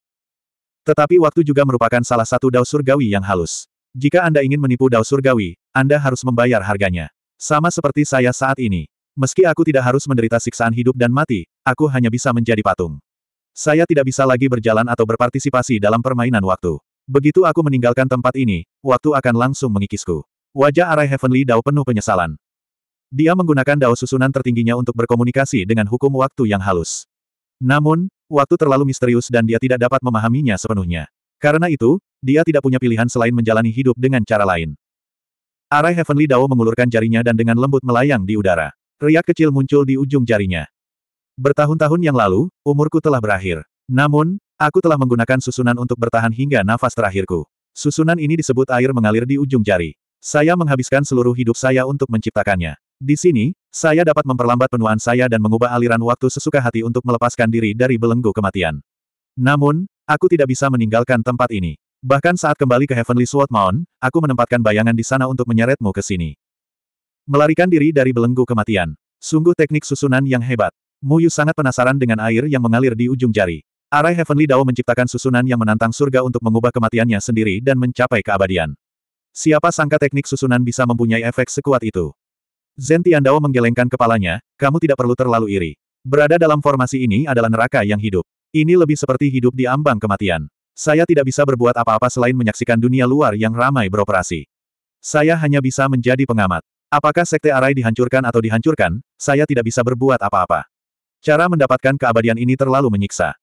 Tetapi waktu juga merupakan salah satu daur surgawi yang halus. Jika Anda ingin menipu daur surgawi, Anda harus membayar harganya. Sama seperti saya saat ini. Meski aku tidak harus menderita siksaan hidup dan mati, aku hanya bisa menjadi patung. Saya tidak bisa lagi berjalan atau berpartisipasi dalam permainan waktu. Begitu aku meninggalkan tempat ini, waktu akan langsung mengikisku. Wajah Arai Heavenly Dao penuh penyesalan. Dia menggunakan dao susunan tertingginya untuk berkomunikasi dengan hukum waktu yang halus. Namun, waktu terlalu misterius dan dia tidak dapat memahaminya sepenuhnya. Karena itu, dia tidak punya pilihan selain menjalani hidup dengan cara lain. Arai Heavenly Dao mengulurkan jarinya dan dengan lembut melayang di udara. Riak kecil muncul di ujung jarinya. Bertahun-tahun yang lalu, umurku telah berakhir. Namun, aku telah menggunakan susunan untuk bertahan hingga nafas terakhirku. Susunan ini disebut air mengalir di ujung jari. Saya menghabiskan seluruh hidup saya untuk menciptakannya. Di sini, saya dapat memperlambat penuaan saya dan mengubah aliran waktu sesuka hati untuk melepaskan diri dari belenggu kematian. Namun, aku tidak bisa meninggalkan tempat ini. Bahkan saat kembali ke Heavenly Sword Mount, aku menempatkan bayangan di sana untuk menyeretmu ke sini. Melarikan diri dari belenggu kematian. Sungguh teknik susunan yang hebat. Muyu sangat penasaran dengan air yang mengalir di ujung jari. Arai Heavenly Dao menciptakan susunan yang menantang surga untuk mengubah kematiannya sendiri dan mencapai keabadian. Siapa sangka teknik susunan bisa mempunyai efek sekuat itu? Zen Tiandao menggelengkan kepalanya, kamu tidak perlu terlalu iri. Berada dalam formasi ini adalah neraka yang hidup. Ini lebih seperti hidup di ambang kematian. Saya tidak bisa berbuat apa-apa selain menyaksikan dunia luar yang ramai beroperasi. Saya hanya bisa menjadi pengamat. Apakah Sekte Arai dihancurkan atau dihancurkan, saya tidak bisa berbuat apa-apa. Cara mendapatkan keabadian ini terlalu menyiksa.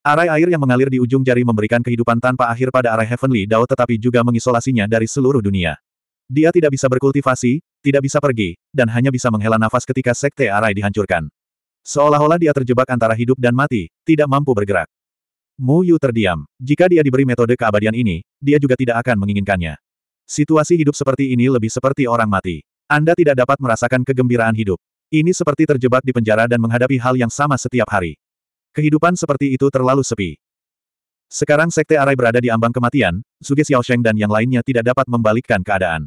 Arai air yang mengalir di ujung jari memberikan kehidupan tanpa akhir pada arai Heavenly Dao tetapi juga mengisolasinya dari seluruh dunia. Dia tidak bisa berkultivasi, tidak bisa pergi, dan hanya bisa menghela nafas ketika sekte arai dihancurkan. Seolah-olah dia terjebak antara hidup dan mati, tidak mampu bergerak. Mu Yu terdiam. Jika dia diberi metode keabadian ini, dia juga tidak akan menginginkannya. Situasi hidup seperti ini lebih seperti orang mati. Anda tidak dapat merasakan kegembiraan hidup. Ini seperti terjebak di penjara dan menghadapi hal yang sama setiap hari. Kehidupan seperti itu terlalu sepi. Sekarang Sekte Arai berada di ambang kematian, Suge Sheng dan yang lainnya tidak dapat membalikkan keadaan.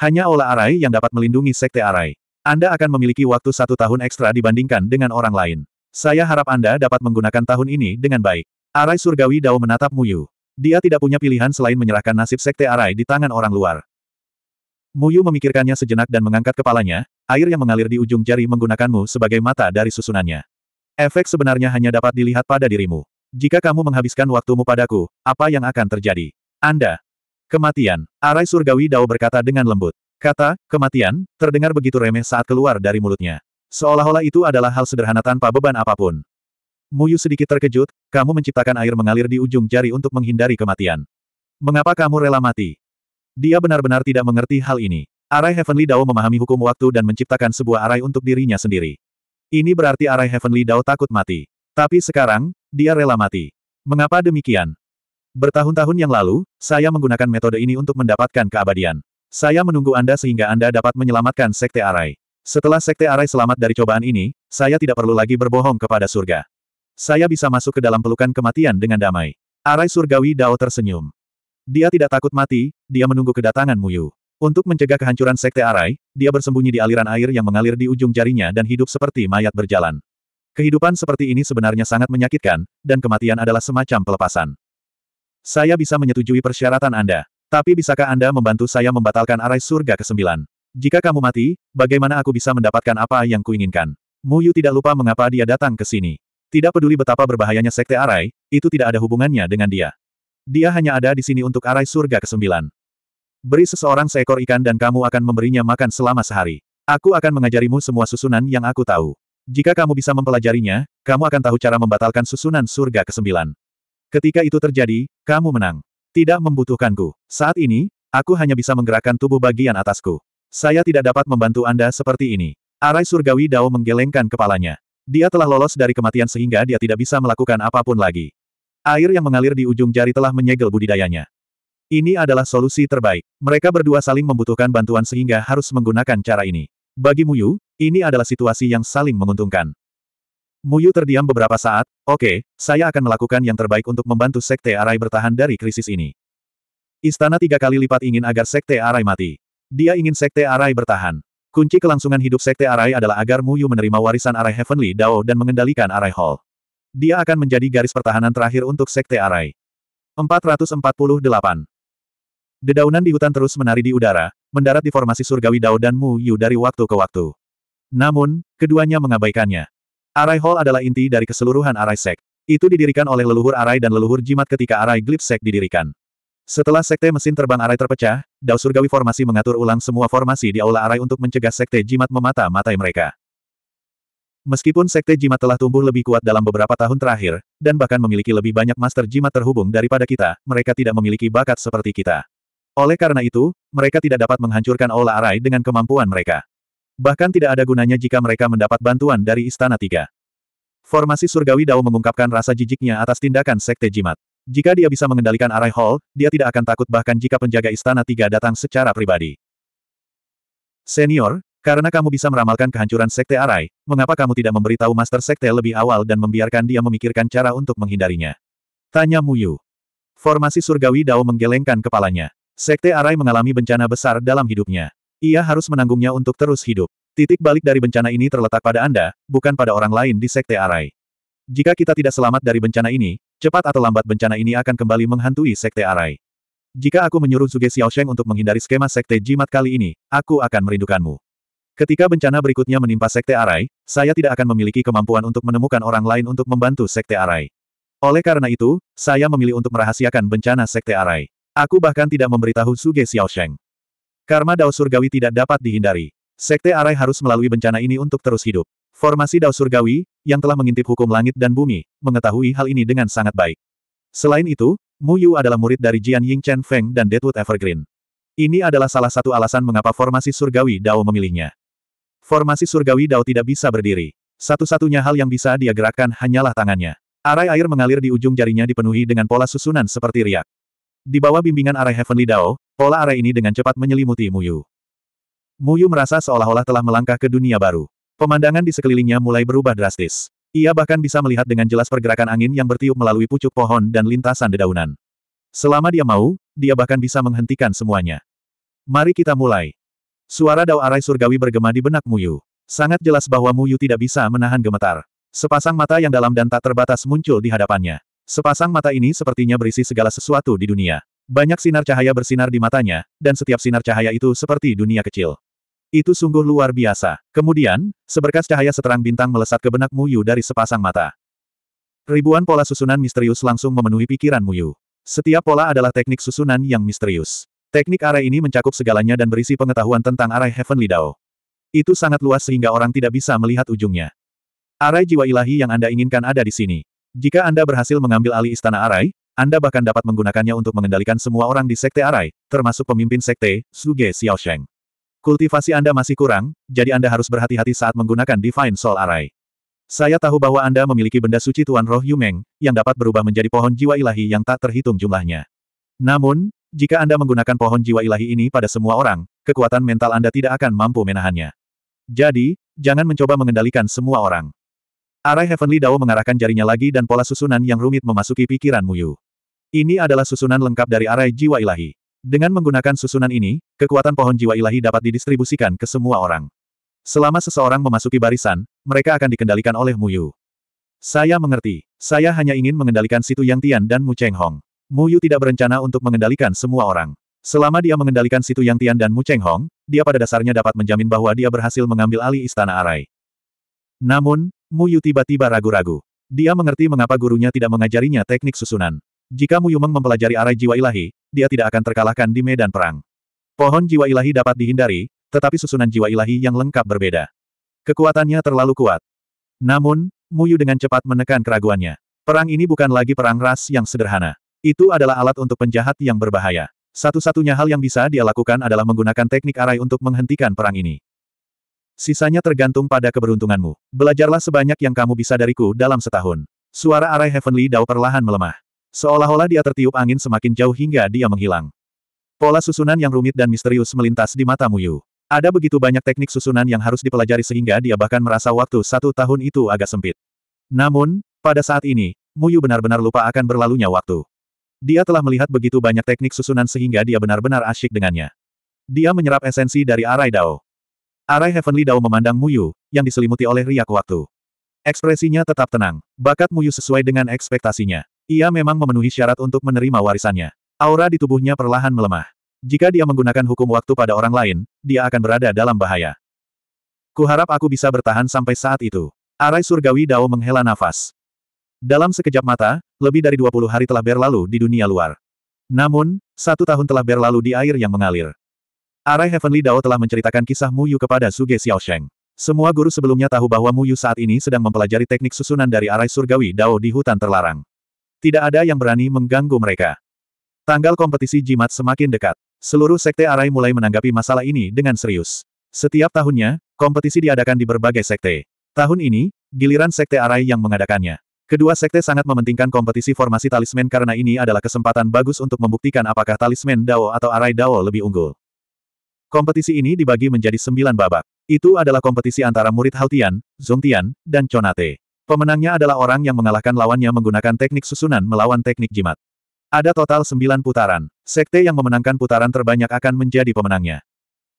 Hanya Ola Arai yang dapat melindungi Sekte Arai. Anda akan memiliki waktu satu tahun ekstra dibandingkan dengan orang lain. Saya harap Anda dapat menggunakan tahun ini dengan baik. Arai Surgawi Dao menatap Muyu. Dia tidak punya pilihan selain menyerahkan nasib Sekte Arai di tangan orang luar. Muyu memikirkannya sejenak dan mengangkat kepalanya, air yang mengalir di ujung jari menggunakanmu sebagai mata dari susunannya. Efek sebenarnya hanya dapat dilihat pada dirimu. Jika kamu menghabiskan waktumu padaku, apa yang akan terjadi? Anda, Kematian. Arai surgawi Dao berkata dengan lembut. Kata, kematian, terdengar begitu remeh saat keluar dari mulutnya. Seolah-olah itu adalah hal sederhana tanpa beban apapun. Muyu sedikit terkejut, kamu menciptakan air mengalir di ujung jari untuk menghindari kematian. Mengapa kamu rela mati? Dia benar-benar tidak mengerti hal ini. Arai Heavenly Dao memahami hukum waktu dan menciptakan sebuah arai untuk dirinya sendiri. Ini berarti arai Heavenly Dao takut mati. Tapi sekarang, dia rela mati. Mengapa demikian? Bertahun-tahun yang lalu, saya menggunakan metode ini untuk mendapatkan keabadian. Saya menunggu Anda sehingga Anda dapat menyelamatkan Sekte Arai. Setelah Sekte Arai selamat dari cobaan ini, saya tidak perlu lagi berbohong kepada surga. Saya bisa masuk ke dalam pelukan kematian dengan damai. Arai surgawi Dao tersenyum. Dia tidak takut mati, dia menunggu kedatangan Muyu. Untuk mencegah kehancuran Sekte Arai, dia bersembunyi di aliran air yang mengalir di ujung jarinya dan hidup seperti mayat berjalan. Kehidupan seperti ini sebenarnya sangat menyakitkan, dan kematian adalah semacam pelepasan. Saya bisa menyetujui persyaratan Anda. Tapi bisakah Anda membantu saya membatalkan arai surga ke-9? Jika kamu mati, bagaimana aku bisa mendapatkan apa yang kuinginkan? Mu Yu tidak lupa mengapa dia datang ke sini. Tidak peduli betapa berbahayanya sekte arai, itu tidak ada hubungannya dengan dia. Dia hanya ada di sini untuk arai surga ke-9. Beri seseorang seekor ikan dan kamu akan memberinya makan selama sehari. Aku akan mengajarimu semua susunan yang aku tahu. Jika kamu bisa mempelajarinya, kamu akan tahu cara membatalkan susunan surga ke-9. Ketika itu terjadi, kamu menang. Tidak membutuhkanku. Saat ini, aku hanya bisa menggerakkan tubuh bagian atasku. Saya tidak dapat membantu Anda seperti ini. Arai Surgawi Dao menggelengkan kepalanya. Dia telah lolos dari kematian sehingga dia tidak bisa melakukan apapun lagi. Air yang mengalir di ujung jari telah menyegel budidayanya. Ini adalah solusi terbaik. Mereka berdua saling membutuhkan bantuan sehingga harus menggunakan cara ini. Bagi Muyu, ini adalah situasi yang saling menguntungkan. Muyu terdiam beberapa saat, oke, okay, saya akan melakukan yang terbaik untuk membantu Sekte Arai bertahan dari krisis ini. Istana tiga kali lipat ingin agar Sekte Arai mati. Dia ingin Sekte Arai bertahan. Kunci kelangsungan hidup Sekte Arai adalah agar Muyu menerima warisan Arai Heavenly Dao dan mengendalikan Arai Hall. Dia akan menjadi garis pertahanan terakhir untuk Sekte Arai. 448. Dedaunan di hutan terus menari di udara, mendarat di formasi surgawi Dao dan Mu Yu dari waktu ke waktu. Namun, keduanya mengabaikannya. Arai Hall adalah inti dari keseluruhan Arai Sek. Itu didirikan oleh leluhur Arai dan leluhur jimat ketika Arai Glyph Sek didirikan. Setelah sekte mesin terbang Arai terpecah, Dao Surgawi Formasi mengatur ulang semua formasi di Aula Arai untuk mencegah sekte jimat memata-matai mereka. Meskipun sekte jimat telah tumbuh lebih kuat dalam beberapa tahun terakhir, dan bahkan memiliki lebih banyak master jimat terhubung daripada kita, mereka tidak memiliki bakat seperti kita. Oleh karena itu, mereka tidak dapat menghancurkan Aula Arai dengan kemampuan mereka. Bahkan tidak ada gunanya jika mereka mendapat bantuan dari Istana Tiga. Formasi Surgawi Dao mengungkapkan rasa jijiknya atas tindakan Sekte Jimat. Jika dia bisa mengendalikan Arai Hall, dia tidak akan takut bahkan jika penjaga Istana Tiga datang secara pribadi. Senior, karena kamu bisa meramalkan kehancuran Sekte Arai, mengapa kamu tidak memberitahu Master Sekte lebih awal dan membiarkan dia memikirkan cara untuk menghindarinya? Tanya Muyu. Formasi Surgawi Dao menggelengkan kepalanya. Sekte Arai mengalami bencana besar dalam hidupnya. Ia harus menanggungnya untuk terus hidup. Titik balik dari bencana ini terletak pada Anda, bukan pada orang lain di Sekte Arai. Jika kita tidak selamat dari bencana ini, cepat atau lambat bencana ini akan kembali menghantui Sekte Arai. Jika aku menyuruh Zuge Sheng untuk menghindari skema Sekte Jimat kali ini, aku akan merindukanmu. Ketika bencana berikutnya menimpa Sekte Arai, saya tidak akan memiliki kemampuan untuk menemukan orang lain untuk membantu Sekte Arai. Oleh karena itu, saya memilih untuk merahasiakan bencana Sekte Arai. Aku bahkan tidak memberitahu Suge Sheng. Karma Dao Surgawi tidak dapat dihindari. Sekte Arai harus melalui bencana ini untuk terus hidup. Formasi Dao Surgawi, yang telah mengintip hukum langit dan bumi, mengetahui hal ini dengan sangat baik. Selain itu, Mu Yu adalah murid dari Jian Ying Chen Feng dan Deadwood Evergreen. Ini adalah salah satu alasan mengapa formasi surgawi Dao memilihnya. Formasi surgawi Dao tidak bisa berdiri. Satu-satunya hal yang bisa dia gerakkan hanyalah tangannya. Arai air mengalir di ujung jarinya dipenuhi dengan pola susunan seperti riak. Di bawah bimbingan Arai Heavenly Dao, Pola arah ini dengan cepat menyelimuti Muyu. Muyu merasa seolah-olah telah melangkah ke dunia baru. Pemandangan di sekelilingnya mulai berubah drastis. Ia bahkan bisa melihat dengan jelas pergerakan angin yang bertiup melalui pucuk pohon dan lintasan dedaunan. Selama dia mau, dia bahkan bisa menghentikan semuanya. Mari kita mulai. Suara dao arai surgawi bergema di benak Muyu. Sangat jelas bahwa Muyu tidak bisa menahan gemetar. Sepasang mata yang dalam dan tak terbatas muncul di hadapannya. Sepasang mata ini sepertinya berisi segala sesuatu di dunia. Banyak sinar cahaya bersinar di matanya, dan setiap sinar cahaya itu seperti dunia kecil. Itu sungguh luar biasa. Kemudian, seberkas cahaya seterang bintang melesat ke benak Muyu dari sepasang mata. Ribuan pola susunan misterius langsung memenuhi pikiran Muyu. Setiap pola adalah teknik susunan yang misterius. Teknik arai ini mencakup segalanya dan berisi pengetahuan tentang arai Heavenly Dao. Itu sangat luas sehingga orang tidak bisa melihat ujungnya. Arai jiwa ilahi yang Anda inginkan ada di sini. Jika Anda berhasil mengambil alih istana Arai, anda bahkan dapat menggunakannya untuk mengendalikan semua orang di Sekte Arai, termasuk pemimpin Sekte, Suge Sheng. Kultivasi Anda masih kurang, jadi Anda harus berhati-hati saat menggunakan Divine Soul Arai. Saya tahu bahwa Anda memiliki benda suci Tuan Roh Yumeng, yang dapat berubah menjadi pohon jiwa ilahi yang tak terhitung jumlahnya. Namun, jika Anda menggunakan pohon jiwa ilahi ini pada semua orang, kekuatan mental Anda tidak akan mampu menahannya. Jadi, jangan mencoba mengendalikan semua orang. Arai Heavenly Dao mengarahkan jarinya lagi dan pola susunan yang rumit memasuki pikiran Muyu. Ini adalah susunan lengkap dari arai jiwa ilahi. Dengan menggunakan susunan ini, kekuatan pohon jiwa ilahi dapat didistribusikan ke semua orang. Selama seseorang memasuki barisan, mereka akan dikendalikan oleh Mu Yu. Saya mengerti. Saya hanya ingin mengendalikan Situ Yang Tian dan Mu Cheng Hong. Yu tidak berencana untuk mengendalikan semua orang. Selama dia mengendalikan Situ Yang Tian dan Mu Cheng Hong, dia pada dasarnya dapat menjamin bahwa dia berhasil mengambil alih istana arai. Namun, Mu Yu tiba-tiba ragu-ragu. Dia mengerti mengapa gurunya tidak mengajarinya teknik susunan. Jika Mu Yumeng mempelajari arah jiwa ilahi, dia tidak akan terkalahkan di medan perang. Pohon jiwa ilahi dapat dihindari, tetapi susunan jiwa ilahi yang lengkap berbeda. Kekuatannya terlalu kuat. Namun, Mu Yu dengan cepat menekan keraguannya. Perang ini bukan lagi perang ras yang sederhana. Itu adalah alat untuk penjahat yang berbahaya. Satu-satunya hal yang bisa dia lakukan adalah menggunakan teknik arai untuk menghentikan perang ini. Sisanya tergantung pada keberuntunganmu. Belajarlah sebanyak yang kamu bisa dariku dalam setahun. Suara arai Heavenly Dao perlahan melemah. Seolah-olah dia tertiup angin semakin jauh hingga dia menghilang. Pola susunan yang rumit dan misterius melintas di mata Muyu. Ada begitu banyak teknik susunan yang harus dipelajari sehingga dia bahkan merasa waktu satu tahun itu agak sempit. Namun, pada saat ini, Muyu benar-benar lupa akan berlalunya waktu. Dia telah melihat begitu banyak teknik susunan sehingga dia benar-benar asyik dengannya. Dia menyerap esensi dari Arai Dao. Arai Heavenly Dao memandang Muyu, yang diselimuti oleh riak waktu. Ekspresinya tetap tenang. Bakat Muyu sesuai dengan ekspektasinya. Ia memang memenuhi syarat untuk menerima warisannya. Aura di tubuhnya perlahan melemah. Jika dia menggunakan hukum waktu pada orang lain, dia akan berada dalam bahaya. Kuharap aku bisa bertahan sampai saat itu. Arai surgawi Dao menghela nafas. Dalam sekejap mata, lebih dari 20 hari telah berlalu di dunia luar. Namun, satu tahun telah berlalu di air yang mengalir. Arai Heavenly Dao telah menceritakan kisah Mu Yu kepada Suge Sheng. Semua guru sebelumnya tahu bahwa Mu Yu saat ini sedang mempelajari teknik susunan dari arai surgawi Dao di hutan terlarang. Tidak ada yang berani mengganggu mereka. Tanggal kompetisi jimat semakin dekat. Seluruh sekte Arai mulai menanggapi masalah ini dengan serius. Setiap tahunnya, kompetisi diadakan di berbagai sekte. Tahun ini, giliran sekte Arai yang mengadakannya. Kedua sekte sangat mementingkan kompetisi formasi talisman karena ini adalah kesempatan bagus untuk membuktikan apakah talisman Dao atau Arai Dao lebih unggul. Kompetisi ini dibagi menjadi sembilan babak. Itu adalah kompetisi antara murid Haltian, Zongtian, dan Chonate. Pemenangnya adalah orang yang mengalahkan lawannya menggunakan teknik susunan melawan teknik jimat. Ada total 9 putaran. Sekte yang memenangkan putaran terbanyak akan menjadi pemenangnya.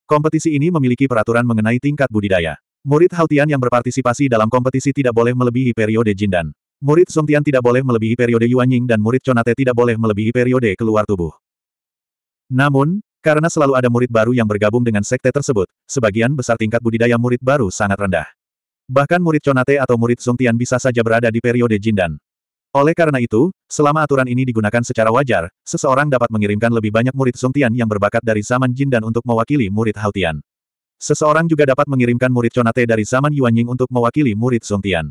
Kompetisi ini memiliki peraturan mengenai tingkat budidaya. Murid Hautian yang berpartisipasi dalam kompetisi tidak boleh melebihi periode Jindan. Murid Songtian tidak boleh melebihi periode Yuanying dan murid chonate tidak boleh melebihi periode keluar tubuh. Namun, karena selalu ada murid baru yang bergabung dengan sekte tersebut, sebagian besar tingkat budidaya murid baru sangat rendah. Bahkan murid Conate atau murid Zongtian bisa saja berada di periode Jindan. Oleh karena itu, selama aturan ini digunakan secara wajar, seseorang dapat mengirimkan lebih banyak murid Zongtian yang berbakat dari zaman Jindan untuk mewakili murid Haotian. Seseorang juga dapat mengirimkan murid Conate dari zaman Yuanying untuk mewakili murid Zongtian.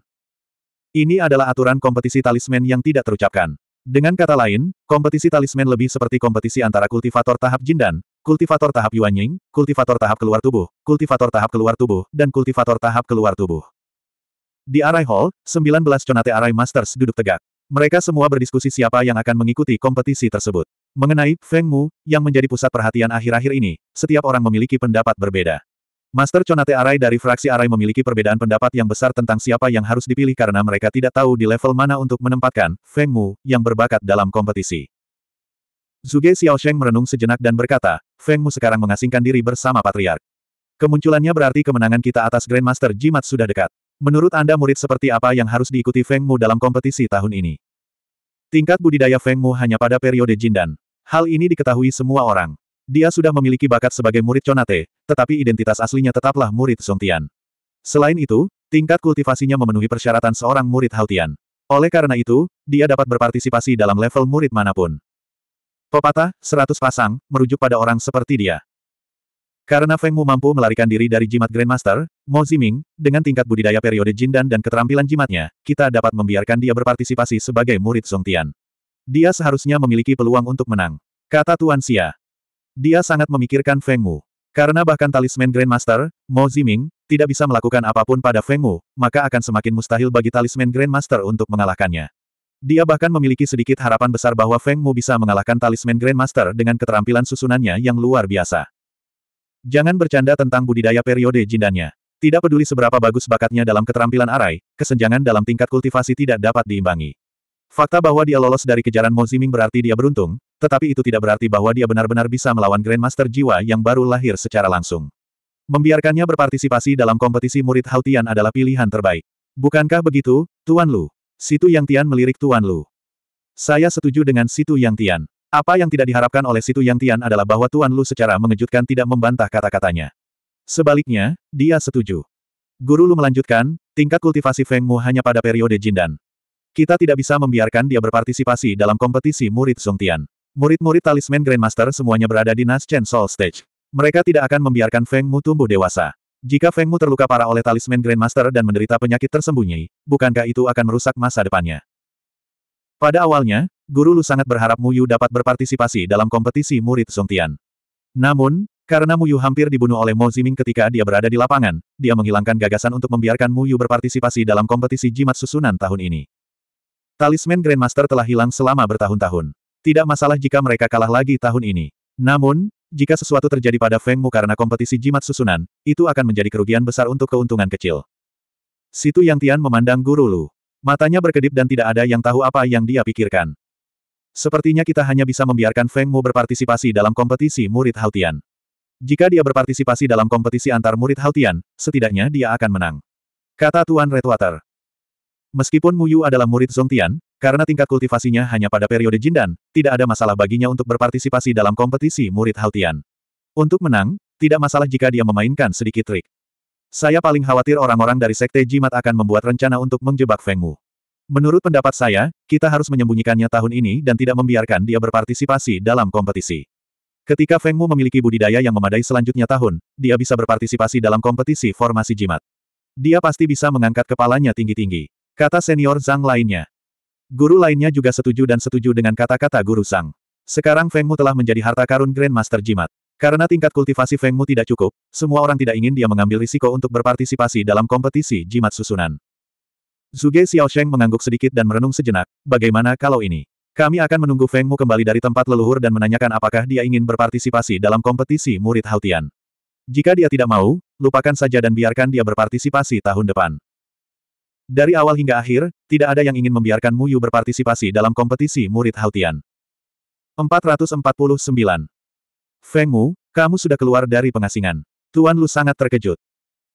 Ini adalah aturan kompetisi talisman yang tidak terucapkan. Dengan kata lain, kompetisi talisman lebih seperti kompetisi antara kultivator tahap Jindan, Kultivator tahap Yuanying, kultivator tahap keluar tubuh, kultivator tahap keluar tubuh, dan kultivator tahap keluar tubuh. Di Arai Hall, 19 conate Arai Masters duduk tegak. Mereka semua berdiskusi siapa yang akan mengikuti kompetisi tersebut. Mengenai Feng Mu, yang menjadi pusat perhatian akhir-akhir ini, setiap orang memiliki pendapat berbeda. Master Conate Arai dari fraksi Arai memiliki perbedaan pendapat yang besar tentang siapa yang harus dipilih karena mereka tidak tahu di level mana untuk menempatkan Feng Mu yang berbakat dalam kompetisi. Zuge Xiaosheng merenung sejenak dan berkata, Feng Mu sekarang mengasingkan diri bersama Patriark. Kemunculannya berarti kemenangan kita atas Grandmaster Jimat sudah dekat. Menurut Anda murid seperti apa yang harus diikuti Feng Mu dalam kompetisi tahun ini? Tingkat budidaya Feng Mu hanya pada periode Jindan. Hal ini diketahui semua orang. Dia sudah memiliki bakat sebagai murid Conate, tetapi identitas aslinya tetaplah murid Songtian. Selain itu, tingkat kultivasinya memenuhi persyaratan seorang murid Hautian. Oleh karena itu, dia dapat berpartisipasi dalam level murid manapun. Pepatah, seratus pasang, merujuk pada orang seperti dia. Karena Feng Mu mampu melarikan diri dari jimat Grandmaster, Mo Ziming, dengan tingkat budidaya periode Jindan dan keterampilan jimatnya, kita dapat membiarkan dia berpartisipasi sebagai murid Song Tian. Dia seharusnya memiliki peluang untuk menang. Kata Tuan Xia. Dia sangat memikirkan Feng Mu. Karena bahkan talisman Grandmaster, Mo Ziming, tidak bisa melakukan apapun pada Feng Mu, maka akan semakin mustahil bagi talisman Grandmaster untuk mengalahkannya. Dia bahkan memiliki sedikit harapan besar bahwa Feng Mu bisa mengalahkan talisman Grandmaster dengan keterampilan susunannya yang luar biasa. Jangan bercanda tentang budidaya periode jindannya. Tidak peduli seberapa bagus bakatnya dalam keterampilan arai, kesenjangan dalam tingkat kultivasi tidak dapat diimbangi. Fakta bahwa dia lolos dari kejaran Mo Ziming berarti dia beruntung, tetapi itu tidak berarti bahwa dia benar-benar bisa melawan Grandmaster Jiwa yang baru lahir secara langsung. Membiarkannya berpartisipasi dalam kompetisi murid Hautian adalah pilihan terbaik. Bukankah begitu, Tuan Lu? Situ Yang Tian melirik Tuan Lu. Saya setuju dengan Situ Yang Tian. Apa yang tidak diharapkan oleh Situ Yang Tian adalah bahwa Tuan Lu secara mengejutkan tidak membantah kata-katanya. Sebaliknya, dia setuju. Guru Lu melanjutkan, tingkat kultivasi Feng Mu hanya pada periode Jindan. Kita tidak bisa membiarkan dia berpartisipasi dalam kompetisi murid Song Tian. Murid-murid talisman Grandmaster semuanya berada di Nas Chen Soul Stage. Mereka tidak akan membiarkan Feng Mu tumbuh dewasa. Jika Feng Mu terluka parah oleh talisman Grandmaster dan menderita penyakit tersembunyi, bukankah itu akan merusak masa depannya? Pada awalnya, Guru Lu sangat berharap Mu Yu dapat berpartisipasi dalam kompetisi murid Song Tian. Namun, karena Mu Yu hampir dibunuh oleh Mo Ziming ketika dia berada di lapangan, dia menghilangkan gagasan untuk membiarkan Mu Yu berpartisipasi dalam kompetisi jimat susunan tahun ini. Talisman Grandmaster telah hilang selama bertahun-tahun. Tidak masalah jika mereka kalah lagi tahun ini. Namun, jika sesuatu terjadi pada Feng Mu karena kompetisi jimat susunan, itu akan menjadi kerugian besar untuk keuntungan kecil. Situ Yang Tian memandang Guru Lu. Matanya berkedip dan tidak ada yang tahu apa yang dia pikirkan. Sepertinya kita hanya bisa membiarkan Feng Mu berpartisipasi dalam kompetisi murid Hautian. Jika dia berpartisipasi dalam kompetisi antar murid Hautian, setidaknya dia akan menang. Kata Tuan Redwater. Meskipun Mu Yu adalah murid Zongtian, karena tingkat kultivasinya hanya pada periode Jindan, tidak ada masalah baginya untuk berpartisipasi dalam kompetisi murid Hautian. Untuk menang, tidak masalah jika dia memainkan sedikit trik. Saya paling khawatir orang-orang dari Sekte Jimat akan membuat rencana untuk menjebak Feng Mu. Menurut pendapat saya, kita harus menyembunyikannya tahun ini dan tidak membiarkan dia berpartisipasi dalam kompetisi. Ketika Feng Mu memiliki budidaya yang memadai selanjutnya tahun, dia bisa berpartisipasi dalam kompetisi formasi jimat. Dia pasti bisa mengangkat kepalanya tinggi-tinggi. Kata senior Zhang lainnya. Guru lainnya juga setuju dan setuju dengan kata-kata Guru Sang. Sekarang Feng Mu telah menjadi harta karun Grand Master Jimat. Karena tingkat kultivasi Feng Mu tidak cukup, semua orang tidak ingin dia mengambil risiko untuk berpartisipasi dalam kompetisi jimat susunan. Zuge Sheng mengangguk sedikit dan merenung sejenak, bagaimana kalau ini? Kami akan menunggu Feng Mu kembali dari tempat leluhur dan menanyakan apakah dia ingin berpartisipasi dalam kompetisi murid Hautian. Jika dia tidak mau, lupakan saja dan biarkan dia berpartisipasi tahun depan. Dari awal hingga akhir, tidak ada yang ingin membiarkan Mu Yu berpartisipasi dalam kompetisi murid Hautian. 449. Feng Mu, kamu sudah keluar dari pengasingan. Tuan Lu sangat terkejut.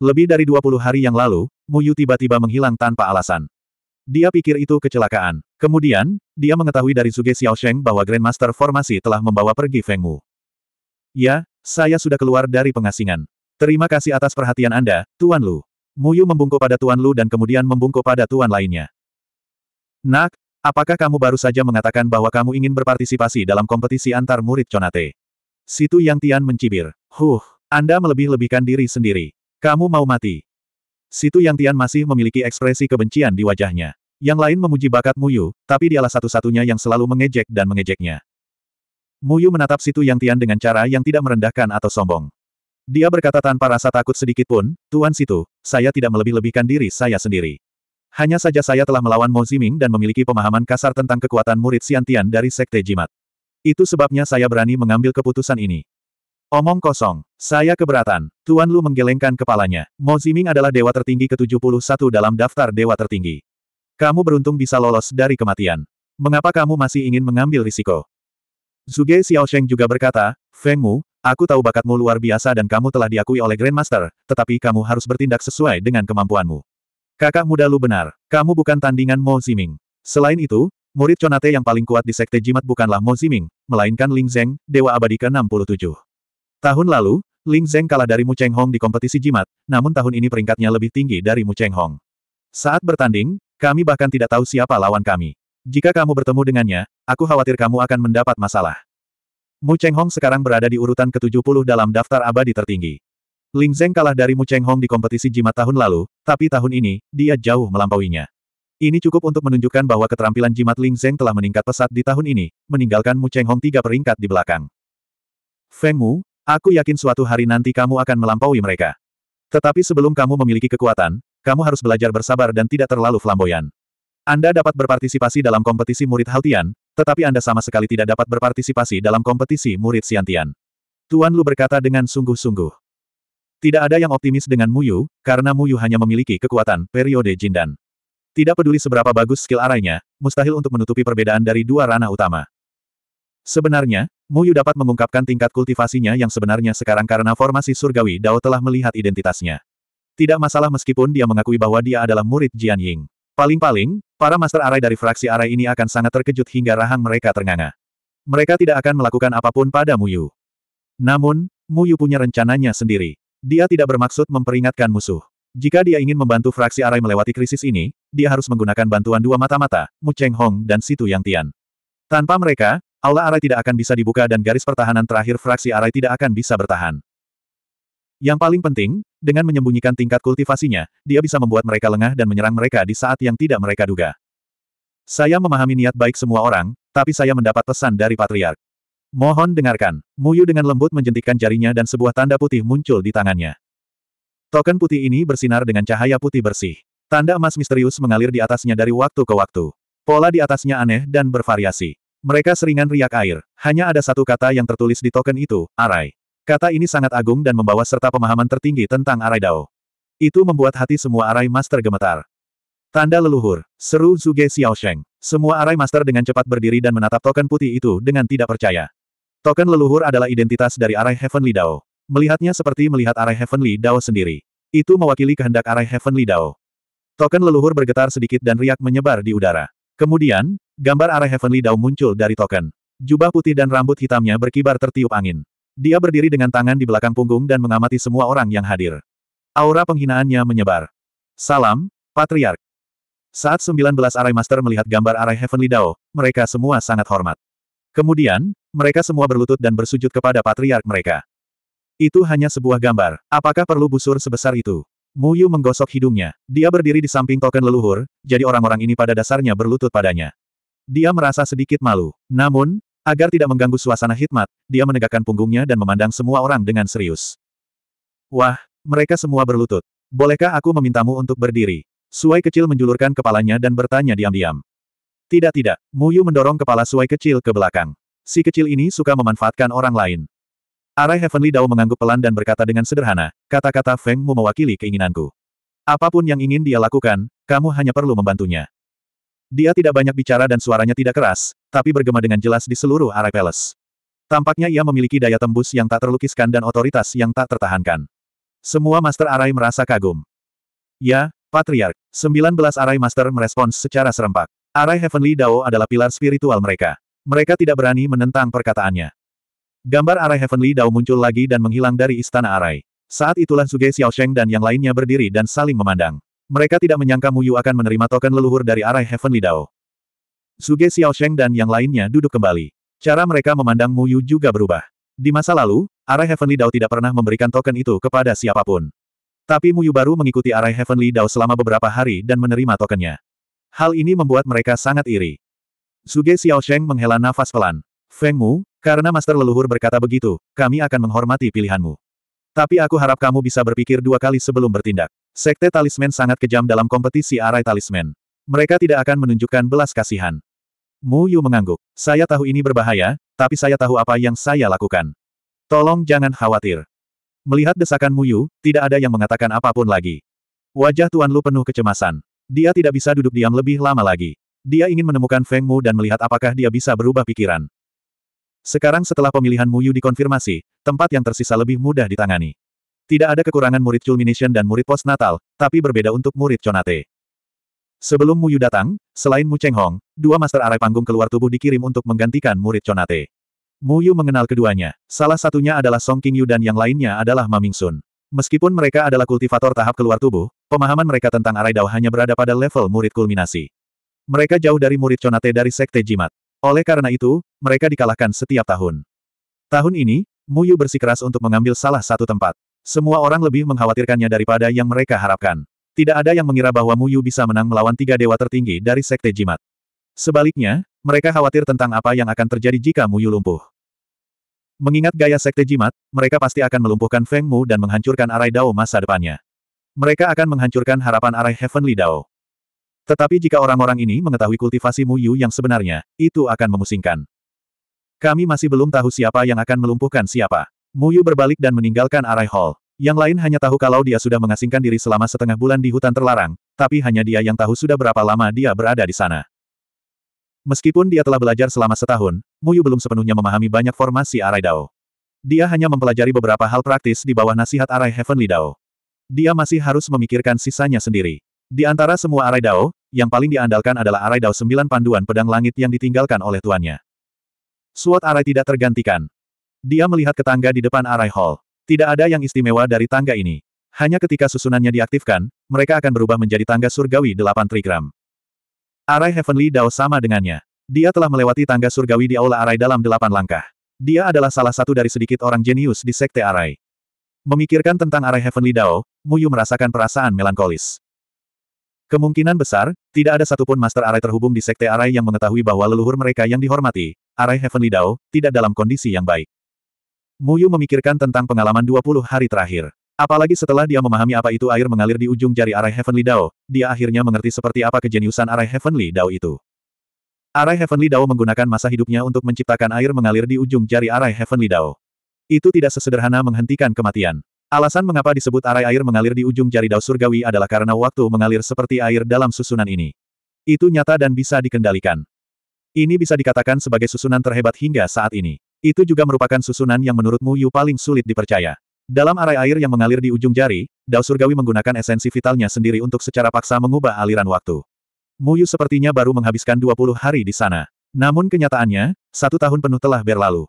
Lebih dari 20 hari yang lalu, Mu Yu tiba-tiba menghilang tanpa alasan. Dia pikir itu kecelakaan. Kemudian, dia mengetahui dari Suge Sheng bahwa Grandmaster Formasi telah membawa pergi Feng Mu. Ya, saya sudah keluar dari pengasingan. Terima kasih atas perhatian Anda, Tuan Lu. Muyu membungkuk pada Tuan Lu dan kemudian membungkuk pada Tuan lainnya. Nak, apakah kamu baru saja mengatakan bahwa kamu ingin berpartisipasi dalam kompetisi antar murid Conate? Situ Yang Tian mencibir. Huh, Anda melebih-lebihkan diri sendiri. Kamu mau mati. Situ Yang Tian masih memiliki ekspresi kebencian di wajahnya. Yang lain memuji bakat Muyu, tapi dialah satu-satunya yang selalu mengejek dan mengejeknya. Muyu menatap Situ Yang Tian dengan cara yang tidak merendahkan atau sombong. Dia berkata tanpa rasa takut sedikit pun, Tuan Situ, saya tidak melebih-lebihkan diri saya sendiri. Hanya saja saya telah melawan Mo Ziming dan memiliki pemahaman kasar tentang kekuatan murid Siantian dari Sekte Jimat. Itu sebabnya saya berani mengambil keputusan ini. Omong kosong. Saya keberatan. Tuan Lu menggelengkan kepalanya. Mo Ziming adalah dewa tertinggi ke-71 dalam daftar dewa tertinggi. Kamu beruntung bisa lolos dari kematian. Mengapa kamu masih ingin mengambil risiko? Zuge Xiaosheng juga berkata, Feng Mu, Aku tahu bakatmu luar biasa dan kamu telah diakui oleh Grandmaster, tetapi kamu harus bertindak sesuai dengan kemampuanmu. Kakak muda lu benar, kamu bukan tandingan Mo Ziming. Selain itu, murid Conate yang paling kuat di Sekte Jimat bukanlah Mo Ziming, melainkan Ling Zeng, Dewa Abadi ke-67. Tahun lalu, Ling Zeng kalah dari Mu Cheng Hong di kompetisi jimat, namun tahun ini peringkatnya lebih tinggi dari Mu Cheng Hong. Saat bertanding, kami bahkan tidak tahu siapa lawan kami. Jika kamu bertemu dengannya, aku khawatir kamu akan mendapat masalah. Mu Hong sekarang berada di urutan ke-70 dalam daftar abadi tertinggi. Ling Zeng kalah dari Mu Hong di kompetisi jimat tahun lalu, tapi tahun ini, dia jauh melampauinya. Ini cukup untuk menunjukkan bahwa keterampilan jimat Ling Zeng telah meningkat pesat di tahun ini, meninggalkan Mu Hong tiga peringkat di belakang. Feng Mu, aku yakin suatu hari nanti kamu akan melampaui mereka. Tetapi sebelum kamu memiliki kekuatan, kamu harus belajar bersabar dan tidak terlalu flamboyan. Anda dapat berpartisipasi dalam kompetisi murid Haltian. Tetapi Anda sama sekali tidak dapat berpartisipasi dalam kompetisi murid Siantian. Tuan Lu berkata dengan sungguh-sungguh. Tidak ada yang optimis dengan Muyu, karena Muyu hanya memiliki kekuatan periode Jindan. Tidak peduli seberapa bagus skill arahnya, mustahil untuk menutupi perbedaan dari dua ranah utama. Sebenarnya, Muyu dapat mengungkapkan tingkat kultivasinya yang sebenarnya sekarang karena formasi surgawi Dao telah melihat identitasnya. Tidak masalah meskipun dia mengakui bahwa dia adalah murid Jian Ying. Paling-paling, para Master Arai dari fraksi Arai ini akan sangat terkejut hingga rahang mereka ternganga. Mereka tidak akan melakukan apapun pada Muyu. Namun, Muyu punya rencananya sendiri. Dia tidak bermaksud memperingatkan musuh. Jika dia ingin membantu fraksi Arai melewati krisis ini, dia harus menggunakan bantuan dua mata-mata, Mu Cheng Hong dan Situ Yang Tian. Tanpa mereka, Aula Arai tidak akan bisa dibuka dan garis pertahanan terakhir fraksi Arai tidak akan bisa bertahan. Yang paling penting, dengan menyembunyikan tingkat kultivasinya, dia bisa membuat mereka lengah dan menyerang mereka di saat yang tidak mereka duga. Saya memahami niat baik semua orang, tapi saya mendapat pesan dari Patriark. Mohon dengarkan. Muyu dengan lembut menjentikkan jarinya dan sebuah tanda putih muncul di tangannya. Token putih ini bersinar dengan cahaya putih bersih. Tanda emas misterius mengalir di atasnya dari waktu ke waktu. Pola di atasnya aneh dan bervariasi. Mereka seringan riak air. Hanya ada satu kata yang tertulis di token itu, arai. Kata ini sangat agung dan membawa serta pemahaman tertinggi tentang arai Dao. Itu membuat hati semua arai master gemetar. Tanda leluhur, seru Zuge Xiao Sheng. Semua arai master dengan cepat berdiri dan menatap token putih itu dengan tidak percaya. Token leluhur adalah identitas dari arai Heavenly Dao. Melihatnya seperti melihat arai Heavenly Dao sendiri. Itu mewakili kehendak arai Heavenly Dao. Token leluhur bergetar sedikit dan riak menyebar di udara. Kemudian, gambar arai Heavenly Dao muncul dari token. Jubah putih dan rambut hitamnya berkibar tertiup angin. Dia berdiri dengan tangan di belakang punggung dan mengamati semua orang yang hadir. Aura penghinaannya menyebar. Salam, Patriark. Saat 19 arai Master melihat gambar arai Heavenly Dao, mereka semua sangat hormat. Kemudian, mereka semua berlutut dan bersujud kepada Patriark mereka. Itu hanya sebuah gambar. Apakah perlu busur sebesar itu? Mu Yu menggosok hidungnya. Dia berdiri di samping token leluhur, jadi orang-orang ini pada dasarnya berlutut padanya. Dia merasa sedikit malu. Namun, Agar tidak mengganggu suasana hikmat, dia menegakkan punggungnya dan memandang semua orang dengan serius. Wah, mereka semua berlutut. Bolehkah aku memintamu untuk berdiri? Suai kecil menjulurkan kepalanya dan bertanya diam-diam. Tidak tidak, Muyu mendorong kepala Suai kecil ke belakang. Si kecil ini suka memanfaatkan orang lain. Arai Heavenly Dao mengangguk pelan dan berkata dengan sederhana, kata-kata Feng Mu mewakili keinginanku. Apapun yang ingin dia lakukan, kamu hanya perlu membantunya. Dia tidak banyak bicara dan suaranya tidak keras, tapi bergema dengan jelas di seluruh arai Palace. Tampaknya ia memiliki daya tembus yang tak terlukiskan dan otoritas yang tak tertahankan. Semua Master Arai merasa kagum. Ya, Patriark, 19 Arai Master merespons secara serempak. Arai Heavenly Dao adalah pilar spiritual mereka. Mereka tidak berani menentang perkataannya. Gambar Arai Heavenly Dao muncul lagi dan menghilang dari istana Arai. Saat itulah Xiao Sheng dan yang lainnya berdiri dan saling memandang. Mereka tidak menyangka Mu Yu akan menerima token leluhur dari Arai Heavenly Dao. Suge Sheng dan yang lainnya duduk kembali. Cara mereka memandang Mu Yu juga berubah. Di masa lalu, arah Heavenly Dao tidak pernah memberikan token itu kepada siapapun. Tapi Mu Yu baru mengikuti arah Heavenly Dao selama beberapa hari dan menerima tokennya. Hal ini membuat mereka sangat iri. Suge Sheng menghela nafas pelan. Feng Mu, karena Master Leluhur berkata begitu, kami akan menghormati pilihanmu. Tapi aku harap kamu bisa berpikir dua kali sebelum bertindak. Sekte Talisman sangat kejam dalam kompetisi arai Talisman. Mereka tidak akan menunjukkan belas kasihan. Mu Yu mengangguk. Saya tahu ini berbahaya, tapi saya tahu apa yang saya lakukan. Tolong jangan khawatir. Melihat desakan Mu Yu, tidak ada yang mengatakan apapun lagi. Wajah Tuan Lu penuh kecemasan. Dia tidak bisa duduk diam lebih lama lagi. Dia ingin menemukan Feng Mu dan melihat apakah dia bisa berubah pikiran. Sekarang setelah pemilihan Mu Yu dikonfirmasi, tempat yang tersisa lebih mudah ditangani. Tidak ada kekurangan murid Culmination dan murid natal, tapi berbeda untuk murid Conate. Sebelum Mu Yu datang, selain Mu Cheng Hong, dua master arai panggung keluar tubuh dikirim untuk menggantikan murid Chonate. Mu Yu mengenal keduanya. Salah satunya adalah Song King Yu dan yang lainnya adalah Ma Ming Sun. Meskipun mereka adalah kultivator tahap keluar tubuh, pemahaman mereka tentang arai dao hanya berada pada level murid kulminasi. Mereka jauh dari murid Chonate dari Sekte Jimat. Oleh karena itu, mereka dikalahkan setiap tahun. Tahun ini, Mu Yu bersikeras untuk mengambil salah satu tempat. Semua orang lebih mengkhawatirkannya daripada yang mereka harapkan. Tidak ada yang mengira bahwa Mu Yu bisa menang melawan tiga dewa tertinggi dari Sekte Jimat. Sebaliknya, mereka khawatir tentang apa yang akan terjadi jika Mu Yu lumpuh. Mengingat gaya Sekte Jimat, mereka pasti akan melumpuhkan Feng Mu dan menghancurkan arai Dao masa depannya. Mereka akan menghancurkan harapan arai Heavenly Dao. Tetapi jika orang-orang ini mengetahui kultivasi Mu Yu yang sebenarnya, itu akan memusingkan. Kami masih belum tahu siapa yang akan melumpuhkan siapa. Mu Yu berbalik dan meninggalkan arai hall. Yang lain hanya tahu kalau dia sudah mengasingkan diri selama setengah bulan di hutan terlarang, tapi hanya dia yang tahu sudah berapa lama dia berada di sana. Meskipun dia telah belajar selama setahun, Muyu belum sepenuhnya memahami banyak formasi Arai Dao. Dia hanya mempelajari beberapa hal praktis di bawah nasihat Arai Heavenly Dao. Dia masih harus memikirkan sisanya sendiri. Di antara semua Arai Dao, yang paling diandalkan adalah Arai Dao sembilan panduan pedang langit yang ditinggalkan oleh tuannya. Suat Arai tidak tergantikan. Dia melihat ke tangga di depan Arai Hall. Tidak ada yang istimewa dari tangga ini. Hanya ketika susunannya diaktifkan, mereka akan berubah menjadi tangga surgawi delapan trigram. Arai Heavenly Dao sama dengannya. Dia telah melewati tangga surgawi di aula Arai dalam delapan langkah. Dia adalah salah satu dari sedikit orang jenius di sekte Arai. Memikirkan tentang Arai Heavenly Dao, Muyu merasakan perasaan melankolis. Kemungkinan besar, tidak ada satupun Master Arai terhubung di sekte Arai yang mengetahui bahwa leluhur mereka yang dihormati, Arai Heavenly Dao, tidak dalam kondisi yang baik. Muyu memikirkan tentang pengalaman 20 hari terakhir. Apalagi setelah dia memahami apa itu air mengalir di ujung jari Arai Heavenly Dao, dia akhirnya mengerti seperti apa kejeniusan Arai Heavenly Dao itu. Arai Heavenly Dao menggunakan masa hidupnya untuk menciptakan air mengalir di ujung jari Arai Heavenly Dao. Itu tidak sesederhana menghentikan kematian. Alasan mengapa disebut arai air mengalir di ujung jari Dao Surgawi adalah karena waktu mengalir seperti air dalam susunan ini. Itu nyata dan bisa dikendalikan. Ini bisa dikatakan sebagai susunan terhebat hingga saat ini. Itu juga merupakan susunan yang menurutmu Yu paling sulit dipercaya. Dalam arai air yang mengalir di ujung jari, Dao Surgawi menggunakan esensi vitalnya sendiri untuk secara paksa mengubah aliran waktu. Muyu sepertinya baru menghabiskan 20 hari di sana. Namun kenyataannya, satu tahun penuh telah berlalu.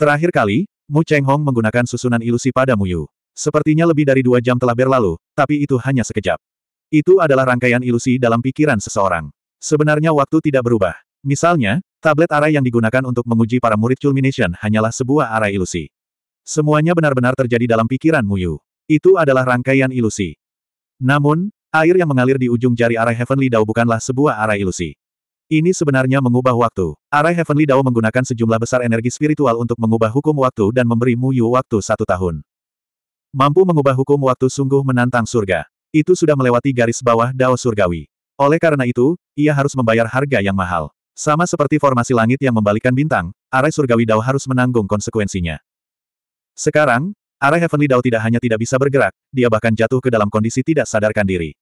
Terakhir kali, Mu Cheng Hong menggunakan susunan ilusi pada Muyu. Sepertinya lebih dari dua jam telah berlalu, tapi itu hanya sekejap. Itu adalah rangkaian ilusi dalam pikiran seseorang. Sebenarnya waktu tidak berubah. Misalnya, Tablet arai yang digunakan untuk menguji para murid culmination hanyalah sebuah arai ilusi. Semuanya benar-benar terjadi dalam pikiran Muyu. Itu adalah rangkaian ilusi. Namun, air yang mengalir di ujung jari arai Heavenly Dao bukanlah sebuah arai ilusi. Ini sebenarnya mengubah waktu. Arai Heavenly Dao menggunakan sejumlah besar energi spiritual untuk mengubah hukum waktu dan memberi Muyu waktu satu tahun. Mampu mengubah hukum waktu sungguh menantang surga. Itu sudah melewati garis bawah Dao Surgawi. Oleh karena itu, ia harus membayar harga yang mahal. Sama seperti formasi langit yang membalikkan bintang, arai surgawi Dao harus menanggung konsekuensinya. Sekarang, arai Heavenly Dao tidak hanya tidak bisa bergerak, dia bahkan jatuh ke dalam kondisi tidak sadarkan diri.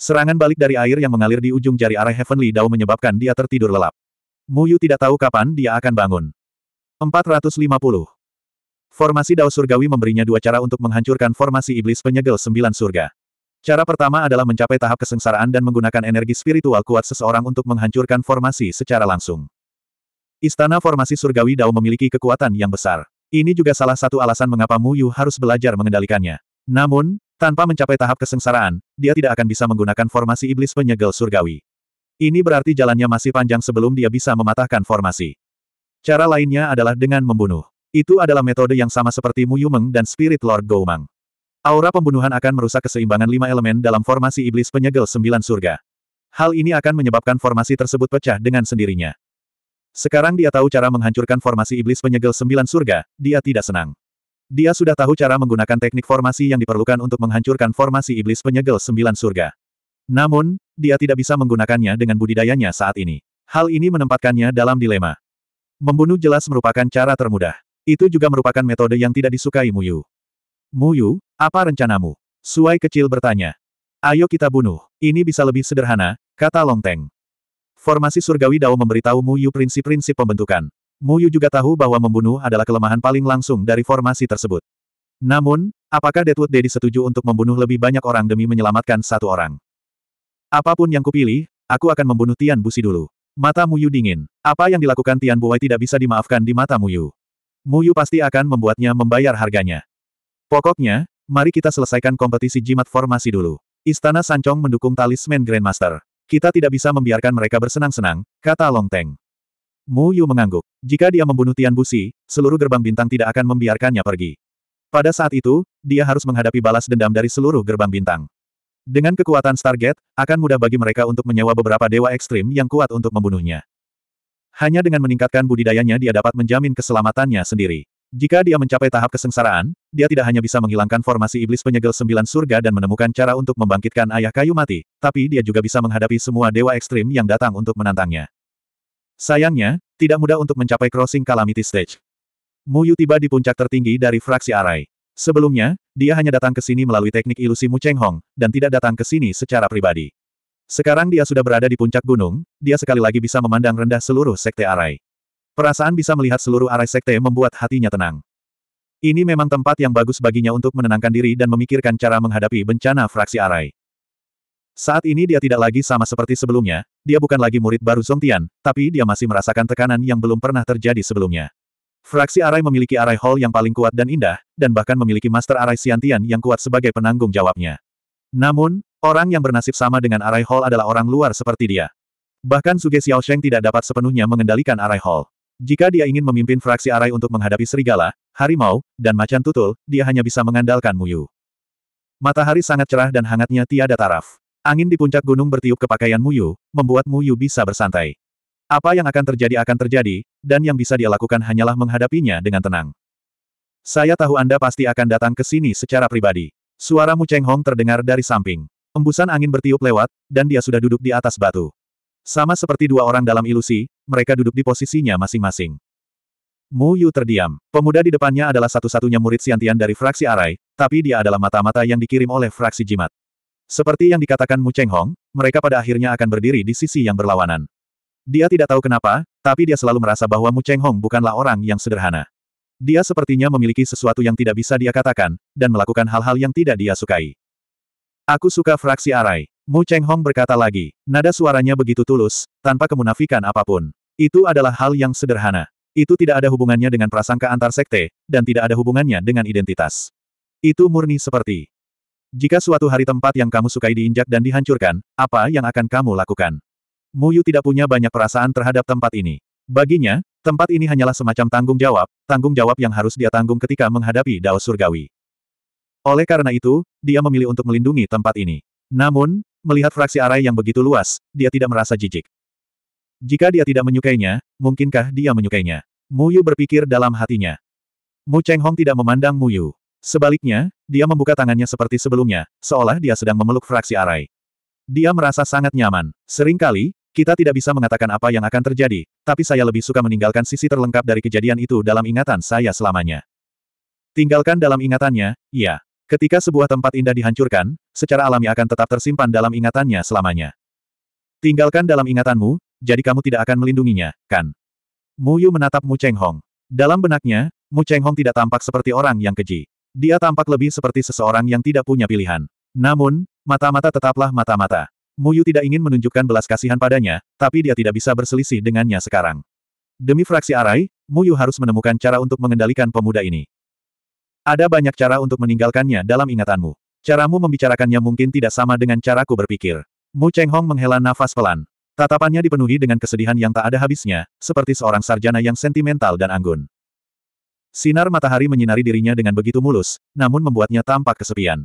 Serangan balik dari air yang mengalir di ujung jari arai Heavenly Dao menyebabkan dia tertidur lelap. Muyu tidak tahu kapan dia akan bangun. 450. Formasi Dao Surgawi memberinya dua cara untuk menghancurkan formasi iblis penyegel sembilan surga. Cara pertama adalah mencapai tahap kesengsaraan dan menggunakan energi spiritual kuat seseorang untuk menghancurkan formasi secara langsung. Istana formasi surgawi Dao memiliki kekuatan yang besar. Ini juga salah satu alasan mengapa Mu Yu harus belajar mengendalikannya. Namun, tanpa mencapai tahap kesengsaraan, dia tidak akan bisa menggunakan formasi iblis penyegel surgawi. Ini berarti jalannya masih panjang sebelum dia bisa mematahkan formasi. Cara lainnya adalah dengan membunuh. Itu adalah metode yang sama seperti Mu Yu Meng dan Spirit Lord Goumang. Aura pembunuhan akan merusak keseimbangan lima elemen dalam formasi iblis penyegel sembilan surga. Hal ini akan menyebabkan formasi tersebut pecah dengan sendirinya. Sekarang dia tahu cara menghancurkan formasi iblis penyegel sembilan surga, dia tidak senang. Dia sudah tahu cara menggunakan teknik formasi yang diperlukan untuk menghancurkan formasi iblis penyegel sembilan surga. Namun, dia tidak bisa menggunakannya dengan budidayanya saat ini. Hal ini menempatkannya dalam dilema. Membunuh jelas merupakan cara termudah. Itu juga merupakan metode yang tidak disukai Muyu. Muyu, apa rencanamu? Suai kecil bertanya. Ayo kita bunuh, ini bisa lebih sederhana, kata Long Teng. Formasi surgawi Dao memberitahu Mu Yu prinsip-prinsip pembentukan. Mu Yu juga tahu bahwa membunuh adalah kelemahan paling langsung dari formasi tersebut. Namun, apakah Deadwood Daddy setuju untuk membunuh lebih banyak orang demi menyelamatkan satu orang? Apapun yang kupilih, aku akan membunuh Tian Busi dulu. Mata Mu Yu dingin. Apa yang dilakukan Tian Buai tidak bisa dimaafkan di mata Mu Yu. Mu Yu pasti akan membuatnya membayar harganya. Pokoknya, Mari kita selesaikan kompetisi jimat formasi dulu. Istana Sancong mendukung talisman Grandmaster. Kita tidak bisa membiarkan mereka bersenang-senang, kata Long Teng. Mu Yu mengangguk. Jika dia membunuh Tian Busi, seluruh gerbang bintang tidak akan membiarkannya pergi. Pada saat itu, dia harus menghadapi balas dendam dari seluruh gerbang bintang. Dengan kekuatan Stargate, akan mudah bagi mereka untuk menyewa beberapa dewa ekstrim yang kuat untuk membunuhnya. Hanya dengan meningkatkan budidayanya dia dapat menjamin keselamatannya sendiri. Jika dia mencapai tahap kesengsaraan, dia tidak hanya bisa menghilangkan formasi iblis penyegel sembilan surga dan menemukan cara untuk membangkitkan ayah kayu mati, tapi dia juga bisa menghadapi semua dewa ekstrim yang datang untuk menantangnya. Sayangnya, tidak mudah untuk mencapai crossing calamity stage. Muyu tiba di puncak tertinggi dari fraksi Arai. Sebelumnya, dia hanya datang ke sini melalui teknik ilusi Mu Cheng Hong, dan tidak datang ke sini secara pribadi. Sekarang dia sudah berada di puncak gunung, dia sekali lagi bisa memandang rendah seluruh sekte Arai. Perasaan bisa melihat seluruh arai sekte membuat hatinya tenang. Ini memang tempat yang bagus baginya untuk menenangkan diri dan memikirkan cara menghadapi bencana fraksi arai. Saat ini dia tidak lagi sama seperti sebelumnya, dia bukan lagi murid baru Zongtian, tapi dia masih merasakan tekanan yang belum pernah terjadi sebelumnya. Fraksi Arai memiliki Arai Hall yang paling kuat dan indah, dan bahkan memiliki Master Arai Siantian yang kuat sebagai penanggung jawabnya. Namun, orang yang bernasib sama dengan Arai Hall adalah orang luar seperti dia. Bahkan Suge Sheng tidak dapat sepenuhnya mengendalikan Arai Hall. Jika dia ingin memimpin fraksi Arai untuk menghadapi serigala, harimau, dan macan tutul, dia hanya bisa mengandalkan Muyu. Matahari sangat cerah dan hangatnya tiada taraf. Angin di puncak gunung bertiup ke pakaian Muyu, membuat Muyu bisa bersantai. Apa yang akan terjadi akan terjadi, dan yang bisa dia lakukan hanyalah menghadapinya dengan tenang. Saya tahu Anda pasti akan datang ke sini secara pribadi. Suara Mu Cheng Hong terdengar dari samping. Embusan angin bertiup lewat, dan dia sudah duduk di atas batu. Sama seperti dua orang dalam ilusi, mereka duduk di posisinya masing-masing. Mu Yu terdiam. Pemuda di depannya adalah satu-satunya murid Siantian dari fraksi Arai, tapi dia adalah mata-mata yang dikirim oleh fraksi Jimat. Seperti yang dikatakan Mu Cheng Hong, mereka pada akhirnya akan berdiri di sisi yang berlawanan. Dia tidak tahu kenapa, tapi dia selalu merasa bahwa Mu Cheng Hong bukanlah orang yang sederhana. Dia sepertinya memiliki sesuatu yang tidak bisa dia katakan, dan melakukan hal-hal yang tidak dia sukai. Aku suka fraksi Arai. Mu Cheng Hong berkata lagi, nada suaranya begitu tulus, tanpa kemunafikan apapun. Itu adalah hal yang sederhana. Itu tidak ada hubungannya dengan prasangka antar sekte, dan tidak ada hubungannya dengan identitas. Itu murni seperti, jika suatu hari tempat yang kamu sukai diinjak dan dihancurkan, apa yang akan kamu lakukan? Mu Yu tidak punya banyak perasaan terhadap tempat ini. Baginya, tempat ini hanyalah semacam tanggung jawab, tanggung jawab yang harus dia tanggung ketika menghadapi Dao Surgawi. Oleh karena itu, dia memilih untuk melindungi tempat ini. Namun, Melihat fraksi arai yang begitu luas, dia tidak merasa jijik. Jika dia tidak menyukainya, mungkinkah dia menyukainya? Mu Yu berpikir dalam hatinya. Mu Cheng Hong tidak memandang Mu Yu. Sebaliknya, dia membuka tangannya seperti sebelumnya, seolah dia sedang memeluk fraksi arai. Dia merasa sangat nyaman. Seringkali, kita tidak bisa mengatakan apa yang akan terjadi, tapi saya lebih suka meninggalkan sisi terlengkap dari kejadian itu dalam ingatan saya selamanya. Tinggalkan dalam ingatannya, iya. Ketika sebuah tempat indah dihancurkan, secara alami akan tetap tersimpan dalam ingatannya selamanya. Tinggalkan dalam ingatanmu, jadi kamu tidak akan melindunginya, kan? Mu Yu menatap Mu Cheng Hong. Dalam benaknya, Mu Cheng Hong tidak tampak seperti orang yang keji. Dia tampak lebih seperti seseorang yang tidak punya pilihan. Namun, mata-mata tetaplah mata-mata. Mu Yu tidak ingin menunjukkan belas kasihan padanya, tapi dia tidak bisa berselisih dengannya sekarang. Demi fraksi Arai, Yu harus menemukan cara untuk mengendalikan pemuda ini. Ada banyak cara untuk meninggalkannya dalam ingatanmu. Caramu membicarakannya mungkin tidak sama dengan caraku berpikir. Mu Cheng Hong menghela nafas pelan. Tatapannya dipenuhi dengan kesedihan yang tak ada habisnya, seperti seorang sarjana yang sentimental dan anggun. Sinar matahari menyinari dirinya dengan begitu mulus, namun membuatnya tampak kesepian.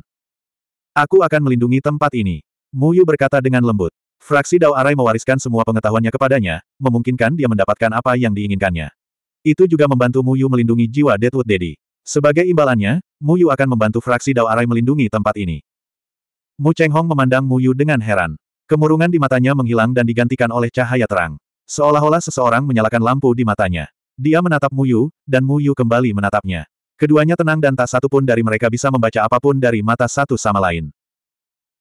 Aku akan melindungi tempat ini. Mu Yu berkata dengan lembut. Fraksi Dao Arai mewariskan semua pengetahuannya kepadanya, memungkinkan dia mendapatkan apa yang diinginkannya. Itu juga membantu Mu Yu melindungi jiwa Deadwood Daddy. Sebagai imbalannya, Mu Yu akan membantu fraksi Dao Arai melindungi tempat ini. Mu Cheng Hong memandang Mu Yu dengan heran. Kemurungan di matanya menghilang dan digantikan oleh cahaya terang. Seolah-olah seseorang menyalakan lampu di matanya. Dia menatap Mu Yu, dan Mu Yu kembali menatapnya. Keduanya tenang dan tak satu pun dari mereka bisa membaca apapun dari mata satu sama lain.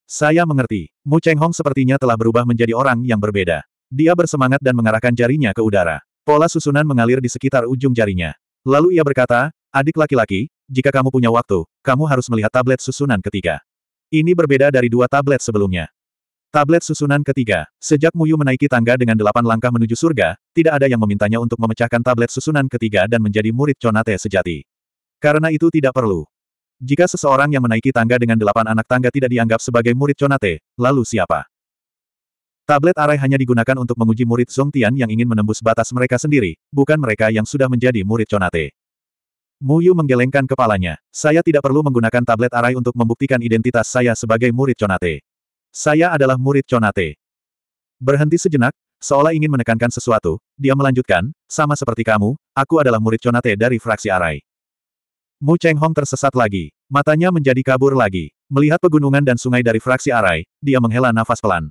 Saya mengerti, Mu Cheng Hong sepertinya telah berubah menjadi orang yang berbeda. Dia bersemangat dan mengarahkan jarinya ke udara. Pola susunan mengalir di sekitar ujung jarinya. Lalu ia berkata, Adik laki-laki, jika kamu punya waktu, kamu harus melihat tablet susunan ketiga. Ini berbeda dari dua tablet sebelumnya. Tablet susunan ketiga, sejak Muyu menaiki tangga dengan delapan langkah menuju surga, tidak ada yang memintanya untuk memecahkan tablet susunan ketiga dan menjadi murid Conate sejati. Karena itu tidak perlu. Jika seseorang yang menaiki tangga dengan delapan anak tangga tidak dianggap sebagai murid Conate, lalu siapa? Tablet arai hanya digunakan untuk menguji murid Tian yang ingin menembus batas mereka sendiri, bukan mereka yang sudah menjadi murid Conate. Muyu menggelengkan kepalanya. Saya tidak perlu menggunakan tablet arai untuk membuktikan identitas saya sebagai murid Conate. Saya adalah murid Conate. Berhenti sejenak, seolah ingin menekankan sesuatu, dia melanjutkan, sama seperti kamu, aku adalah murid Conate dari fraksi arai. Mu Cheng Hong tersesat lagi. Matanya menjadi kabur lagi. Melihat pegunungan dan sungai dari fraksi arai, dia menghela nafas pelan.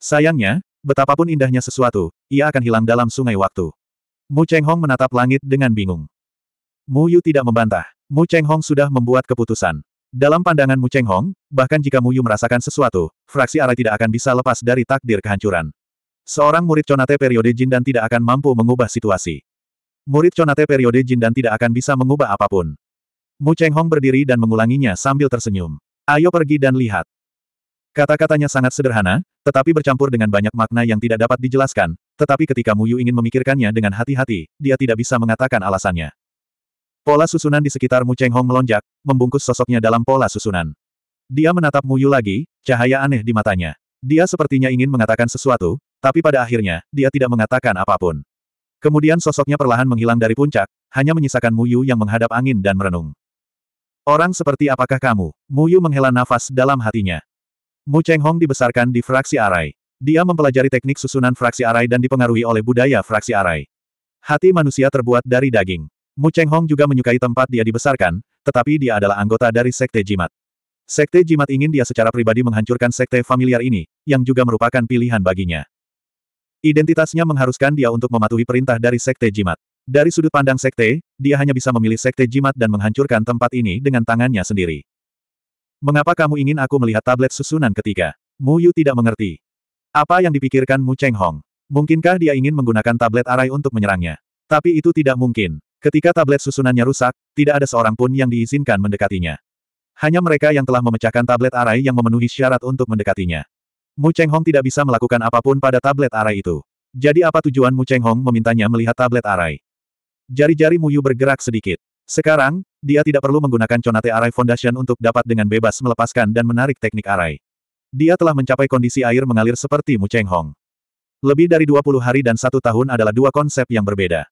Sayangnya, betapapun indahnya sesuatu, ia akan hilang dalam sungai waktu. Mu Cheng Hong menatap langit dengan bingung. Mu Yu tidak membantah. Mu Cheng Hong sudah membuat keputusan. Dalam pandangan Mu Cheng Hong, bahkan jika Mu Yu merasakan sesuatu, fraksi Arai tidak akan bisa lepas dari takdir kehancuran. Seorang murid Conate periode Jin dan tidak akan mampu mengubah situasi. Murid Conate periode Jin dan tidak akan bisa mengubah apapun. Mu Cheng Hong berdiri dan mengulanginya sambil tersenyum. Ayo pergi dan lihat. Kata-katanya sangat sederhana, tetapi bercampur dengan banyak makna yang tidak dapat dijelaskan, tetapi ketika Mu Yu ingin memikirkannya dengan hati-hati, dia tidak bisa mengatakan alasannya. Pola susunan di sekitar Mu Cheng Hong melonjak, membungkus sosoknya dalam pola susunan. Dia menatap Mu Yu lagi, cahaya aneh di matanya. Dia sepertinya ingin mengatakan sesuatu, tapi pada akhirnya, dia tidak mengatakan apapun. Kemudian sosoknya perlahan menghilang dari puncak, hanya menyisakan Mu Yu yang menghadap angin dan merenung. Orang seperti apakah kamu? Mu Yu menghela nafas dalam hatinya. Mu Cheng Hong dibesarkan di fraksi arai. Dia mempelajari teknik susunan fraksi arai dan dipengaruhi oleh budaya fraksi arai. Hati manusia terbuat dari daging. Mu Cheng Hong juga menyukai tempat dia dibesarkan, tetapi dia adalah anggota dari Sekte Jimat. Sekte Jimat ingin dia secara pribadi menghancurkan Sekte familiar ini, yang juga merupakan pilihan baginya. Identitasnya mengharuskan dia untuk mematuhi perintah dari Sekte Jimat. Dari sudut pandang Sekte, dia hanya bisa memilih Sekte Jimat dan menghancurkan tempat ini dengan tangannya sendiri. Mengapa kamu ingin aku melihat tablet susunan ketiga? Mu Yu tidak mengerti. Apa yang dipikirkan Mu Cheng Hong? Mungkinkah dia ingin menggunakan tablet arai untuk menyerangnya? Tapi itu tidak mungkin. Ketika tablet susunannya rusak, tidak ada seorang pun yang diizinkan mendekatinya. Hanya mereka yang telah memecahkan tablet arai yang memenuhi syarat untuk mendekatinya. Mu Cheng Hong tidak bisa melakukan apapun pada tablet arai itu. Jadi apa tujuan Mu Cheng Hong memintanya melihat tablet arai? Jari-jari Mu Yu bergerak sedikit. Sekarang, dia tidak perlu menggunakan Conate Arai Foundation untuk dapat dengan bebas melepaskan dan menarik teknik arai. Dia telah mencapai kondisi air mengalir seperti Mu Cheng Hong. Lebih dari 20 hari dan satu tahun adalah dua konsep yang berbeda.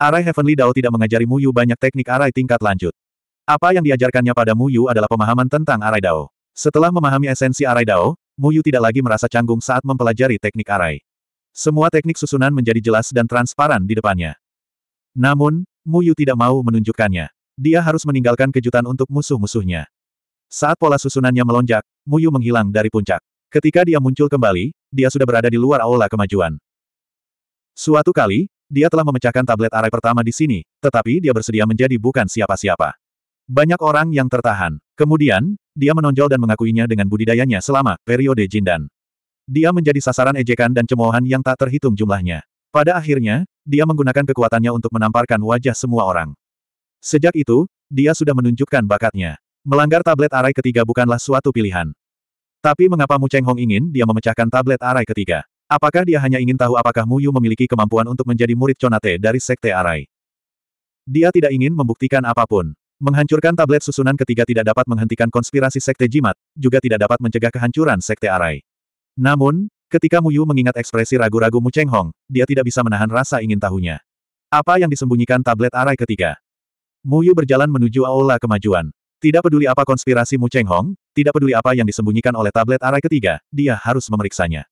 Arai Heavenly Dao tidak mengajari Mu Yu banyak teknik arai tingkat lanjut. Apa yang diajarkannya pada Mu Yu adalah pemahaman tentang arai Dao. Setelah memahami esensi arai Dao, Mu Yu tidak lagi merasa canggung saat mempelajari teknik arai. Semua teknik susunan menjadi jelas dan transparan di depannya. Namun, Mu Yu tidak mau menunjukkannya. Dia harus meninggalkan kejutan untuk musuh-musuhnya. Saat pola susunannya melonjak, Mu Yu menghilang dari puncak. Ketika dia muncul kembali, dia sudah berada di luar aula kemajuan. Suatu kali, dia telah memecahkan tablet arai pertama di sini, tetapi dia bersedia menjadi bukan siapa-siapa. Banyak orang yang tertahan. Kemudian, dia menonjol dan mengakuinya dengan budidayanya selama periode Jindan. Dia menjadi sasaran ejekan dan cemoohan yang tak terhitung jumlahnya. Pada akhirnya, dia menggunakan kekuatannya untuk menamparkan wajah semua orang. Sejak itu, dia sudah menunjukkan bakatnya. Melanggar tablet arai ketiga bukanlah suatu pilihan. Tapi mengapa Mu Cheng Hong ingin dia memecahkan tablet arai ketiga? Apakah dia hanya ingin tahu apakah Mu Yu memiliki kemampuan untuk menjadi murid Conate dari Sekte Arai? Dia tidak ingin membuktikan apapun. Menghancurkan tablet susunan ketiga tidak dapat menghentikan konspirasi Sekte Jimat, juga tidak dapat mencegah kehancuran Sekte Arai. Namun, ketika Mu Yu mengingat ekspresi ragu-ragu Mu Cheng Hong, dia tidak bisa menahan rasa ingin tahunya. Apa yang disembunyikan tablet Arai ketiga? Mu Yu berjalan menuju aula kemajuan. Tidak peduli apa konspirasi Mu Cheng Hong, tidak peduli apa yang disembunyikan oleh tablet Arai ketiga, dia harus memeriksanya.